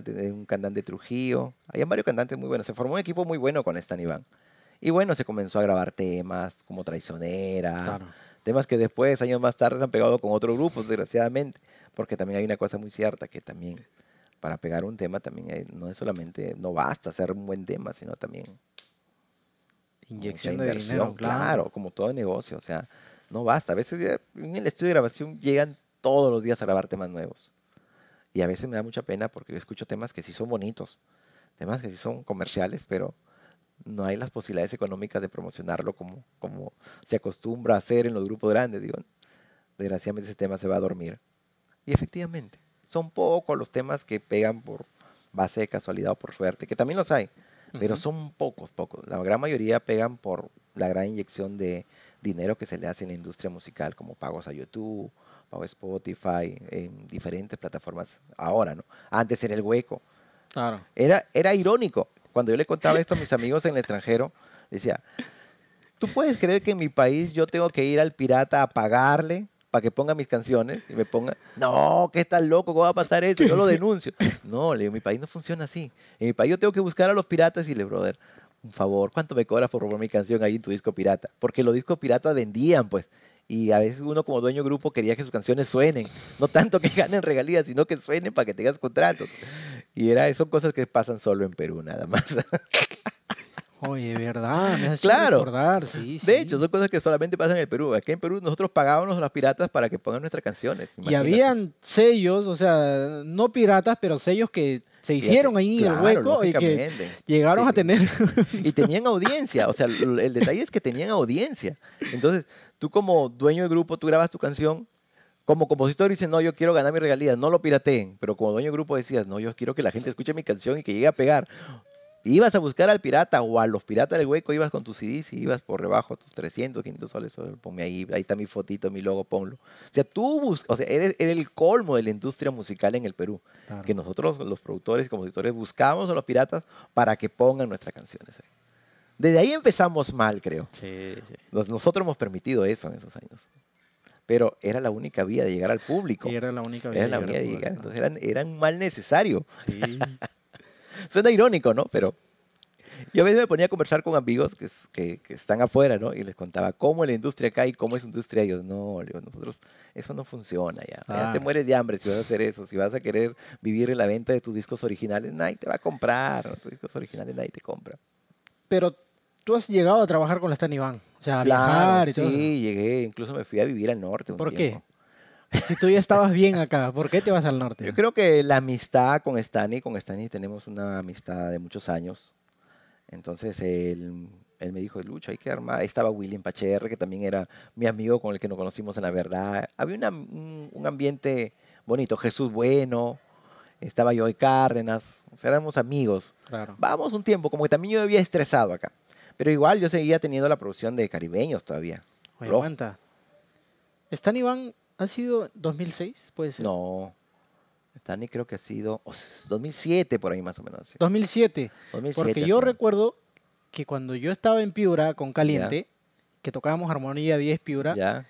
cantante de Trujillo. Hay varios cantantes muy buenos. Se formó un equipo muy bueno con Stan Iván. Y bueno, se comenzó a grabar temas como Traicionera, temas que después, años más tarde, se han pegado con otro grupo, desgraciadamente, porque también hay una cosa muy cierta que también para pegar un tema también no es solamente, no basta hacer un buen tema, sino también Inyección de dinero, claro. como todo negocio, o sea, no basta. A veces en el estudio de grabación llegan todos los días a grabar temas nuevos. Y a veces me da mucha pena porque yo escucho temas que sí son bonitos, temas que sí son comerciales, pero no hay las posibilidades económicas de promocionarlo como, como se acostumbra a hacer en los grupos grandes. Digo, desgraciadamente ese tema se va a dormir. Y efectivamente, son pocos los temas que pegan por base de casualidad o por suerte, que también los hay, pero son pocos, pocos. La gran mayoría pegan por la gran inyección de dinero que se le hace en la industria musical, como pagos a YouTube, pagos a Spotify, en diferentes plataformas ahora, ¿no? Antes era el hueco. Claro. Era, era irónico. Cuando yo le contaba esto a mis amigos en el extranjero, decía, ¿tú puedes creer que en mi país yo tengo que ir al pirata a pagarle para que ponga mis canciones y me ponga, no, que estás loco, ¿cómo va a pasar eso? Yo lo <laughs> denuncio. No, le digo, mi país no funciona así. En mi país yo tengo que buscar a los piratas y le, brother, un favor, ¿cuánto me cobras por robar mi canción ahí en tu disco pirata? Porque los discos piratas vendían, pues. Y a veces uno como dueño grupo quería que sus canciones suenen, no tanto que <laughs> ganen regalías, sino que suenen para que tengas contratos. Y era, son cosas que pasan solo en Perú, nada más. <laughs> Oye, verdad, me has claro. De hecho, son cosas que solamente pasan en el Perú. Aquí en Perú nosotros pagábamos a las piratas para que pongan nuestras canciones. Y habían sellos, o sea, no piratas, pero sellos que se hicieron ahí en el hueco y que llegaron a tener... Y tenían audiencia, o sea, el detalle es que tenían audiencia. Entonces, tú como dueño de grupo, tú grabas tu canción, como compositor dices, no, yo quiero ganar mi regalía. no lo pirateen, pero como dueño del grupo decías, no, yo quiero que la gente escuche mi canción y que llegue a pegar ibas a buscar al pirata o a los piratas del hueco, ibas con tus CDs y ibas por rebajo tus 300, 500 soles, pues, ponme ahí, ahí está mi fotito, mi logo, ponlo. O sea, tú buscas, o sea, eres, el colmo de la industria musical en el Perú, que nosotros los productores y compositores buscamos a los piratas para que pongan nuestras canciones Desde ahí empezamos mal, creo. Sí, Nosotros hemos permitido eso en esos años pero era la única vía de llegar al público. Y era la única vía. Era la de llegar de llegar. Entonces eran, eran mal necesario. Sí. <laughs> Suena irónico, ¿no? Pero yo a veces me ponía a conversar con amigos que, están afuera, ¿no? Y les contaba cómo la industria acá y cómo es industria. Y ellos, no, nosotros, eso no funciona ya. Ya te ah. mueres de hambre si vas a hacer eso. Si vas a querer vivir en la venta de tus discos originales, nadie te va a comprar. Tus discos originales nadie te compra. Pero tú has llegado a trabajar con la Stan Iván. O sea, viajar y sí, todo. Sí, llegué. Incluso me fui a vivir al norte. ¿Por qué? Si tú ya estabas bien acá, ¿por qué te vas al norte? Yo creo que la amistad con Stani, con Stani tenemos una amistad de muchos años. Entonces él, me dijo, Lucho, hay que armar. estaba William Pacher, que también era mi amigo con el que nos conocimos en la verdad. Había un, ambiente bonito, Jesús Bueno, estaba yo de Cárdenas, éramos amigos. Claro. Vamos un tiempo, como que también yo había estresado acá. Pero igual yo seguía teniendo la producción de caribeños todavía. Oye, aguanta. y Iván ¿Ha sido 2006? Puede ser. No. Tani creo que ha sido 2007 por ahí más o menos. 2007. porque yo recuerdo que cuando yo estaba en Piura con Caliente, que tocábamos Armonía 10 Piura, ya.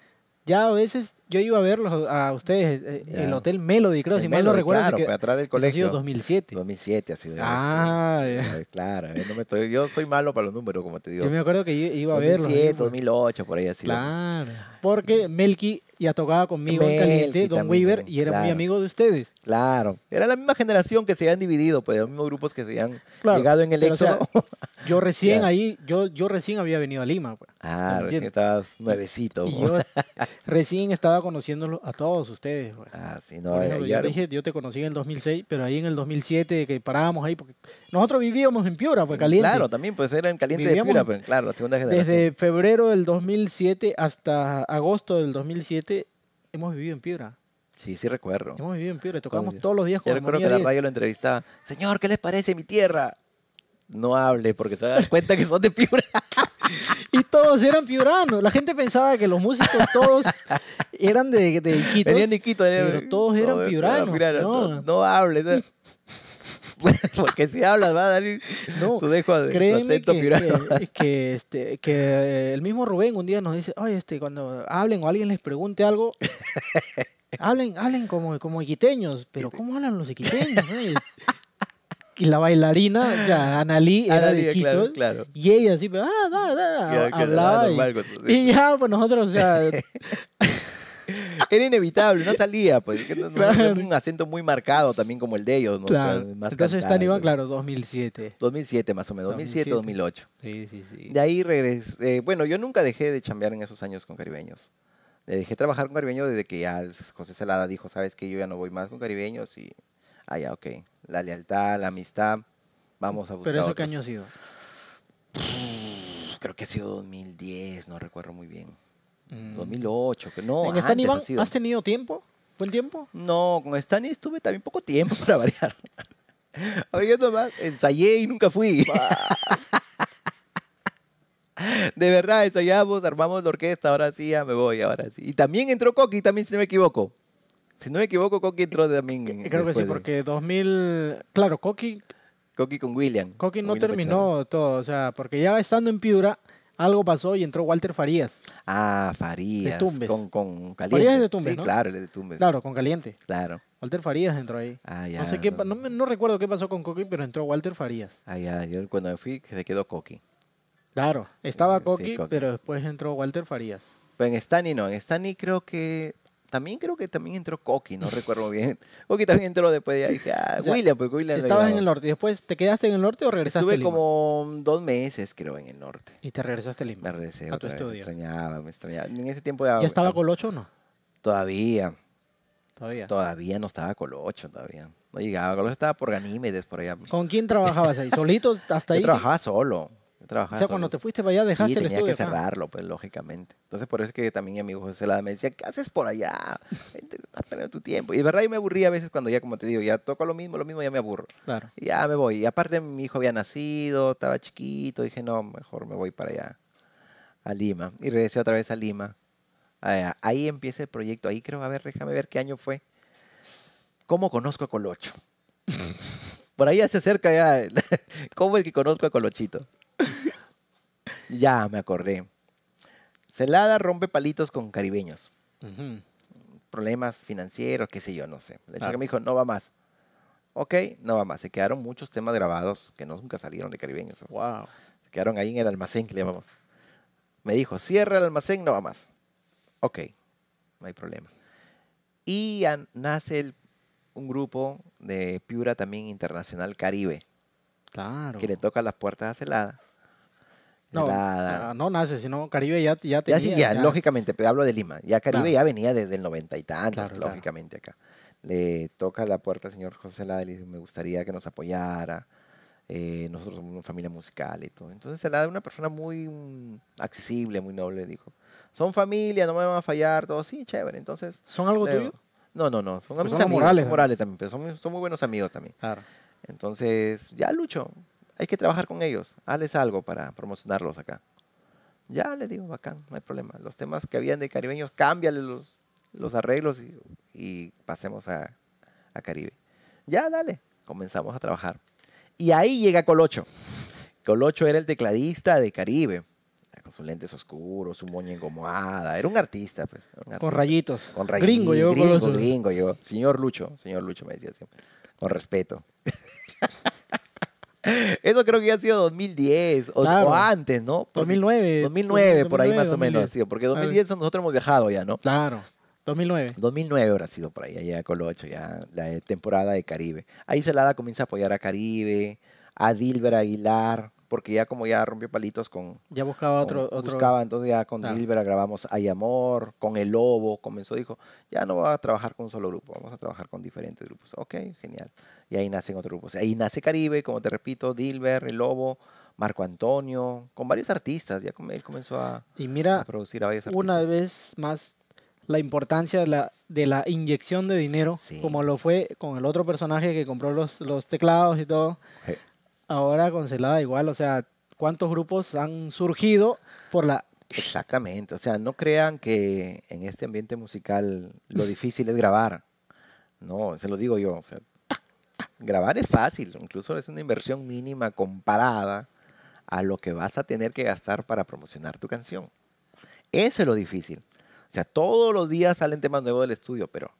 a veces yo iba a verlos a ustedes en eh, eh, el Hotel Melody, creo, si mal no recuerdo. Claro, fue atrás del colegio. Ha sido 2007. 2007 ha sido. Ah, claro. Eh, yo soy malo para los números, como te digo. Yo me acuerdo que iba a verlos. 2007, 2008, pues. por ahí así. Claro. Porque Melky y ha tocado conmigo en Caliente, Don Weaver, y era muy amigo de ustedes. Claro, era la misma generación que se habían dividido, pues, los mismos grupos que se habían llegado en el éxodo. <laughs> yo recién ahí, yo, yo recién había venido a Lima. Pues, ah, recién estabas nuevecito. Pues. yo <laughs> recién estaba conociéndolo a todos ustedes. Pues. Ah, sí, no, yo, te conocí en el 2006, pero ahí en el 2007 que parábamos ahí, porque nosotros vivíamos en Piura, pues, mm, Caliente. Claro, también, pues, era en Caliente de Piura, claro, la segunda generación. Desde febrero del 2007 hasta agosto del 2007 hemos vivido en Piura. Sí, sí recuerdo. Hemos vivido en Piura, tocábamos todos los días con Yo recuerdo que la radio lo entrevistaba. Señor, ¿qué les parece mi tierra? No hable, porque se dan cuenta que son de Piura. <laughs> y todos eran piuranos. La gente pensaba que los músicos todos eran de, de Iquitos. Venían de Iquitos. Pero todos eran piuranos. No, no, no hable. <laughs> porque si hablas va Dani? no, créeme que, que, este, eh, el mismo Rubén un día nos dice, oye, este, cuando hablen o alguien les pregunte algo, <laughs> hablen, hablen como, como equiteños, pero ¿cómo hablan los equiteños? Eh? y la bailarina, o sea, Analí era de Quito. Y ella así, pero, ah, da, da, hablaba. y, ya, pues nosotros, o sea, <laughs> <laughs> Era inevitable, no salía, pues. Un acento muy marcado también como el de ellos, ¿no? Claro. O sea, Stan Iván, claro, 2007. 2007 más o menos, 2007, 2008. Sí, sí, sí. De ahí regresé. Eh, bueno, yo nunca dejé de chambear en esos años con caribeños. dejé trabajar con caribeños desde que ya José Salada dijo, sabes que yo ya no voy más con caribeños y... Ah, ya, ok. La lealtad, la amistad, vamos a buscar Pero eso qué año ha sido? Creo que ha sido 2010, no recuerdo muy bien. 2008, mm. que no. ¿En Stan Iván has tenido tiempo? ¿Buen tiempo? No, con Stani estuve también poco tiempo <laughs> para variar. ver, yo nomás ensayé y nunca fui. <laughs> De verdad, ensayamos, armamos la orquesta, ahora sí, ya me voy, ahora sí. Y también entró Coqui, también si no me equivoco. Si no me equivoco, Coqui entró también. Eh, creo que sí, porque 2000... Claro, Coqui... Coqui con William. Coqui no terminó todo, o sea, porque ya estando en Piura, algo pasó y entró Walter Farías. Ah, Farías. De Tumbes. Con, con caliente. Farías de Tumbes, sí, claro, el de Tumbes. Claro, con caliente. Claro. Walter Farías entró ahí. Ah, ya. No, sé qué, no, no recuerdo qué pasó con Coqui, pero entró Walter Farías. Ah, ya. Yo cuando fui se quedó Coqui. Claro, estaba Coqui, pero después entró Walter Farías. pues en Stani no, en Stani creo que también creo que también entró Coqui, no recuerdo bien. <laughs> Coqui también entró después de ahí. Ah, William, pues William. Estabas en el norte. ¿Y después te quedaste en el norte o regresaste Estuve como dos meses, creo, en el norte. ¿Y te regresaste a Lima? Me regresé. A tu estudio. Me extrañaba, me extrañaba. En ese tiempo ya. ¿Ya estaba Colocho o no? Todavía. Todavía. Todavía no estaba Colocho, todavía. No llegaba. Colocho estaba por Ganímedes, por allá. ¿Con quién trabajabas ahí? ¿Solito hasta ahí? Yo trabajaba solo. O sea, cuando te fuiste para allá dejaste el tenía tenía que cerrarlo, pues, lógicamente. Entonces, por eso es que también mi amigo José Lada me decía, ¿qué haces por allá? <laughs> Estás perdiendo tu tiempo. Y de verdad yo me aburría a veces cuando ya, como te digo, ya toco lo mismo, lo mismo, ya me aburro. Claro. Y ya me voy. Y aparte mi hijo había nacido, estaba chiquito, dije, no, mejor me voy para allá, a Lima. Y regresé otra vez a Lima. Ahí empieza el proyecto, ahí creo, a ver, déjame ver qué año fue. ¿Cómo conozco a Colocho? <laughs> por ahí ya se acerca ya, <laughs> ¿cómo es que conozco a Colochito? Ya, me acordé. Celada rompe palitos con caribeños. Problemas financieros, qué sé yo, no sé. De hecho, me dijo, no va más. Ok, no va más. Se quedaron muchos temas grabados que no nunca salieron de caribeños. Wow. Se quedaron ahí en el almacén que le llamamos. Me dijo, cierra el almacén, no va más. Ok, no hay problema. Y nace un grupo de Piura también internacional Caribe. Claro. Que le toca las puertas a Celada no, ah, no, nace, sino Caribe ya, ya tenía. Ya, lógicamente, pero hablo de Lima. Ya Caribe ya venía desde el noventa y tantos, lógicamente acá. Le toca la puerta al señor José Lada y dice, me gustaría que nos apoyara. Eh, nosotros somos una familia musical y todo. Entonces Salada, es una persona muy mm, accesible, muy noble, dijo. Son familia, no me van a fallar, todo. Sí, chévere. Entonces. ¿Son algo tuyo? No, no, no. Son, pues amigos, morales, son morales, también, pero son, son muy buenos amigos también. Entonces, ya lucho hay que trabajar con ellos, hales algo para promocionarlos acá. Ya le digo, bacán, no hay problema. Los temas que habían de caribeños, cámbiale los, los arreglos y, pasemos a, Caribe. Ya, dale, comenzamos a trabajar. Y ahí llega Colocho. Colocho era el tecladista de Caribe, con sus lentes oscuros, su moña engomada. Era un artista, pues. Con rayitos. Con rayitos. Gringo, yo. Gringo, gringo, yo. Señor Lucho, señor Lucho me decía siempre. Con respeto. <laughs> Eso creo que ya ha sido 2010 o, antes, ¿no? 2009. 2009, por ahí más o menos ha sido, porque 2010 nosotros hemos viajado ya, ¿no? Claro. 2009. 2009 habrá sido por ahí, allá con lo 8, ya la temporada de Caribe. Ahí Salada comienza a apoyar a Caribe, a Dilber Aguilar, porque ya como ya rompió palitos con... Ya buscaba otro... otro... Buscaba, entonces ya con Dilber grabamos Hay Amor, con El Lobo, comenzó, dijo, ya no va a trabajar con un solo grupo, vamos a trabajar con diferentes grupos. Ok, genial y ahí nacen otros grupos. Ahí nace Caribe, como te repito, Dilber, El Lobo, Marco Antonio, con varios artistas. Ya comenzó a, mira, producir a varios artistas. Una vez más la importancia de la, de la inyección de dinero, como lo fue con el otro personaje que compró los, los teclados y todo. Ahora con Celada igual, o sea, ¿cuántos grupos han surgido por la... Exactamente, o sea, no crean que en este ambiente musical lo difícil es grabar. No, se lo digo yo. O sea, grabar es fácil, incluso es una inversión mínima comparada a lo que vas a tener que gastar para promocionar tu canción. Ese es lo difícil. O sea, todos los días salen temas nuevos del estudio, pero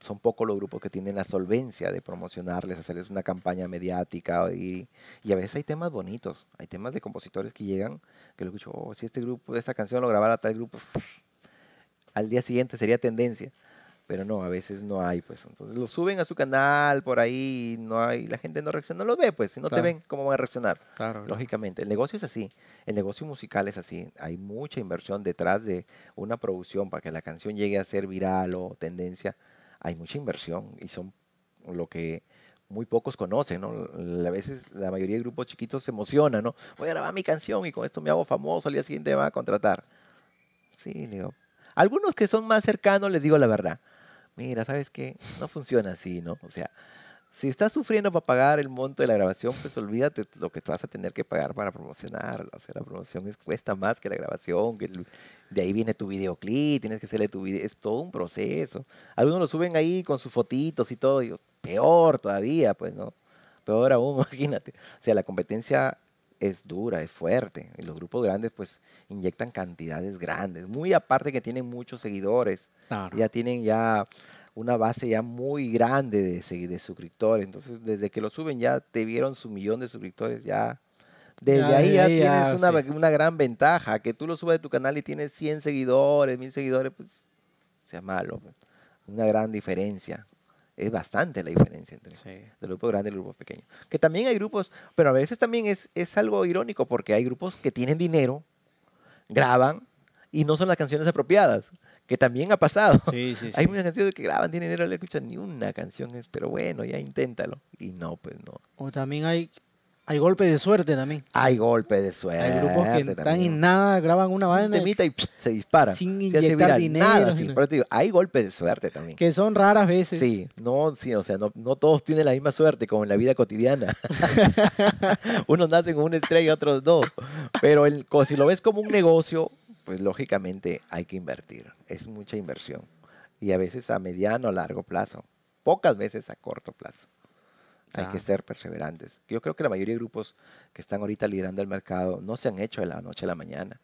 son pocos los grupos que tienen la solvencia de promocionarles, hacerles una campaña mediática y, a veces hay temas bonitos, hay temas de compositores que llegan que lo escucho, oh, si este grupo, esta canción lo grabara tal grupo, <laughs> al día siguiente sería tendencia pero no, a veces no hay, pues. Entonces lo suben a su canal por ahí, no hay, la gente no reacciona, no lo ve, pues. Si no te ven, ¿cómo van a reaccionar? Claro, Lógicamente, el negocio es así, el negocio musical es así. Hay mucha inversión detrás de una producción para que la canción llegue a ser viral o tendencia. Hay mucha inversión y son lo que muy pocos conocen, ¿no? A veces la mayoría de grupos chiquitos se emocionan, ¿no? Voy a grabar mi canción y con esto me hago famoso, al día siguiente me va a contratar. Sí, digo. Algunos que son más cercanos, les digo la verdad mira, ¿sabes qué? No funciona así, ¿no? O sea, si estás sufriendo para pagar el monto de la grabación, pues olvídate lo que vas a tener que pagar para promocionarlo. O sea, la promoción cuesta más que la grabación, de ahí viene tu videoclip, tienes que hacerle tu video, es todo un proceso. Algunos lo suben ahí con sus fotitos y todo, peor todavía, pues, ¿no? Peor aún, <laughs> imagínate. O sea, la competencia es dura, es fuerte. Y los grupos grandes pues inyectan cantidades grandes. Muy aparte que tienen muchos seguidores. Ya tienen ya una base ya muy grande de, suscriptores. Entonces, desde que lo suben ya te vieron su millón de suscriptores. Ya desde ahí ya, tienes una, gran ventaja. Que tú lo subes de tu canal y tienes 100 seguidores, 1000 seguidores, pues sea malo. Pues, una gran diferencia es bastante la diferencia entre el grupo grande y el grupo pequeño. Que también hay grupos, pero a veces también es, algo irónico porque hay grupos que tienen dinero, graban y no son las canciones apropiadas, que también ha pasado. Sí, <laughs> sí, hay muchas canciones que graban, tienen dinero, no le escuchan ni una canción, es, pero bueno, ya inténtalo. Y no, pues no. O también hay hay golpes de suerte también. Hay golpes de suerte. Hay grupos que están en nada, graban una banda. y se dispara. Sin se inyectar dinero. hay golpes de suerte también. Que son raras veces. Sí, no, sí, o sea, no, todos tienen la misma suerte como en la vida cotidiana. <laughs> Unos nacen con una estrella y otros dos. Pero el, si lo ves como un negocio, pues lógicamente hay que invertir. Es mucha inversión. Y a veces a mediano o largo plazo. Pocas veces a corto plazo. Hay que ser perseverantes. Yo creo que la mayoría de grupos que están ahorita liderando el mercado no se han hecho de la noche a la mañana.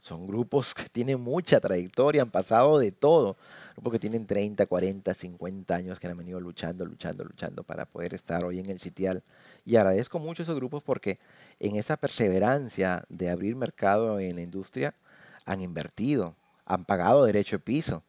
Son grupos que tienen mucha trayectoria, han pasado de todo. Grupos que tienen 30, 40, 50 años que han venido luchando, luchando, luchando para poder estar hoy en el sitial. Y agradezco mucho a esos grupos porque en esa perseverancia de abrir mercado en la industria han invertido, han pagado derecho de piso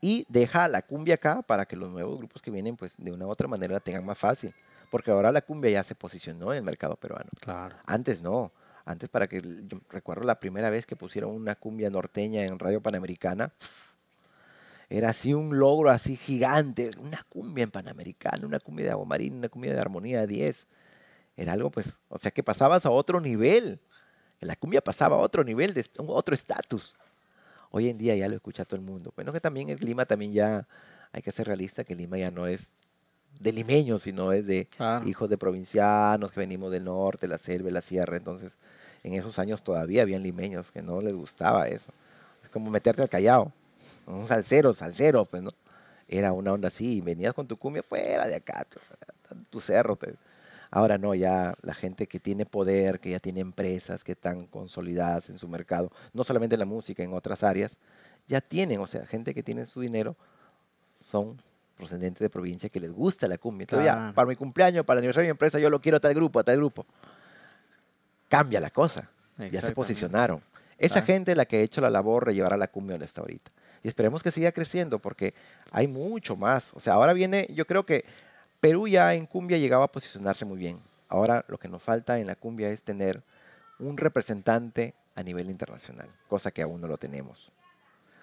y deja la cumbia acá para que los nuevos grupos que vienen pues de una u otra manera la tengan más fácil porque ahora la cumbia ya se posicionó en el mercado peruano. Claro. Antes no. Antes, para que yo recuerdo la primera vez que pusieron una cumbia norteña en Radio Panamericana, era así un logro así gigante, una cumbia en Panamericana, una cumbia de Aguamarín, una cumbia de Armonía 10. Era algo, pues, o sea que pasabas a otro nivel. La cumbia pasaba a otro nivel, de, otro estatus. Hoy en día ya lo escucha todo el mundo. Bueno, que también en Lima también ya, hay que ser realista, que Lima ya no es de limeños, sino es de ah. hijos de provincianos que venimos del norte, la selva la sierra. Entonces, en esos años todavía habían limeños que no les gustaba eso. Es como meterte al callao. Un salsero, salsero, pues, ¿no? Era una onda así. venías con tu cumbia fuera de acá, tu, cerro. Ahora no, ya la gente que tiene poder, que ya tiene empresas que están consolidadas en su mercado, no solamente en la música, en otras áreas, ya tienen, o sea, gente que tiene su dinero, son procedente de provincia que les gusta la cumbia. para mi cumpleaños, para el aniversario de mi empresa, yo lo quiero a tal grupo, a tal grupo. Cambia la cosa. Ya se posicionaron. Esa gente es la que ha hecho la labor de llevar a la cumbia donde está ahorita. Y esperemos que siga creciendo porque hay mucho más. O sea, ahora viene, yo creo que Perú ya en cumbia llegaba a posicionarse muy bien. Ahora lo que nos falta en la cumbia es tener un representante a nivel internacional, cosa que aún no lo tenemos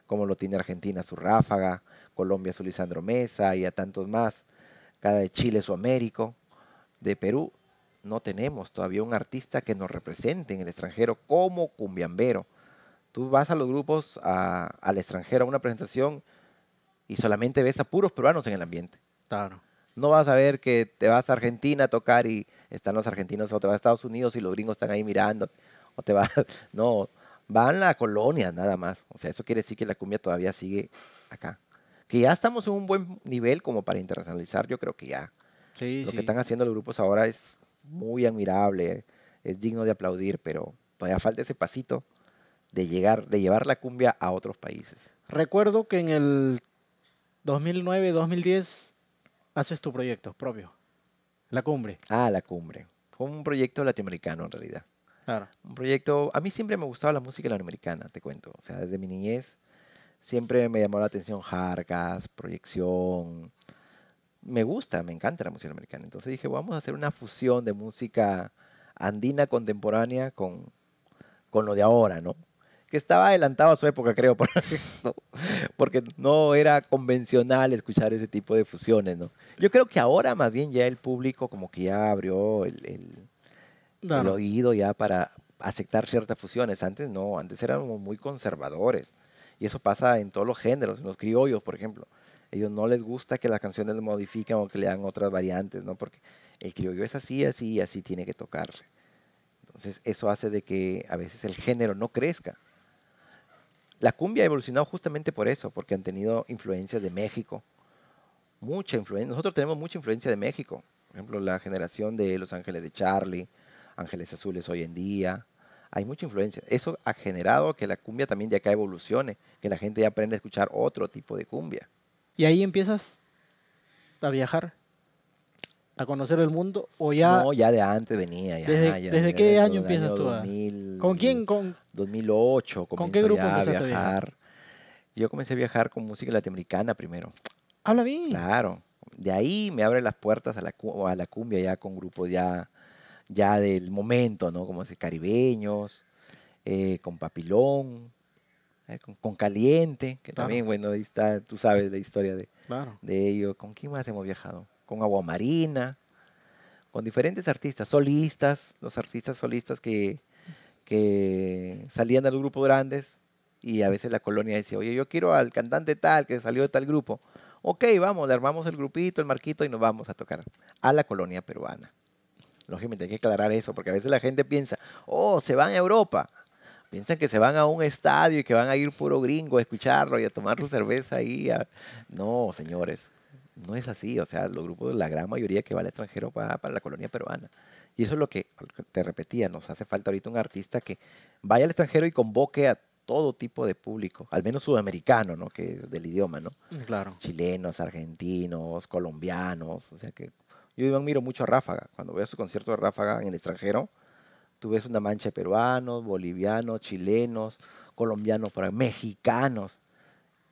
como lo tiene Argentina su Ráfaga, Colombia su Lisandro Mesa y a tantos más, cada de Chile su Américo, de Perú no tenemos todavía un artista que nos represente en el extranjero como cumbiambero. Tú vas a los grupos al extranjero a una presentación y solamente ves a puros peruanos en el ambiente. Claro. No vas a ver que te vas a Argentina a tocar y están los argentinos o te vas a Estados Unidos y los gringos están ahí mirando o te vas... <laughs> No, van a colonias nada más. O sea, eso quiere decir que la cumbia todavía sigue acá. Que ya estamos en un buen nivel como para internacionalizar, yo creo que ya. Sí, Lo que están haciendo los grupos ahora es muy admirable, es digno de aplaudir, pero todavía falta ese pasito de llegar, de llevar la cumbia a otros países. Recuerdo que en el 2009-2010 haces tu proyecto propio, la cumbre. Ah, la cumbre. Fue un proyecto latinoamericano en realidad. Un proyecto. A mí siempre me gustaba la música latinoamericana, te cuento. O sea, desde mi niñez siempre me llamó la atención jarcas, proyección. Me gusta, me encanta la música americana. Entonces dije, vamos a hacer una fusión de música andina contemporánea con, con lo de ahora, ¿no? Que estaba adelantado a su época, creo, <laughs> porque no, porque no era convencional escuchar ese tipo de fusiones, ¿no? Yo creo que ahora más bien ya el público como que ya abrió el el oído ya para aceptar ciertas fusiones. Antes no, antes éramos muy conservadores. Y eso pasa en todos los géneros, en los criollos, por ejemplo. Ellos no les gusta que las canciones le modifiquen o que le hagan otras variantes, ¿no? Porque el criollo es así, así y así tiene que tocarse. Entonces, eso hace de que a veces el género no crezca. La cumbia ha evolucionado justamente por eso, porque han tenido influencias de México. Mucha influencia. Nosotros tenemos mucha influencia de México. Por ejemplo, la generación de Los Ángeles de Charlie, Ángeles Azules hoy en día. Hay mucha influencia. Eso ha generado que la cumbia también de acá evolucione, que la gente ya aprenda a escuchar otro tipo de cumbia. Y ahí empiezas a viajar, a conocer el mundo, o ya... No, ya de antes venía. ¿Desde, qué año empiezas tú? ¿Con quién? Con, 2008 ¿Con qué grupo ya a viajar. Yo comencé a viajar con música latinoamericana primero. Habla bien. Claro. De ahí me abre las puertas a la, a la cumbia ya con grupos ya ya del momento, ¿no? Como caribeños, eh, con papilón, eh, con, caliente, que también, bueno, ahí está, tú sabes la historia de, ellos. ¿Con quién más hemos viajado? Con agua marina con diferentes artistas, solistas, los artistas solistas que, que salían del grupo grandes y a veces la colonia decía, oye, yo quiero al cantante tal que salió de tal grupo. Ok, vamos, le armamos el grupito, el marquito y nos vamos a tocar a la colonia peruana. Lógicamente hay que aclarar eso, porque a veces la gente piensa, oh, se van a Europa. Piensan que se van a un estadio y que van a ir puro gringo a escucharlo y a tomar su cerveza ahí. No, señores, no es así. O sea, los grupos, la gran mayoría que va al extranjero va para la colonia peruana. Y eso es lo que te repetía, nos hace falta ahorita un artista que vaya al extranjero y convoque a todo tipo de público, al menos sudamericano, ¿no? Que del idioma, ¿no? Claro. Chilenos, argentinos, colombianos, o sea que yo miro mucho a Ráfaga. Cuando veo su concierto de Ráfaga en el extranjero, tú ves una mancha de peruanos, bolivianos, chilenos, colombianos, mexicanos.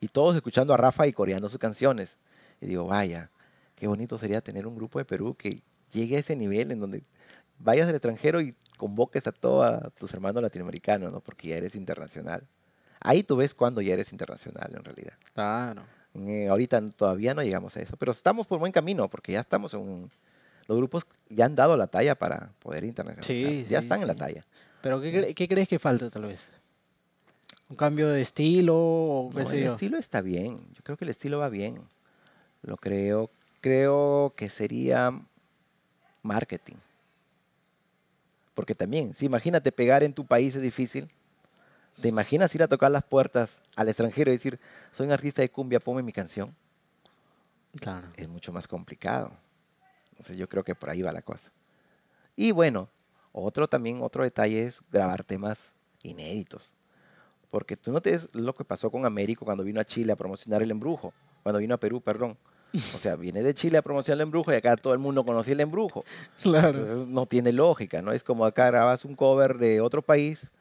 Y todos escuchando a Rafa y coreando sus canciones. Y digo, vaya, qué bonito sería tener un grupo de Perú que llegue a ese nivel en donde vayas al extranjero y convoques a todos tus hermanos latinoamericanos, ¿no? Porque ya eres internacional. Ahí tú ves cuando ya eres internacional, en realidad. Claro. Eh, ahorita todavía no llegamos a eso, pero estamos por buen camino porque ya estamos en un... Los grupos ya han dado la talla para poder internacionalizar. Sí, ya están en la talla. Pero mm. ¿qué, crees que falta tal vez? ¿Un cambio de estilo? O el estilo está bien. Yo creo que el estilo va bien. Lo creo. Creo que sería marketing. Porque también, si imagínate pegar en tu país es difícil ¿Te imaginas ir a tocar las puertas al extranjero y decir, soy un artista de cumbia, ponme mi canción? Claro. Es mucho más complicado. Entonces yo creo que por ahí va la cosa. Y bueno, otro también, otro detalle es grabar temas inéditos. Porque tú no te lo que pasó con Américo cuando vino a Chile a promocionar el embrujo. Cuando vino a Perú, perdón. O sea, viene de Chile a promocionar el embrujo y acá todo el mundo conoce el embrujo. Claro. no tiene lógica, ¿no? Es como acá grabas un cover de otro país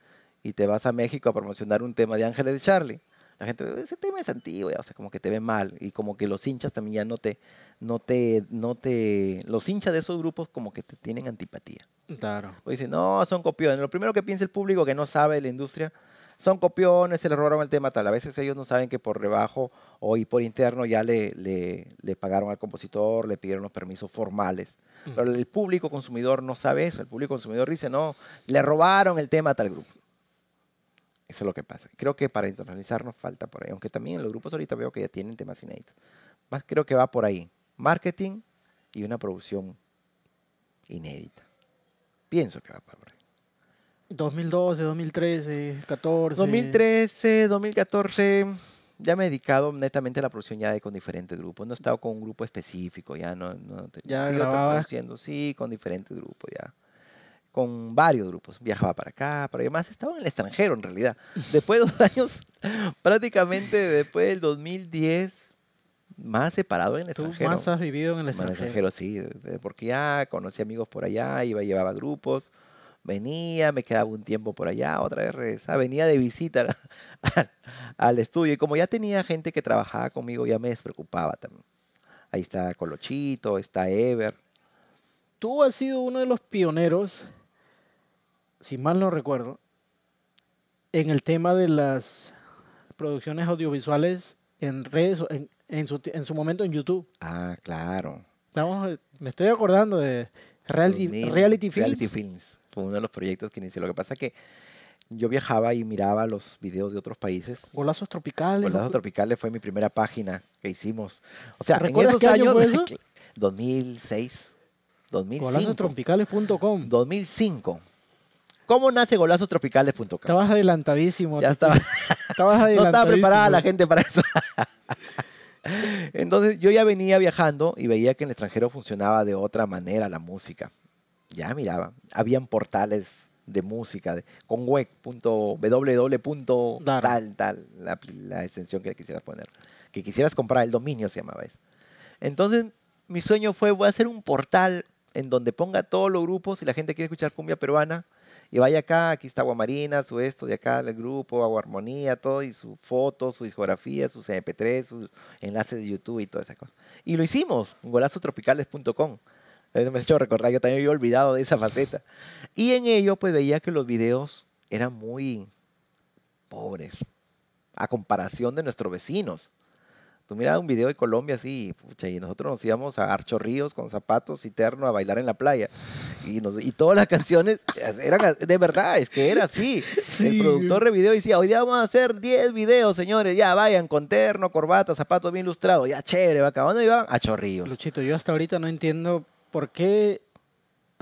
y te vas a México a promocionar un tema de Ángeles de Charlie. La gente, ese tema es antiguo, o sea, como que te ve mal y como que los hinchas también ya no te, no te, los hinchas de esos grupos como que te tienen antipatía. Claro. O dicen, no, son copiones. Lo primero que piensa el público que no sabe de la industria, son copiones, se le robaron el tema tal. A veces ellos no saben que por rebajo o y por interno ya le, le, pagaron al compositor, le pidieron los permisos formales. Mm. Pero el público consumidor no sabe eso. El público consumidor dice, no, le robaron el tema tal grupo. Eso es lo que pasa. Creo que para nos falta por ahí. Aunque también en los grupos ahorita veo que ya tienen temas inéditos. Más creo que va por ahí. Marketing y una producción inédita. Pienso que va por ahí. 2012, 2013, 14. 2013, 2014. Ya me he dedicado netamente a la producción ya de, con diferentes grupos. No he estado con un grupo específico, ya no. no ya grababa. produciendo, sí, con diferentes grupos, ya con varios grupos. Viajaba para acá, para además estaba en el extranjero en realidad. <laughs> Después de dos años, <laughs> prácticamente después del 2010, más separado en el extranjero. Tú más has vivido en el extranjero. En el extranjero, sí, porque ya conocí amigos por allá, iba, llevaba grupos, venía, me quedaba un tiempo por allá, otra vez regresaba, venía de visita <laughs> al, al estudio y como ya tenía gente que trabajaba conmigo, ya me despreocupaba también. Ahí está Colochito, está Ever. Tú has sido uno de los pioneros si mal no recuerdo, en el tema de las producciones audiovisuales en redes, en, su, momento en YouTube. Ah, claro. Estamos, eh, me estoy acordando de reality, reality, Films. Reality Films fue uno de los proyectos que inicié. Lo que pasa es que yo viajaba y miraba los videos de otros países. Golazos Tropicales. Golazos Tropicales fue mi primera página que hicimos. O sea, en esos años... Año 2006, 2005. Golazostropicales.com. 2005. ¿Cómo nace Golazos Estabas adelantadísimo. Ya estaba. <laughs> Estabas adelantadísimo. No estaba preparada la gente para eso. <laughs> Entonces yo ya venía viajando y veía que en el extranjero funcionaba de otra manera la música. Ya miraba, habían portales de música de, con web, tal, la, la, extensión que quisieras poner. Que quisieras comprar, el dominio se llamaba eso. Entonces mi sueño fue, voy a hacer un portal en donde ponga todos los grupos, y la gente quiere escuchar cumbia peruana, y vaya acá, aquí está Aguamarina, su esto de acá, el grupo, Agua Armonía, todo, y su foto, su discografía, sus cp 3 sus enlaces de YouTube y toda esa cosa. Y lo hicimos, golazotropicales.com. Me he hecho recordar, yo también había olvidado de esa faceta. Y en ello, pues veía que los videos eran muy pobres a comparación de nuestros vecinos mira un video de Colombia así, y nosotros nos íbamos a Archorríos con zapatos y terno a bailar en la playa. Y, todas las <laughs> canciones eran de verdad, es que era así. El productor de video decía, hoy día vamos a hacer 10 videos, señores, ya vayan con terno, corbata, zapatos bien ilustrados, ya chévere, va acabando y van a Chorrillos. Luchito, yo hasta ahorita no entiendo por qué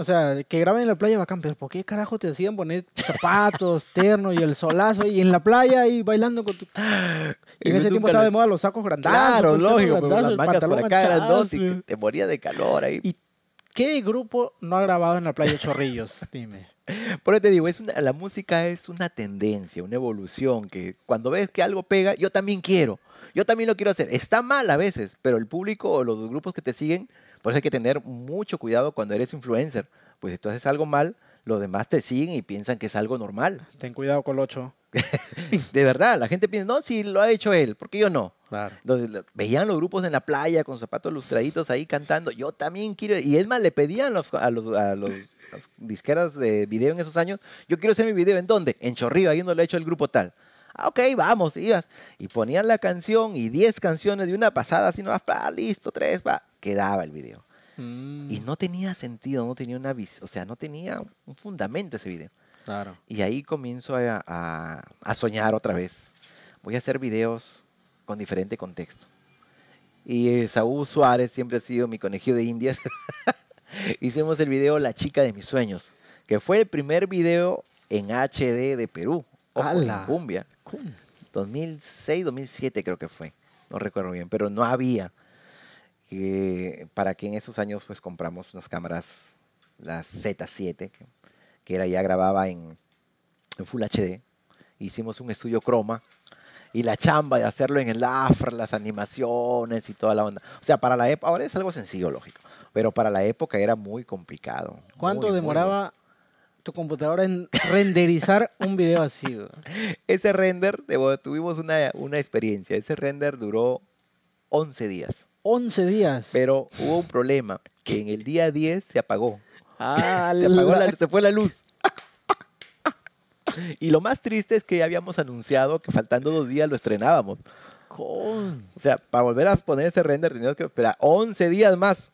o sea, que graben en la playa bacán, pero ¿por qué carajo te decían poner zapatos, <laughs> terno y el solazo y en la playa y bailando con tu. Y en ese tiempo estaba de moda los sacos grandazos. Claro, pues, lógico, con las mangas por acá y te moría de calor ahí. ¿Y qué grupo no ha grabado en la playa Chorrillos? <laughs> Dime. Por eso te digo, es la música es una tendencia, una evolución, que cuando ves que algo pega, yo también quiero, yo también lo quiero hacer. Está mal a veces, pero el público o los grupos que te siguen por eso hay que tener mucho cuidado cuando eres influencer, pues si tú haces algo mal, los demás te siguen y piensan que es algo normal. Ten cuidado con Locho. <laughs> de verdad, la gente piensa, no, si lo ha hecho él, ¿por qué yo no? Claro. veían los grupos en la playa con zapatos lustraditos ahí cantando, yo también quiero, y es más, le pedían los, a los, las disqueras de video en esos años, yo quiero hacer mi video, ¿en dónde? En Chorrillo, ahí no lo ha hecho el grupo tal. Ah, ok, vamos, ibas. Y ponían la canción y 10 canciones de una pasada, así no, ah, listo, tres, va. Quedaba el video. Y mm. no tenía sentido, no tenía una o sea, no tenía un fundamento ese video. Claro. Y ahí comienzo a, soñar otra vez. Voy a hacer videos con diferente contexto. Y eh, Saúl Suárez siempre ha sido mi conejillo de indias. <laughs> Hicimos el video La chica de mis sueños, que fue el primer video en HD de Perú, o en cumbia. 2006, 2007 creo que fue, no recuerdo bien, pero no había. Eh, para que en esos años pues compramos unas cámaras, la Z7, que, era ya grababa en, Full HD. Hicimos un estudio croma y la chamba de hacerlo en el AFR, las animaciones y toda la onda. O sea, para la época, ahora es algo sencillo, lógico, pero para la época era muy complicado. ¿Cuánto demoraba tu computadora en renderizar <laughs> un video así? Ese render, tuvimos una, una experiencia, ese render duró 11 días. 11 días. Pero hubo un problema, que en el día 10 se apagó. Ah, <laughs> se, apagó se fue la luz. <laughs> y lo más triste es que ya habíamos anunciado que faltando dos días lo estrenábamos. O sea, para volver a poner ese render teníamos que esperar 11 días más.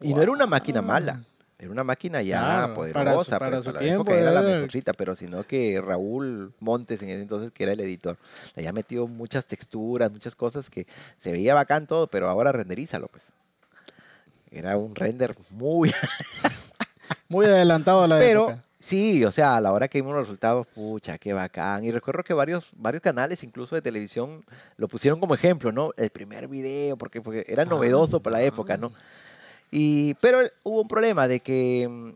Y no era una máquina mala. Era una máquina ya poderosa para pues, su, la época era la mejorcita, pero sino que Raúl Montes en ese entonces, que era el editor, le había metido muchas texturas, muchas cosas que se veía bacán todo, pero ahora renderiza López. Pues. Era un render muy... <laughs> muy adelantado a la pero, Sí, o sea, a la hora que vimos los resultados, pucha, qué bacán. Y recuerdo que varios, varios canales, incluso de televisión, lo pusieron como ejemplo, ¿no? El primer video, porque, era ah, novedoso para la época, ah. ¿no? pero hubo un problema de que mm,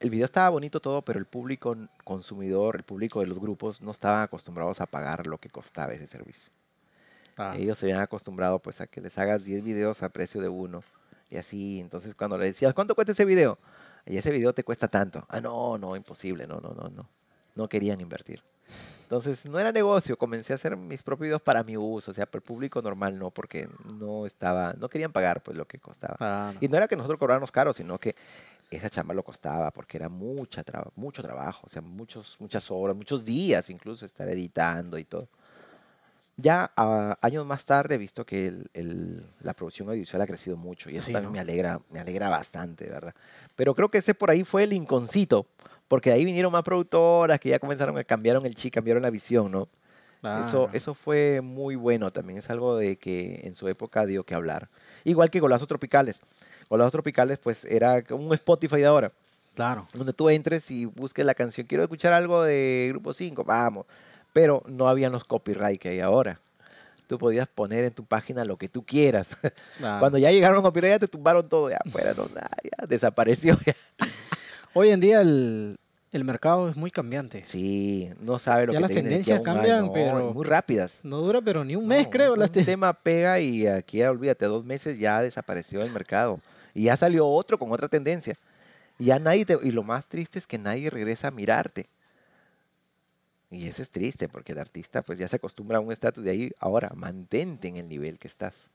el video estaba bonito todo, pero el público consumidor, el público de los grupos, no estaban acostumbrados a pagar lo que costaba ese servicio. Ah. Ellos se habían acostumbrado pues a que les hagas 10 videos a precio de uno. Y así, entonces cuando le decías, ¿cuánto cuesta ese video? Y ese video te cuesta tanto. Ah, no, no, imposible, no, no, no, no. No querían invertir. Entonces no era negocio, comencé a hacer mis propios videos para mi uso, o sea, para el público normal no, porque no estaba, no querían pagar pues lo que costaba. Y no era que nosotros cobráramos caro, sino que esa chamba lo costaba porque era mucha mucho trabajo, o sea, muchos, muchas horas, muchos días incluso estar editando y todo. Ya años más tarde he visto que la producción audiovisual ha crecido mucho y eso también me, alegra, me alegra bastante, ¿verdad? Pero creo que ese por ahí fue el inconcito porque de ahí vinieron más productoras que ya comenzaron, a cambiaron el chi, cambiaron la visión, ¿no? Eso, eso fue muy bueno también. Es algo de que en su época dio que hablar. Igual que Golazos Tropicales. Golazos Tropicales, pues era como un Spotify de ahora. Claro. Donde tú entres y busques la canción. Quiero escuchar algo de Grupo 5, vamos. Pero no habían los copyright que hay ahora. Tú podías poner en tu página lo que tú quieras. <laughs> Cuando ya llegaron los copyright, ya te tumbaron todo. Ya, fuera, no, ya desapareció. <laughs> Ya. Hoy en día el, mercado es muy cambiante. Sí, no sabe lo que las te las tendencias cambian, pero- Muy rápidas. No dura, pero ni un mes, creo. El tema pega y aquí, olvídate, dos meses ya desapareció el mercado. Y ya salió otro con otra tendencia. Y ya nadie te- y lo más triste es que nadie regresa a mirarte. Y eso es triste porque el artista pues ya se acostumbra a un estatus de ahí. Ahora, mantente en el nivel que estás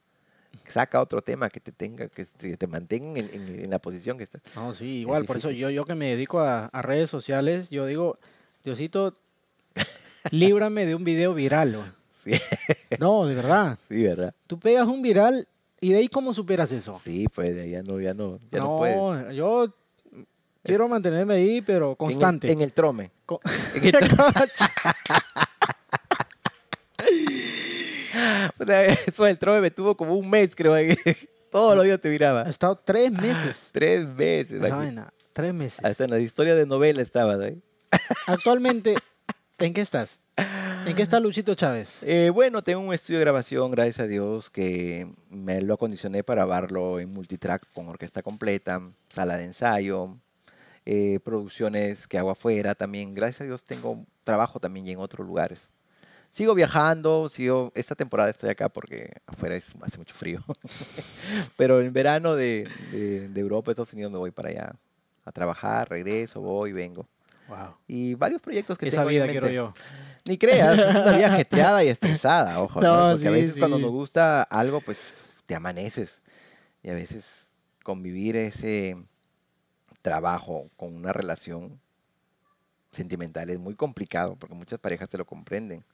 saca otro tema que te tenga, que te mantenga en, la posición que estás. No, sí, igual, por eso yo, yo que me dedico a, redes sociales, yo digo, Diosito, <laughs> líbrame de un video viral. Sí. <laughs> No, de verdad. Sí, verdad. Tú pegas un viral y de ahí cómo superas eso. Sí, pues ya no, ya no, no, yo quiero mantenerme ahí, pero constante. En el, trome. <laughs> En el trome. <laughs> Eso del trove me tuvo como un mes, creo. <laughs> Todos los días te miraba. Ha estado tres ah, meses. tres meses. tres meses. Hasta en la historia de novela estaba. <laughs> Actualmente, ¿en qué estás? ¿En qué está Luchito Chávez? Eh, bueno, tengo un estudio de grabación, gracias a Dios, que me lo acondicioné para grabarlo en multitrack con orquesta completa, sala de ensayo, eh, producciones que hago afuera también. Gracias a Dios tengo trabajo también y en otros lugares. Sigo viajando, sigo, esta temporada estoy acá porque afuera hace mucho frío, <laughs> pero en verano de, Europa, Estados Unidos, me voy para allá a trabajar, regreso, voy, vengo. Wow. Y varios proyectos que Esa tengo quiero yo. Ni creas, es una vida y estresada, <laughs> ojo. No, Porque a veces cuando nos gusta algo, pues te amaneces. Y a veces convivir ese trabajo con una relación sentimental es muy complicado, porque muchas parejas te lo comprenden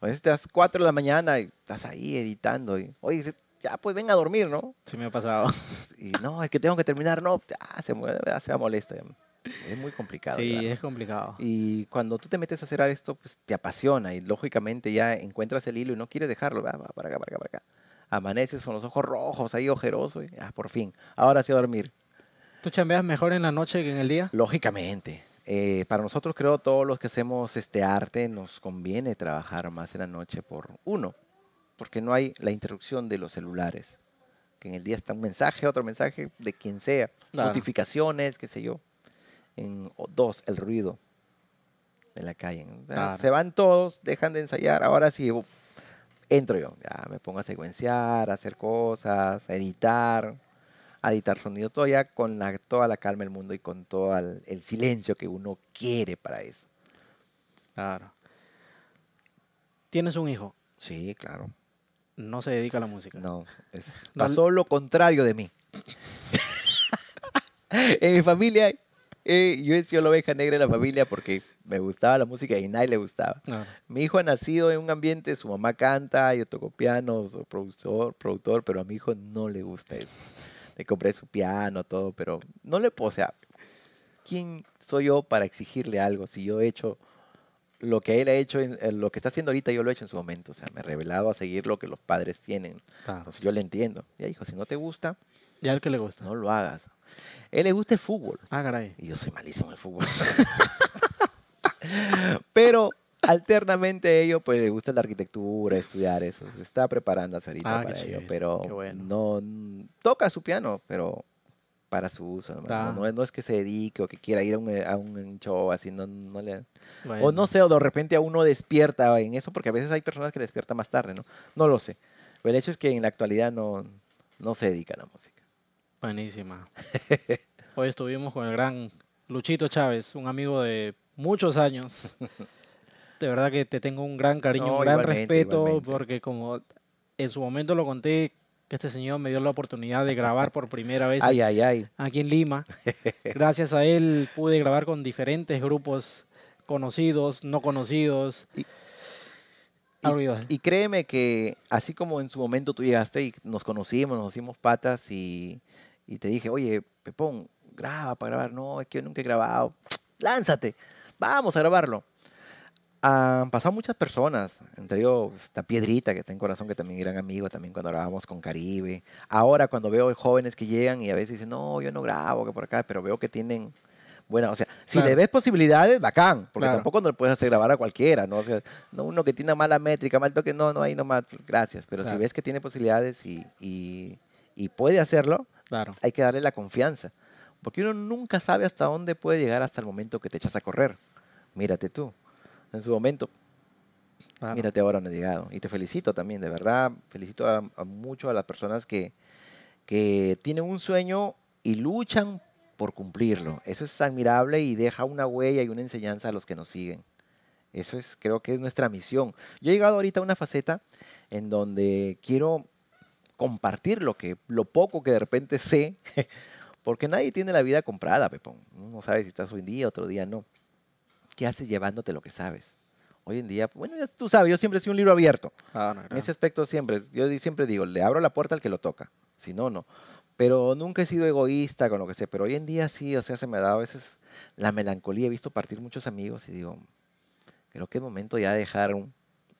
a veces te das 4 de la mañana y estás ahí editando. Y, Oye, ya pues ven a dormir, ¿no? Se me ha pasado. Y no, es que tengo que terminar, no, ya se, se molesta. Es muy complicado. Sí, es complicado. Y cuando tú te metes a hacer esto, pues te apasiona y lógicamente ya encuentras el hilo y no quieres dejarlo, va, para acá, para acá, para acá. Amaneces con los ojos rojos, ahí ojeroso, y, ah, por fin, ahora sí a dormir. ¿Tú chambeas mejor en la noche que en el día? Lógicamente. Eh, para nosotros, creo, todos los que hacemos este arte, nos conviene trabajar más en la noche por uno, porque no hay la interrupción de los celulares, que en el día está un mensaje, otro mensaje, de quien sea, notificaciones, qué sé yo. En, dos, el ruido de la calle. Se van todos, dejan de ensayar, ahora sí, entro yo, ya me pongo a secuenciar, a hacer cosas, editar a editar sonido todavía con toda la calma del mundo y con todo el, silencio que uno quiere para eso. Claro. ¿Tienes un hijo? Sí, claro. No se dedica a la música. No, es, pasó lo contrario de mí. <laughs> en mi familia, eh, yo he sido la oveja negra en la familia porque me gustaba la música y a nadie le gustaba. Mi hijo ha nacido en un ambiente, su mamá canta, yo toco piano, soy productor, productor, pero a mi hijo no le gusta eso. Le compré su piano, todo, pero no le puedo, o sea, ¿quién soy yo para exigirle algo si yo he hecho lo que él ha hecho, lo que está haciendo ahorita, yo lo he hecho en su momento. O sea, me he revelado a seguir lo que los padres tienen. Entonces yo le entiendo. Ya, hijo, si no te gusta. Ya al que le gusta. No lo hagas. Él le gusta el fútbol. Ah, caray. Y yo soy malísimo el fútbol. <laughs> Pero alternamente a ello, pues le gusta la arquitectura, estudiar eso. Se está preparando ahorita ah, para ello, pero no toca su piano, pero para su uso. No, es que se dedique o que quiera ir a un, eh, show así, no, le... O no sé, o de repente a uno despierta en eso, porque a veces hay personas que despiertan más tarde, ¿no? No lo sé. el hecho es que en la actualidad no, no se dedica a la música. Buenísima. <laughs> Hoy estuvimos con el gran Luchito Chávez, un amigo de muchos años. <laughs> de verdad que te tengo un gran cariño, un gran respeto, porque como en su momento lo conté, que este señor me dio la oportunidad de grabar por primera vez aquí en Lima. <laughs> Gracias a él pude grabar con diferentes grupos conocidos, no conocidos. Y, créeme que así como en su momento tú llegaste y nos conocimos, nos hicimos patas y, y te dije, oye, Pepón, graba para grabar. No, es que yo nunca he grabado. Lánzate, vamos a grabarlo han pasado muchas personas, entre ellos esta Piedrita, que está en corazón, que también gran amigo, también cuando grabamos con Caribe. Ahora cuando veo jóvenes que llegan y a veces dicen, no, yo no grabo, que por acá, pero veo que tienen bueno, o sea, si le ves posibilidades, bacán, porque tampoco no le puedes hacer grabar a cualquiera, ¿no? O sea, no uno que tiene mala métrica, mal toque, no, no hay nomás, gracias, pero si ves que tiene posibilidades y, y, y puede hacerlo, hay que darle la confianza, porque uno nunca sabe hasta dónde puede llegar hasta el momento que te echas a correr, mírate tú en su momento. Mírate ahora donde he llegado. Y te felicito también, de verdad. Felicito a, mucho a las personas que, que tienen un sueño y luchan por cumplirlo. Eso es admirable y deja una huella y una enseñanza a los que nos siguen. Eso es, creo que es nuestra misión. Yo he llegado ahorita a una faceta en donde quiero compartir lo que, lo poco que de repente sé, <laughs> porque nadie tiene la vida comprada, Pepón. no sabe si estás un día, otro día no. ¿qué haces llevándote lo que sabes? Hoy en día, bueno, tú sabes, yo siempre sido un libro abierto. Ah, en ese aspecto siempre, yo siempre digo, le abro la puerta al que lo toca, si no, no. Pero nunca he sido egoísta con lo que sé, pero hoy en día sí, o sea, se me ha dado a veces la melancolía, he visto partir muchos amigos y digo, creo que es momento ya de dejar,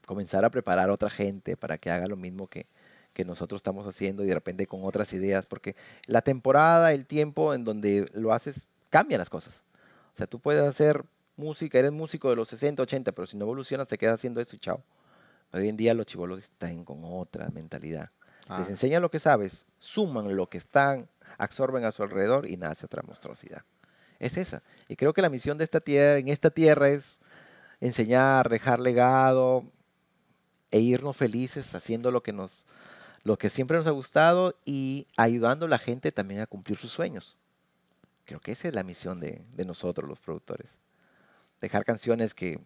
comenzar a preparar a otra gente para que haga lo mismo que, que nosotros estamos haciendo y de repente con otras ideas, porque la temporada, el tiempo en donde lo haces, cambia las cosas. O sea, tú puedes hacer música, eres músico de los 60, 80, pero si no evolucionas te quedas haciendo eso y chao. Hoy en día los chivolos están con otra mentalidad. Ah. Les enseñan lo que sabes, suman lo que están, absorben a su alrededor y nace otra monstruosidad. Es esa. Y creo que la misión de esta tierra, en esta tierra es enseñar, dejar legado e irnos felices haciendo lo que nos lo que siempre nos ha gustado y ayudando a la gente también a cumplir sus sueños. Creo que esa es la misión de nosotros los productores dejar canciones que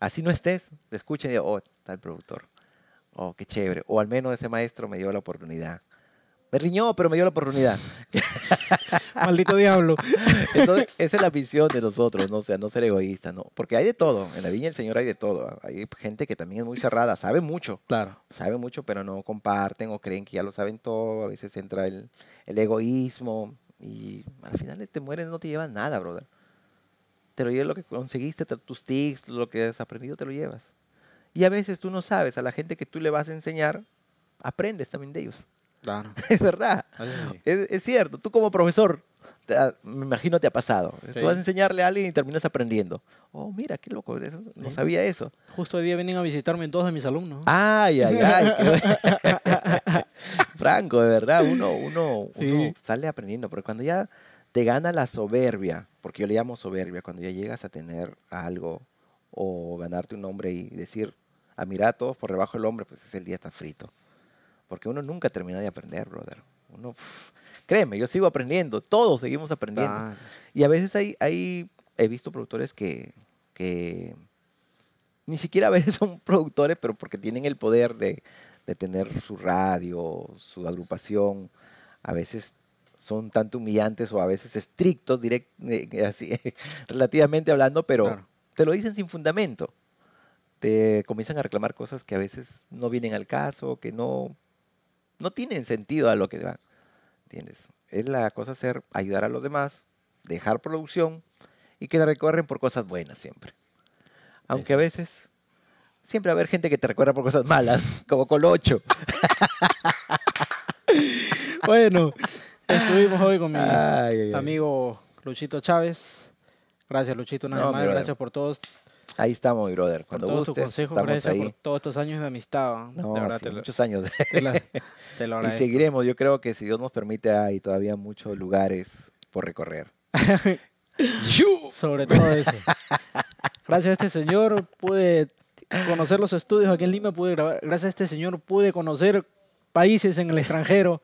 así no estés, te escuchen y digo, oh, está el productor. Oh, qué chévere. O al menos ese maestro me dio la oportunidad. Me riñó, pero me dio la oportunidad. <laughs> Maldito diablo. <laughs> Entonces, esa es la visión de nosotros, ¿no? sea, no ser egoísta, ¿no? Porque hay de todo. En la Viña del Señor hay de todo. Hay gente que también es muy cerrada, sabe mucho. Claro. Sabe mucho, pero no comparten o creen que ya lo saben todo. A veces entra el, el egoísmo y al final te mueres, no te llevas nada, brother. Te lo llevas lo que conseguiste, tus tics, lo que has aprendido, te lo llevas. Y a veces tú no sabes, a la gente que tú le vas a enseñar, aprendes también de ellos. Claro. <laughs> es verdad. Es, cierto. Tú como profesor, me imagino te ha pasado. Tú vas a enseñarle a alguien y terminas aprendiendo. Oh, mira, qué loco. no sabía eso. Justo hoy día vienen a visitarme todos de mis alumnos. Ay, ay, ay. <laughs> <laughs> Franco, de verdad, uno, uno, uno sale aprendiendo. Porque cuando ya te gana la soberbia, porque yo le llamo soberbia, cuando ya llegas a tener algo o ganarte un nombre y decir, a ah, mirar a todos por debajo del hombre, pues ese día está frito. Porque uno nunca termina de aprender, brother. Uno, créeme, yo sigo aprendiendo, todos seguimos aprendiendo. Y a veces hay, hay, he visto productores que, que ni siquiera a veces son productores, pero porque tienen el poder de, de tener su radio, su agrupación, a veces son tanto humillantes o a veces estrictos, direct, eh, así, <laughs> relativamente hablando, pero te lo dicen sin fundamento. Te comienzan a reclamar cosas que a veces no vienen al caso, que no, no tienen sentido a lo que van. ¿Entiendes? Es la cosa ser, ayudar a los demás, dejar producción y que te recorren por cosas buenas siempre. Aunque a veces siempre va a haber gente que te recuerda por cosas malas, <laughs> como Colocho. <laughs> bueno, Estuvimos hoy con mi amigo Luchito Chávez. Gracias, Luchito, una más. Gracias por todos. Ahí estamos, mi brother. Cuando todos gustes, por todos estos años de amistad. muchos años. <laughs> <laughs> Y seguiremos. Yo creo que si Dios nos permite, hay todavía muchos lugares por recorrer. <laughs> Sobre todo eso. Gracias a este señor pude conocer los estudios aquí en Lima, pude grabar. Gracias a este señor pude conocer países en el extranjero.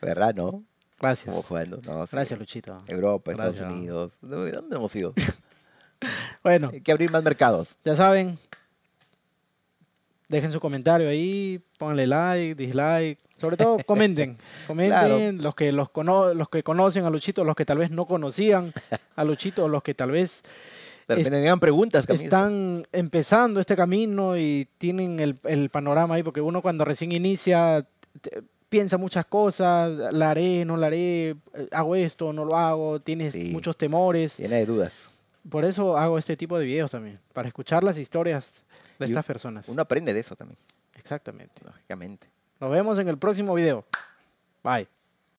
¿Verdad, no? Gracias. Gracias, Luchito. Europa, Estados Unidos. ¿Dónde hemos ido? <laughs> bueno. Hay que abrir más mercados. Ya saben. Dejen su comentario ahí, pónganle like, dislike, sobre todo <laughs> comenten, comenten los que los, los que conocen a Luchito, los que tal vez no conocían <laughs> a Luchito, los que tal vez tenían preguntas. Están empezando este camino y tienen el, panorama ahí, porque uno cuando recién inicia, piensa muchas cosas, la haré, no la haré, eh, hago esto, no lo hago, tienes muchos temores. Llena de dudas. Por eso hago este tipo de videos también, para escuchar las historias de estas personas. Uno aprende de eso también. Exactamente. Lógicamente. Nos vemos en el próximo video. Bye.